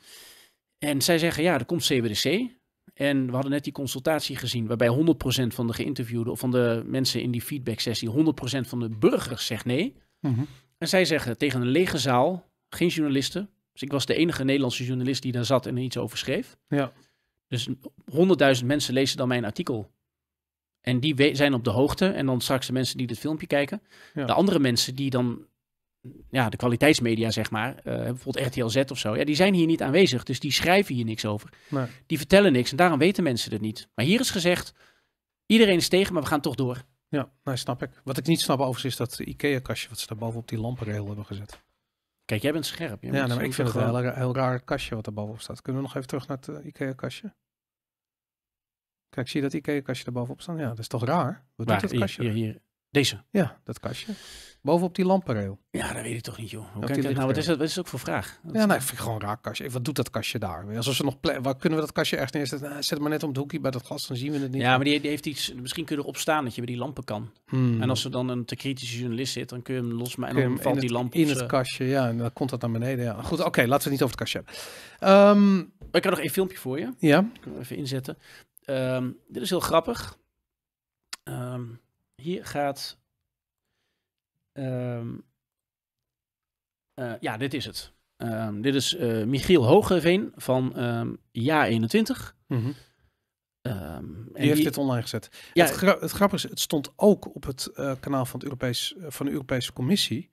En zij zeggen, ja, er komt CBDC. En we hadden net die consultatie gezien waarbij 100% van de geïnterviewden of van de mensen in die feedback sessie, 100% van de burgers zegt nee. Mhm. En zij zeggen tegen een lege zaal, geen journalisten, dus ik was de enige Nederlandse journalist die daar zat en er iets over schreef. Ja. Dus honderdduizend mensen lezen dan mijn artikel. En die zijn op de hoogte. En dan straks de mensen die dit filmpje kijken. De andere mensen die dan, ja, de kwaliteitsmedia zeg maar, uh, bijvoorbeeld Z of zo, ja, die zijn hier niet aanwezig. Dus die schrijven hier niks over. Nee. Die vertellen niks en daarom weten mensen het niet. Maar hier is gezegd, iedereen is tegen, maar we gaan toch door. Ja, nou snap ik. Wat ik niet snap overigens is dat IKEA-kastje wat ze daar bovenop die lampenrail hebben gezet. Kijk, jij bent scherp. ja, nou, maar ik vind het wel een heel, raar kastje wat er bovenop staat. Kunnen we nog even terug naar het eh, IKEA-kastje? Kijk, zie je dat IKEA-kastje er bovenop staat? Ja, dat is toch raar? Wat maar, doet kastje? Hier, hier, hier. Deze? Ja, dat kastje. Bovenop die lampenrail. Ja, dat weet ik toch niet, joh. Hoe kijk nou, wat is, dat, wat is ook voor vraag? Nou, dat ja, ik vind gewoon raar kastje. Wat doet dat kastje daar? als ze nog waar kunnen we dat kastje echt neerzetten? Eh, zet maar net om het hoekje bij dat glas, dan zien we het niet. Ja, maar die, die heeft iets. Misschien kun je erop staan dat je bij die lampen kan. Hmm. En als er dan een te kritische journalist zit, dan kun je hem losmaken. En dan valt die lamp in het kastje. Ja, en dan komt dat naar beneden. Ja. Goed, oké, laten we het niet over het kastje hebben. Ehm, ik heb nog een filmpje voor je. Ja. even inzetten. Ehm, dit is heel grappig. Ehm, hier gaat. Ehm, eh, ja, dit is het. Ehm, dit is eh, Michiel Hogeveen van um, Ja 21. Mm die heeft dit online gezet. Ja, het, het grappige is, het stond ook op het eh, kanaal van, het van de Europese Commissie.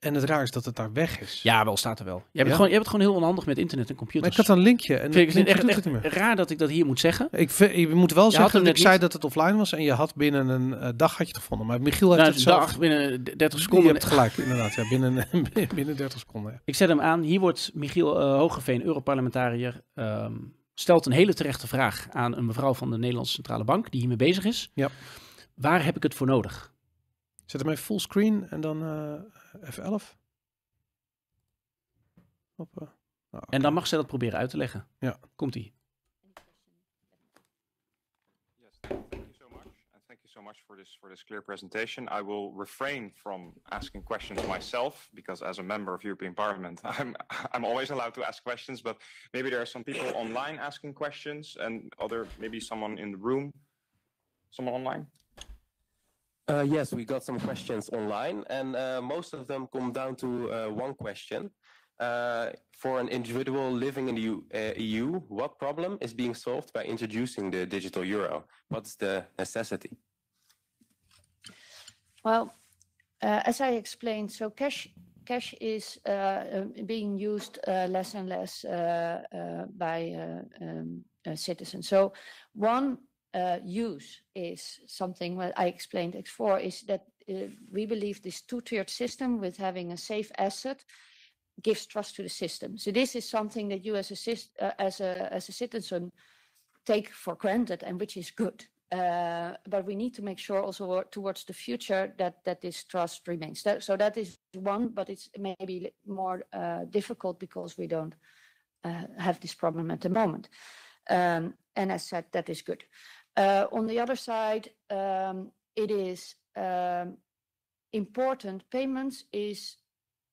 En het raar is dat het daar weg is. Ja, wel staat er wel. Je hebt ja? Gewoon, je het gewoon heel onhandig met internet en computers. Maar ik had een linkje. En vind ik het echt, echt raar dat ik dat hier moet zeggen. Ik vind, je moet wel je zeggen dat ik zei dat het offline was en je had binnen een eh, dag had je het gevonden. Maar Michiel heeft nou, het dag, zelf... binnen 30 seconden. Je hebt gelijk, inderdaad. Ja, binnen, [laughs] binnen 30 seconden. Ik zet hem aan. Hier wordt Michiel uh, Hogeveen, Europarlementariër, ehm, stelt een hele terechte vraag aan een mevrouw van de Nederlandse Centrale Bank die hiermee bezig is. Ja. Waar heb ik het voor nodig? Zet hem even screen en dan... Eh, F11. Hoppa. okay. En dan mag ze dat proberen uit te leggen. Ja. Komt-ie. so much for this for this clear presentation. I will refrain from asking questions myself because, as a member of European Parliament, [laughs] I'm I'm always allowed to ask questions. But maybe there are some people [coughs] online asking questions, and other maybe someone in the room, someone online. Uh, yes, we got some questions online, and uh, most of them come down to uh, one question. Uh, for an individual living in the U uh, EU, what problem is being solved by introducing the digital euro? What's the necessity? Well, as I explained, so cash cash is being used less and less by um, citizens. So one uh, use is something that I explained before is that uh, we believe this two tiered system with having a safe asset gives trust to the system. So this is something that you as a, uh, as a, as a citizen take for granted and which is good. Uh, but we need to make sure also towards the future that, that this trust remains. That, so that is one, but it's maybe more uh, difficult because we don't uh, have this problem at the moment. Um, and as said, that is good. Uh, on the other side, um, it is um, important. Payments is,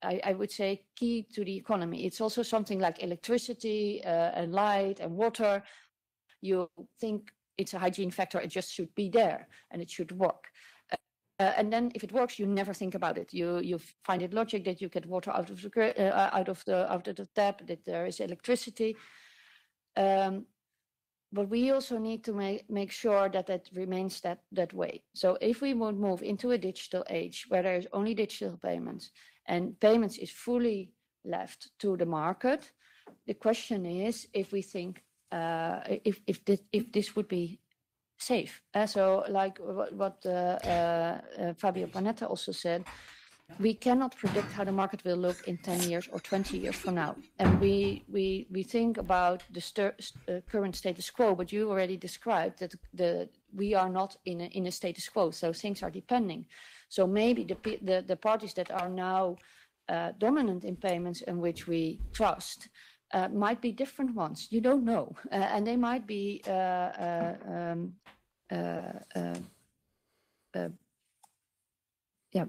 I would say, key to the economy. It's also something like electricity uh, and light and water. You think it's a hygiene factor, it just should be there and it should work. Uh, and then if it works, you never think about it. You find it logic that you get water out of the tap, that there is electricity. Um, but we also need to make, make sure that that remains that, that way. So if we would move into a digital age where there is only digital payments and payments is fully left to the market, the question is if we think uh, if if this, if this would be safe. Uh, so like what, what uh, uh, uh Fabio Panetta also said, we cannot predict how the market will look in 10 years or 20 years from now. And we, we, we think about the stir, uh, current status quo, but you already described that the, we are not in a, in a status quo, so things are depending. So maybe the, the, the parties that are now uh, dominant in payments and which we trust uh, might be different ones. You don't know. Uh, and they might be uh, uh, um, yeah,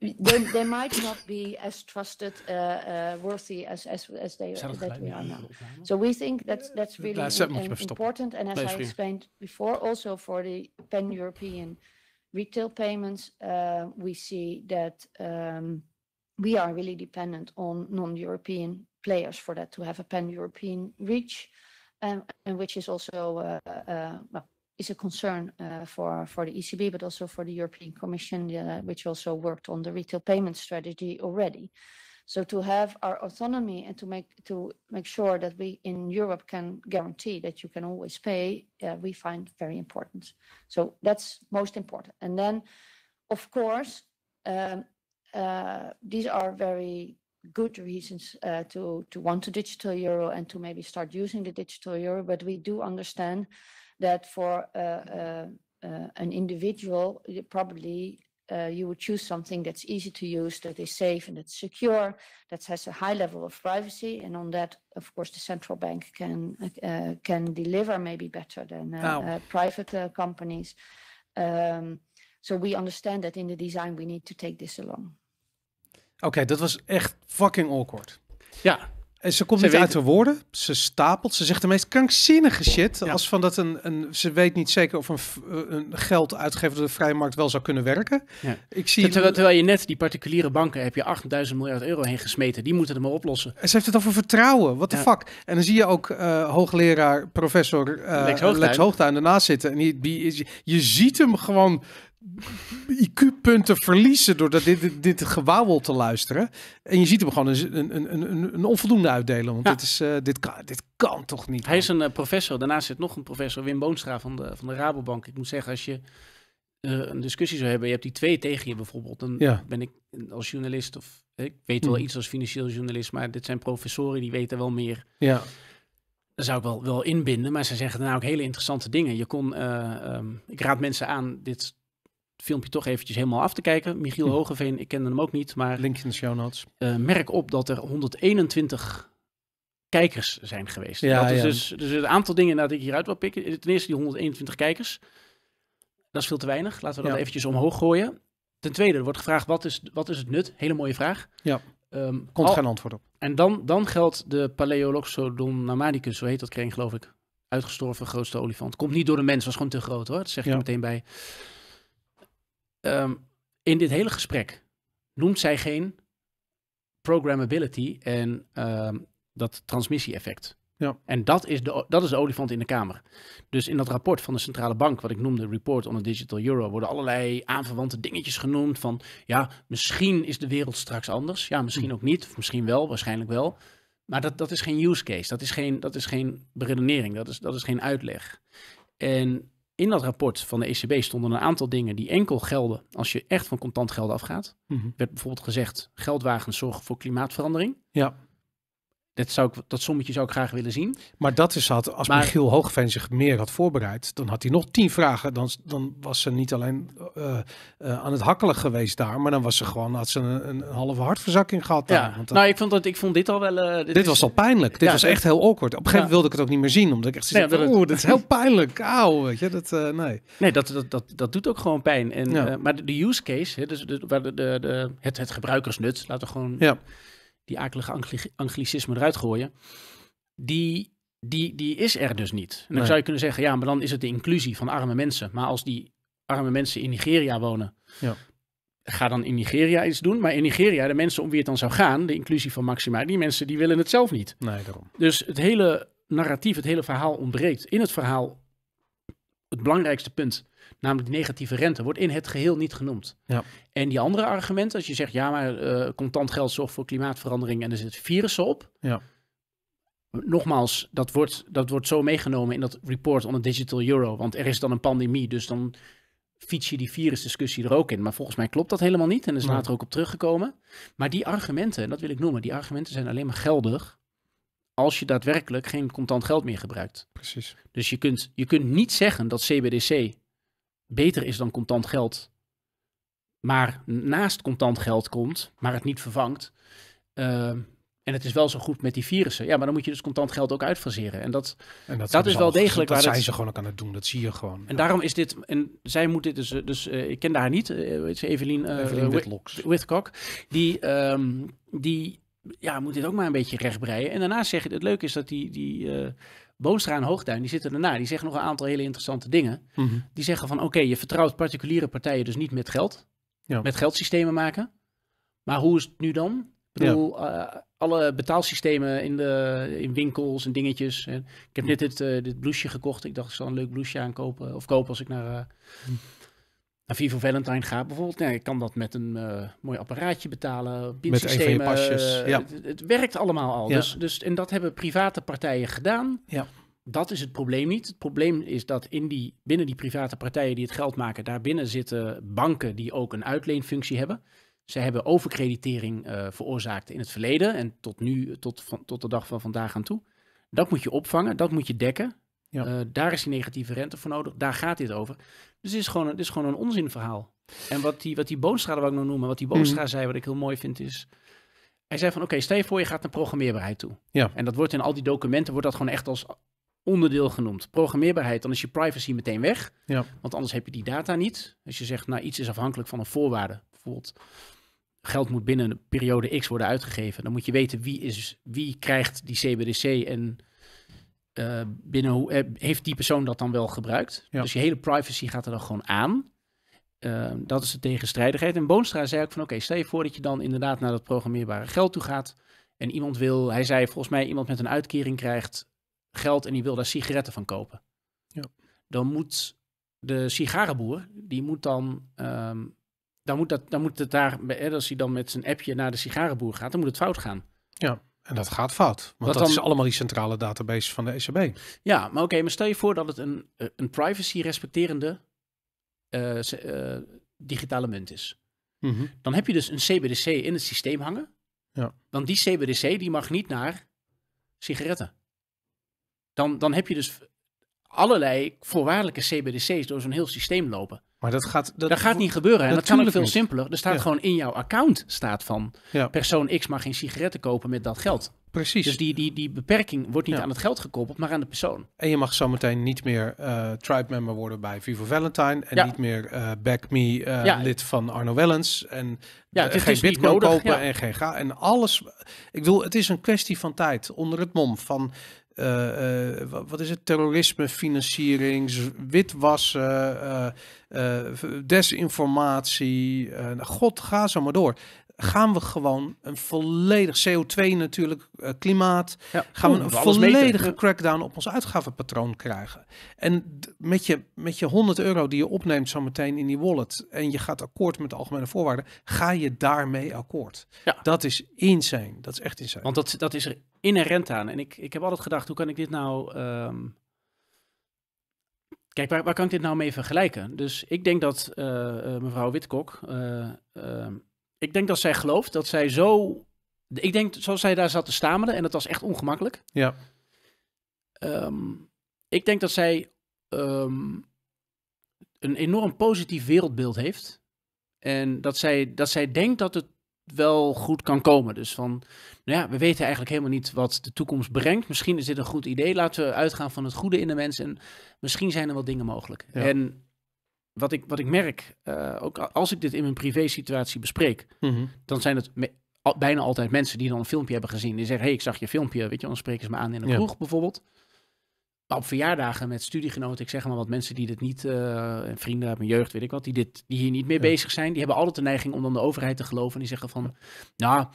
they, they might not be as trusted, uh, uh, worthy as, as, as they that, that we are now. So we think that's that's really important. And as I explained before, also for the pan-European retail payments, uh, we see that um, we are really dependent on non-European players for that to have a pan-European reach, um, and which is also uh, uh, well, is a concern uh, for the ECB, but also for the European Commission, uh, which also worked on the retail payment strategy already. So to have our autonomy and to make to make sure that we in Europe can guarantee that you can always pay, uh, we find very important. So that's most important. And then, of course, um, uh, these are very good reasons uh, to to want a digital euro and to maybe start using the digital euro. But we do understand that for uh, uh, uh, an individual, probably uh, you would choose something that's easy to use, that is safe and that's secure, that has a high level of privacy, and on that, of course, the central bank can uh, can deliver maybe better than uh, oh. private companies. Um, so we understand that in the design we need to take this along. okay, dat was echt fucking awkward. Ja, En ze komt niet uit de woorden. Ze stapelt. Ze zegt de meest krankzinnige shit. Als van dat een, een. Ze weet niet zeker of een, een geld uitgeven de vrije markt wel zou kunnen werken. Ik zie... Terwijl, terwijl, je net die particuliere banken. heb je 8000 miljard euro heen gesmeten. Die moeten het maar oplossen. En ze heeft het over vertrouwen. Wat de fuck. En dan zie je ook eh, hoogleraar, professor uh, Lex, Lex ernaast zitten. En die, is, je ziet hem gewoon IQ-punten verliezen doordat dit, dit, gewauwel te luisteren. En je ziet hem gewoon een, een, een, een onvoldoende uitdelen. Want dit, is, eh, dit, kan, dit kan toch niet. Hij is een eh, professor. Daarnaast zit nog een professor, Wim Boonstra van de, van de Rabobank. Ik moet zeggen, als je eh, een discussie zou hebben, je hebt die twee tegen je bijvoorbeeld. Dan ben ik als journalist, of ik weet wel mm. iets als financieel journalist, maar dit zijn professoren die weten wel meer. Ja. Daar zou ik wel, wel inbinden, maar ze zeggen daarna nou ook hele interessante dingen. Je kon, ehm, ik raad mensen aan dit filmpje toch eventjes helemaal af te kijken. Michiel hm. Hogeveen, ik kende hem ook niet, maar... Links in de show notes. Eh, merk op dat er 121 kijkers zijn geweest. Ja, dat is ja. dus, dus een aantal dingen dat ik hieruit wil pikken. Ten eerste die 121 kijkers. Dat is veel te weinig. Laten we dat eventjes omhoog gooien. Ten tweede, er wordt gevraagd, wat is, wat is het nut? Hele mooie vraag. Ja, um, komt geen antwoord op. En dan, dan geldt de Paleoloxodon namanicus, zo heet dat kring, geloof ik. Uitgestorven grootste olifant. Komt niet door de mens, was gewoon te groot hoor. Dat zeg je meteen bij. Ehm, in dit hele gesprek noemt zij geen programmability en ehm, dat transmissie-effect. Ja. En dat is, de, dat is de olifant in de kamer. Dus in dat rapport van de centrale bank, wat ik noemde, Report on a Digital Euro, worden allerlei aanverwante dingetjes genoemd. Van ja, misschien is de wereld straks anders. Ja, misschien hm. ook niet. Of misschien wel, waarschijnlijk wel. Maar dat, dat is geen use case. Dat is geen, dat is geen beredenering. Dat is, dat is geen uitleg. En in dat rapport van de ECB stonden een aantal dingen die enkel gelden als je echt van contant geld afgaat. Mm Werd bijvoorbeeld gezegd, geldwagens zorgen voor klimaatverandering. Ja. Dat, zou ik, dat sommetje zou ik graag willen zien. Maar dat is had, als maar, Michiel Hoogveen zich meer had voorbereid, dan had hij nog tien vragen. Dan, dan was ze niet alleen eh, eh, aan het hakkelen geweest daar, maar dan was ze gewoon, had ze een, een halve hartverzakking gehad. Daar. Want nou, ik vond, dat, ik vond dit al wel... Eh, dit, was al pijnlijk. Dit was echt heel awkward. Op een gegeven moment wilde ik het ook niet meer zien, omdat ik echt nee, oeh, dat, is heel pijnlijk. Auw, weet je, dat, nee. Nee, dat, dat, dat, dat doet ook gewoon pijn. En, maar de, de use case, hè, dus de, de, de, het, het gebruikersnut, laten we gewoon... Ja die akelige anglicisme eruit gooien, die, die, die is er dus niet. En dan zou je kunnen zeggen, ja, maar dan is het de inclusie van arme mensen. Maar als die arme mensen in Nigeria wonen, ja. ga dan in Nigeria iets doen. Maar in Nigeria, de mensen om wie het dan zou gaan, de inclusie van Maxima, die mensen die willen het zelf niet. Nee, daarom. Dus het hele narratief, het hele verhaal ontbreekt. In het verhaal, het belangrijkste punt namelijk die negatieve rente, wordt in het geheel niet genoemd. Ja. En die andere argumenten, als je zegt, ja, maar eh, contant geld zorgt voor klimaatverandering en er zit virussen op. Ja. Nogmaals, dat wordt, dat wordt zo meegenomen in dat report on a digital euro, want er is dan een pandemie, dus dan fiets je die virusdiscussie er ook in. Maar volgens mij klopt dat helemaal niet en is later ook op teruggekomen. Maar die argumenten, dat wil ik noemen, die argumenten zijn alleen maar geldig als je daadwerkelijk geen contant geld meer gebruikt. Precies. Dus je kunt, je kunt niet zeggen dat CBDC beter is dan contant geld, maar naast contant geld komt, maar het niet vervangt. Ehm, en het is wel zo goed met die virussen. Ja, maar dan moet je dus contant geld ook uitfaseren. En dat, en dat, dat is wel degelijk. waar dat zijn ze gewoon ook aan het doen. Dat zie je gewoon. En daarom is dit. En zij moet dit dus. Eh, dus eh, ik ken haar niet. Uh, Evelien, uh, Evelien Die, ehm, die ja, moet dit ook maar een beetje rechtbreien. En daarnaast zeg je. Het leuke is dat die. die Boostra en Hoogduin, die zitten daarna. Die zeggen nog een aantal hele interessante dingen. Mhm. Die zeggen van, oké, je vertrouwt particuliere partijen dus niet met geld. Met geldsystemen maken. Maar hoe is het nu dan? Ik bedoel, eh, alle betaalsystemen in, de, in winkels en dingetjes. Ik heb net dit, uh, eh, dit blouseje gekocht. Ik dacht, ik zal een leuk blouseje aankopen. Of kopen als ik naar... Eh, mhm naar Vivo Valentine gaat bijvoorbeeld, nou, ik kan dat met een eh, mooi apparaatje betalen, met een pasjes. Eh, ja. Het, werkt allemaal al. Ja. Dus, dus, en dat hebben private partijen gedaan. Ja. Dat is het probleem niet. Het probleem is dat in die, binnen die private partijen die het geld maken, daarbinnen zitten banken die ook een uitleenfunctie hebben. Ze hebben overkreditering eh, veroorzaakt in het verleden en tot nu, tot, van, tot de dag van vandaag aan toe. Dat moet je opvangen, dat moet je dekken. Ja. daar is die negatieve rente voor nodig. Daar gaat dit over. Dus het is gewoon, het is gewoon een onzinverhaal. En wat die, wat die Boonstra, wat ik nog noemen, wat die Boonstra mhm. zei, wat ik heel mooi vind, is... Hij zei van, oké, okay, stel je voor, je gaat naar programmeerbaarheid toe. Ja. En dat wordt in al die documenten, wordt dat gewoon echt als onderdeel genoemd. Programmeerbaarheid, dan is je privacy meteen weg. Ja. Want anders heb je die data niet. Als je zegt, nou, iets is afhankelijk van een voorwaarde. Bijvoorbeeld, geld moet binnen een periode X worden uitgegeven. Dan moet je weten wie, is, wie krijgt die CBDC en eh, binnen eh, heeft die persoon dat dan wel gebruikt? Dus je hele privacy gaat er dan gewoon aan. Ehm, dat is de tegenstrijdigheid. En Boonstra zei ook van oké, stel je voor dat je dan inderdaad naar dat programmeerbare geld toe gaat. En iemand wil, hij zei volgens mij, iemand met een uitkering krijgt geld en die wil daar sigaretten van kopen. Ja. Dan moet de sigarenboer, die moet dan, um, dan, moet dat, dan moet het daar, als hij dan met zijn appje naar de sigarenboer gaat, dan moet het fout gaan. Ja. En dat gaat fout. Want dat, is allemaal die centrale database van de ECB. Ja, maar oké, maar stel je voor dat het een, eh, een privacy-respecterende eh, eh, digitale munt is. Mhm. Dan heb je dus een CBDC in het systeem hangen. Ja. Dan die CBDC, die mag niet naar sigaretten. Dan, dan heb je dus allerlei voorwaardelijke CBDC's door zo'n heel systeem lopen. Maar dat gaat, dat, gaat niet gebeuren. En dat kan ook veel simpeler. Er staat gewoon in jouw account staat van persoon X mag geen sigaretten kopen met dat geld. Precies. Dus die, die, die beperking wordt niet aan het geld gekoppeld, maar aan de persoon. En je mag zometeen niet meer uh, tribe member worden bij Vivo Valentine. En niet meer eh, Back Me eh, lid van Arno Wellens. En ja, geen is dus bitcoin kopen en geen ga. En alles. Ik bedoel, het is een kwestie van tijd onder het mom. Van uh, wat is het? Terrorisme, financiering, witwassen, eh, desinformatie. Nou, God, ga zo maar door gaan we gewoon een volledig CO2 natuurlijk, eh, klimaat, gaan we een volledige crackdown op ons uitgavenpatroon krijgen. En met je, met je 100 euro die je opneemt zometeen in die wallet en je gaat akkoord met de algemene voorwaarden, ga je daarmee akkoord. Dat is insane. Dat is echt insane. Want dat, dat is er inherent aan. En ik, ik heb altijd gedacht, hoe kan ik dit nou... Ehm, kijk, waar, waar, kan ik dit nou mee vergelijken? Dus ik denk dat eh, eh, mevrouw Witkok ehm, ik denk dat zij gelooft dat zij zo. Ik denk zoals zij daar zat te stamelen en dat was echt ongemakkelijk. Ja. Ehm, ik denk dat zij ehm, een enorm positief wereldbeeld heeft. En dat zij, dat zij denkt dat het wel goed kan komen. Dus van, nou ja, we weten eigenlijk helemaal niet wat de toekomst brengt. Misschien is dit een goed idee. Laten we uitgaan van het goede in de mens. En misschien zijn er wel dingen mogelijk. Ja. En wat ik, wat ik merk, eh, ook als ik dit in mijn privé situatie bespreek, mhm. dan zijn het al, bijna altijd mensen die dan een filmpje hebben gezien. Die zeggen, hey, ik zag je filmpje, weet je, dan spreken ze me aan in een kroeg bijvoorbeeld. Maar op verjaardagen met studiegenoten, ik zeg maar wat mensen die dit niet, eh, vrienden uit mijn jeugd, weet ik wat, die, dit, die hier niet mee bezig zijn, die hebben altijd de neiging om dan de overheid te geloven. En die zeggen van, nou,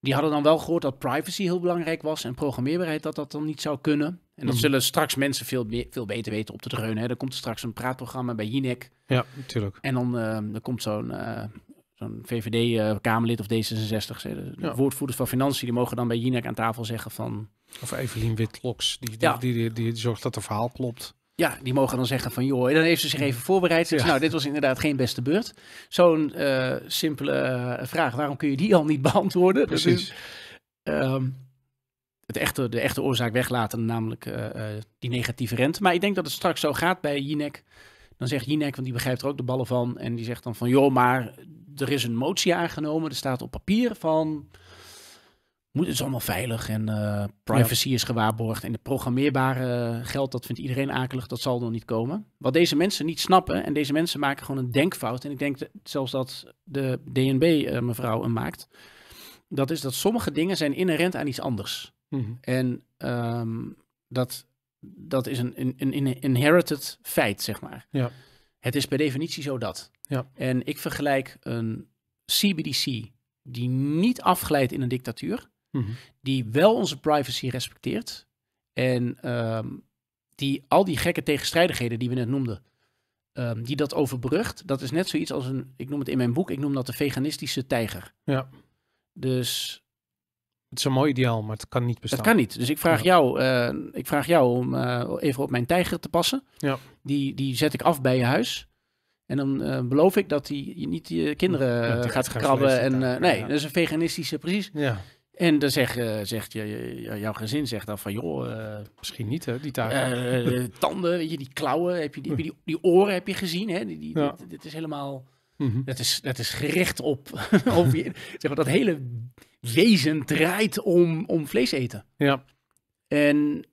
die hadden dan wel gehoord dat privacy heel belangrijk was en programmeerbaarheid dat dat dan niet zou kunnen. En dan mhm. zullen straks mensen veel, veel beter weten op te dreunen. Er komt straks een praatprogramma bij Jinek. Ja, natuurlijk. En dan, uh, komt zo'n eh, zo'n VVD-Kamerlid eh, of D66. De woordvoerders van Financiën die mogen dan bij Jinek aan tafel zeggen van... Of Evelien Witloks, die, die, die, die, zorgt dat het verhaal klopt. Ja, die mogen dan zeggen van joh, dan heeft ze zich even voorbereid. Dus, Nou, dit was inderdaad geen beste beurt. Zo'n simpele vraag, waarom kun je die al niet [laughs] beantwoorden? Precies. Dus, ehm, het echte, de echte oorzaak weglaten, namelijk eh, eh, die negatieve rente. Maar ik denk dat het straks zo gaat bij Jinek. Dan zegt Jinek, want die begrijpt er ook de ballen van, en die zegt dan van, joh, maar er is een motie aangenomen, er staat op papier van, moet, het is allemaal veilig en eh, privacy is gewaarborgd en de programmeerbare geld, dat vindt iedereen akelig, dat zal dan niet komen. Wat deze mensen niet snappen, en deze mensen maken gewoon een denkfout, en ik denk zelfs dat de DNB mevrouw een maakt, dat is dat sommige dingen zijn inherent aan iets anders Mhm. En ehm, dat, dat is een, een, een inherited feit, zeg maar. Ja. Het is per definitie zo dat. Ja. En ik vergelijk een CBDC die niet afglijdt in een dictatuur, mhm. die wel onze privacy respecteert en ehm, die al die gekke tegenstrijdigheden die we net noemden, ehm, die dat overbrugt, dat is net zoiets als een, ik noem het in mijn boek, ik noem dat de veganistische tijger. Ja. Dus het is een mooi ideaal, maar het kan niet bestaan. Het kan niet. Dus ik vraag, jou, eh, ik vraag jou om eh, even op mijn tijger te passen. Ja. Die, die zet ik af bij je huis. En dan eh, beloof ik dat hij niet je kinderen gaat krabben. En, nee, dat is een veganistische, precies. Ja. En dan zeg, zegt je, jouw gezin zegt dan van, joh... Misschien niet, hè, die tanden. [laughs] tanden, weet je, die klauwen, heb je, die, die, die, die oren heb je gezien, hè? Die, dit is helemaal Mm dat, is, dat is gericht op, [laughs] op zeg maar, dat hele wezen draait om, om vlees eten. Ja. En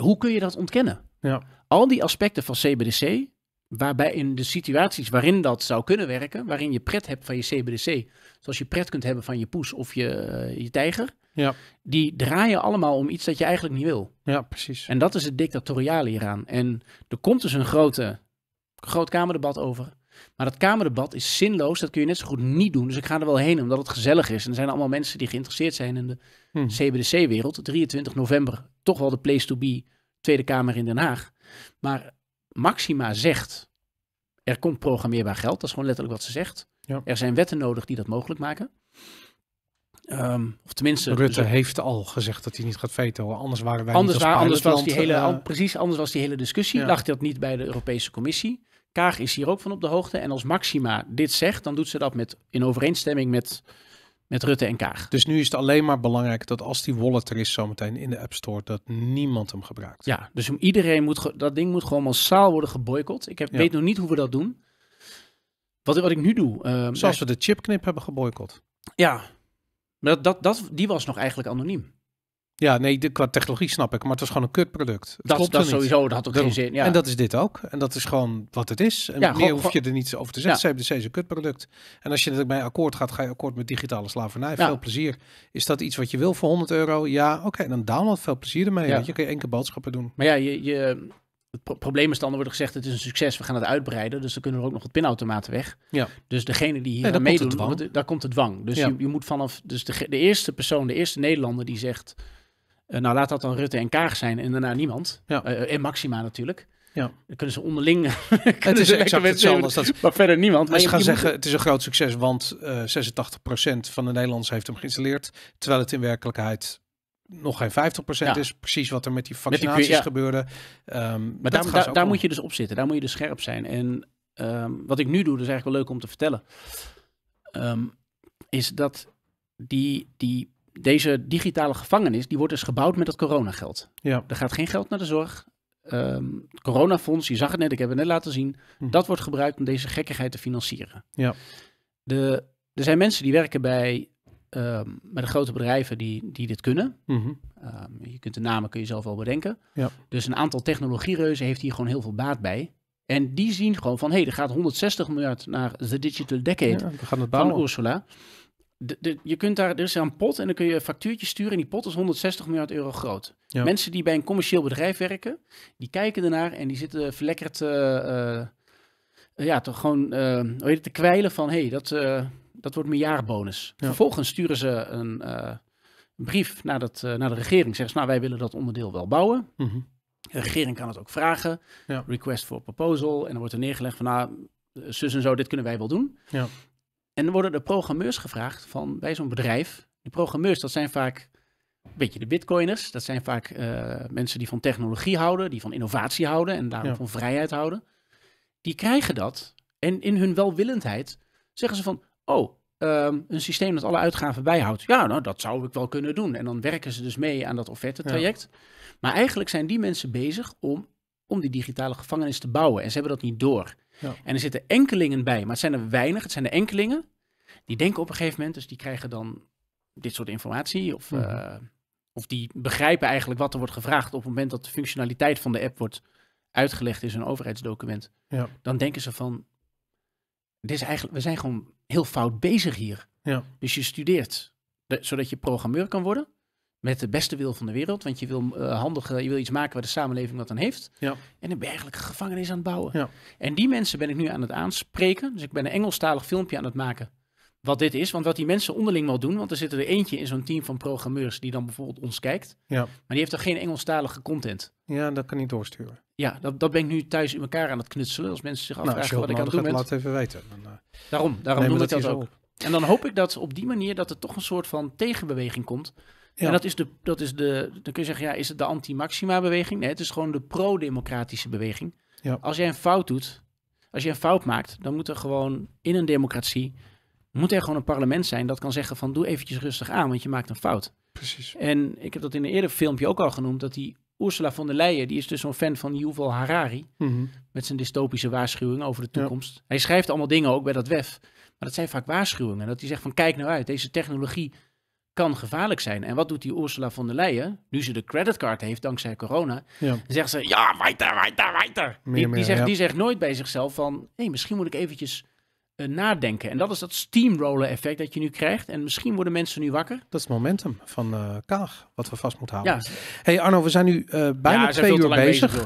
hoe kun je dat ontkennen? Ja. Al die aspecten van CBDC, waarbij in de situaties waarin dat zou kunnen werken, waarin je pret hebt van je CBDC, zoals je pret kunt hebben van je poes of je, eh, je tijger, ja. die draaien allemaal om iets dat je eigenlijk niet wil. Ja, precies. En dat is het dictatoriale hieraan. En er komt dus een grote, groot Kamerdebat over. Maar dat kamerdebat is zinloos. Dat kun je net zo goed niet doen. Dus ik ga er wel heen, omdat het gezellig is. En er zijn allemaal mensen die geïnteresseerd zijn in de hmm. CBDC-wereld. 23 november, toch wel de place to be, Tweede Kamer in Den Haag. Maar Maxima zegt, er komt programmeerbaar geld. Dat is gewoon letterlijk wat ze zegt. Er zijn wetten nodig die dat mogelijk maken. Ehm, of tenminste. Rutte dus- heeft al gezegd dat hij niet gaat vetoen. Anders waren wij anders, niet anders was die hele, Precies, anders was die hele discussie. Ja. Lag dat niet bij de Europese Commissie. Kaag is hier ook van op de hoogte. En als Maxima dit zegt, dan doet ze dat met, in overeenstemming met, met Rutte en Kaag. Dus nu is het alleen maar belangrijk dat als die wallet er is zometeen in de App Store, dat niemand hem gebruikt. Ja, dus iedereen moet, dat ding moet gewoon massaal worden geboycott. Ik heb, weet nog niet hoe we dat doen. Wat, wat ik nu doe. Ehm, Zoals eh, we de chipknip hebben geboycott. Ja, maar dat, dat, die was nog eigenlijk anoniem. Ja, nee, de, qua technologie snap ik, maar het was gewoon een kutproduct. dat dat sowieso, dat had ook geen zin. Ja. En dat is dit ook. En dat is gewoon wat het is. En meer hoef je er niets over te zeggen. hebben CBDC is een kutproduct. En als je dat bij akkoord gaat, ga je akkoord met digitale slavernij. Veel plezier. Is dat iets wat je wil voor 100 euro? Ja, oké. Okay. Dan download veel plezier ermee. je kan één keer boodschappen doen. Maar ja, je, je, het probleem is dan, er wordt gezegd, het is een succes, we gaan het uitbreiden. Dus dan kunnen er ook nog wat pinautomaten weg. Ja. Dus degene die hier nee, aan daar komt de dwang. Dus je, je, moet vanaf, dus de, de, eerste persoon, de eerste Nederlander die zegt, eh, nou, laat dat dan Rutte en Kaag zijn en daarna niemand. Ja. Eh, en Maxima natuurlijk. Ja. Dan kunnen ze onderling. [laughs] het is exact hetzelfde als dat. Maar verder niemand. Maar ze gaan zeggen: het is een groot succes, want uh, eh, 86% van de Nederlanders heeft hem geïnstalleerd. Terwijl het in werkelijkheid nog geen 50% is. Precies wat er met die vaccinaties met gebeurde. Ehm, maar daar, daar, moet je dus op zitten. Daar moet je dus scherp zijn. En ehm, wat ik nu doe, dat is eigenlijk wel leuk om te vertellen. Ehm, is dat die, die deze digitale gevangenis, die wordt dus gebouwd met dat coronageld. Ja. Er gaat geen geld naar de zorg. Um, het coronafonds, je zag het net, ik heb het net laten zien. Hm. Dat wordt gebruikt om deze gekkigheid te financieren. Ja. De, er zijn mensen die werken bij, um, de grote bedrijven die, die dit kunnen. Mm je kunt de namen kun je zelf wel bedenken. Ja. Dus een aantal technologiereuzen heeft hier gewoon heel veel baat bij. En die zien gewoon van, hé, hey, er gaat 160 miljard naar de Digital Decade ja, we gaan het bouwen. van Ursula je kunt daar, er is een pot en dan kun je een factuurtje sturen en die pot is 160 miljard euro groot. Mensen die bij een commercieel bedrijf werken, die kijken ernaar en die zitten verlekkerd, eh, eh, ja, toch gewoon, eh, hoe heet het, te kwijlen van, hé, hey, dat, dat wordt mijn jaarbonus. Vervolgens sturen ze een brief naar, dat, naar de regering, zeggen ze, nou, wij willen dat onderdeel wel bouwen. Mhm. De regering kan het ook vragen, request for proposal, en dan wordt er neergelegd van, nou, zus en zo, dit kunnen wij wel doen. Ja. En dan worden de programmeurs gevraagd van bij zo'n bedrijf. De programmeurs, dat zijn vaak een beetje de bitcoiners. Dat zijn vaak eh, mensen die van technologie houden, die van innovatie houden en daarom van vrijheid houden. Die krijgen dat. En in hun welwillendheid zeggen ze van, oh, ehm, een systeem dat alle uitgaven bijhoudt. Ja, nou, dat zou ik wel kunnen doen. En dan werken ze dus mee aan dat offertetraject. Ja. Maar eigenlijk zijn die mensen bezig om, om die digitale gevangenis te bouwen. En ze hebben dat niet door. En er zitten enkelingen bij, maar het zijn er weinig. Het zijn de enkelingen. Die denken op een gegeven moment, dus die krijgen dan dit soort informatie. Of, mhm. eh, of die begrijpen eigenlijk wat er wordt gevraagd op het moment dat de functionaliteit van de app wordt uitgelegd in zo'n overheidsdocument. Ja. Dan denken ze van, dit is eigenlijk, we zijn gewoon heel fout bezig hier. Ja. Dus je studeert, zodat je programmeur kan worden met de beste wil van de wereld. Want je wil uh, handig, eh, je wil iets maken waar de samenleving wat aan heeft. Ja. En een eigenlijk gevangenis aan het bouwen. Ja. En die mensen ben ik nu aan het aanspreken. Dus ik ben een Engelstalig filmpje aan het maken. Wat dit is, want wat die mensen onderling wel doen, want er zit er eentje in zo'n team van programmeurs die dan bijvoorbeeld ons kijkt, ja. maar die heeft toch geen Engelstalige content. Ja, dat kan niet doorsturen. Ja, dat, dat ben ik nu thuis in elkaar aan het knutselen. Als mensen zich nou, afvragen wat ik aan het doen ben. Laat even weten. Dan, eh, daarom, daarom doen we dat, ook. En dan hoop ik dat op die manier dat er toch een soort van tegenbeweging komt. Ja. En dat is, de, dat is de, dan kun je zeggen, ja, is het de anti-maxima-beweging? Nee, het is gewoon de pro-democratische beweging. Ja. Als jij een fout doet, als je een fout maakt, dan moet er gewoon in een democratie, moet er gewoon een parlement zijn dat kan zeggen van, doe eventjes rustig aan, want je maakt een fout. Precies. En ik heb dat in een eerder filmpje ook al genoemd, dat die Ursula von der Leyen, die is dus zo'n fan van Yuval Harari, mhm. met zijn dystopische waarschuwingen over de toekomst. Hij schrijft allemaal dingen ook bij dat WEF, maar dat zijn vaak waarschuwingen. Dat hij zegt van, kijk nou uit, deze technologie kan gevaarlijk zijn. En wat doet die Ursula von der Leyen? Nu ze de creditcard heeft dankzij corona, ja. zegt ze: ja, weiter, weiter, weiter. die, die zegt, die zegt nooit bij zichzelf van: hey, misschien moet ik eventjes eh, nadenken. En dat is dat steamroller effect dat je nu krijgt. En misschien worden mensen nu wakker. Dat is momentum van eh, Kaag, wat we vast moeten houden. Ja. hey Arno, we zijn nu eh, bijna ja, twee uur bezig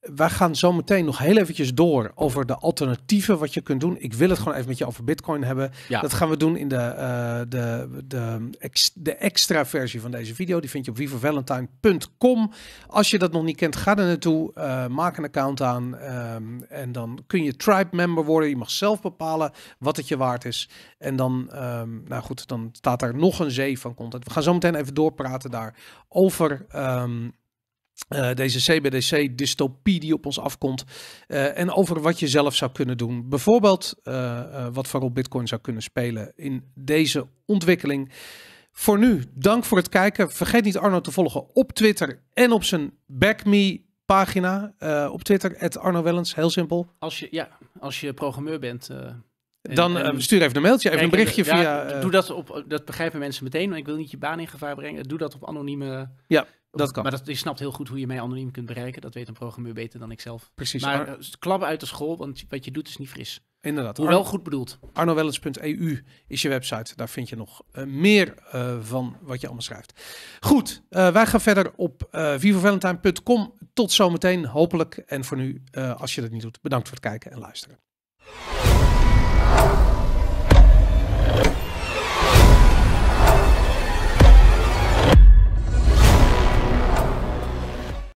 wij gaan zo meteen nog heel eventjes door over de alternatieven wat je kunt doen. Ik wil het gewoon even met je over Bitcoin hebben. Ja. Dat gaan we doen in de, eh, de, de, de, extra versie van deze video. Die vind je op vivavalentine.com. Als je dat nog niet kent, ga er naartoe. Uh, maak een account aan. Ehm, en dan kun je tribe member worden. Je mag zelf bepalen wat het je waard is. En dan, ehm, nou goed, dan staat daar nog een zee van content. We gaan zo meteen even doorpraten daar over. Ehm, eh, deze CBDC-dystopie die op ons afkomt. Eh, en over wat je zelf zou kunnen doen. Bijvoorbeeld eh, wat voor op Bitcoin zou kunnen spelen in deze ontwikkeling. Voor nu, dank voor het kijken. Vergeet niet Arno te volgen op Twitter en op zijn BackMe pagina op Twitter. @arno_wellens. Arno Wellens, heel simpel. Als je, ja, als je programmeur bent... dan stuur even een mailtje, even een berichtje via... Doe dat op, dat begrijpen mensen meteen, want ik wil niet je baan in gevaar brengen. Doe dat op anonieme... Ja. Dat kan. Maar dat, je snapt heel goed hoe je mij anoniem kunt bereiken. Dat weet een programmeur beter dan ik zelf. Precies. Maar eh, klappen uit de school, want wat je doet is niet fris. Inderdaad. Hoewel goed bedoeld. arnowellens.eu is je website. Daar vind je nog eh, meer eh, van wat je allemaal schrijft. Goed, wij gaan verder op vivovalentine.com. Tot zometeen, hopelijk. En voor nu, als je dat niet doet, bedankt voor het kijken en luisteren.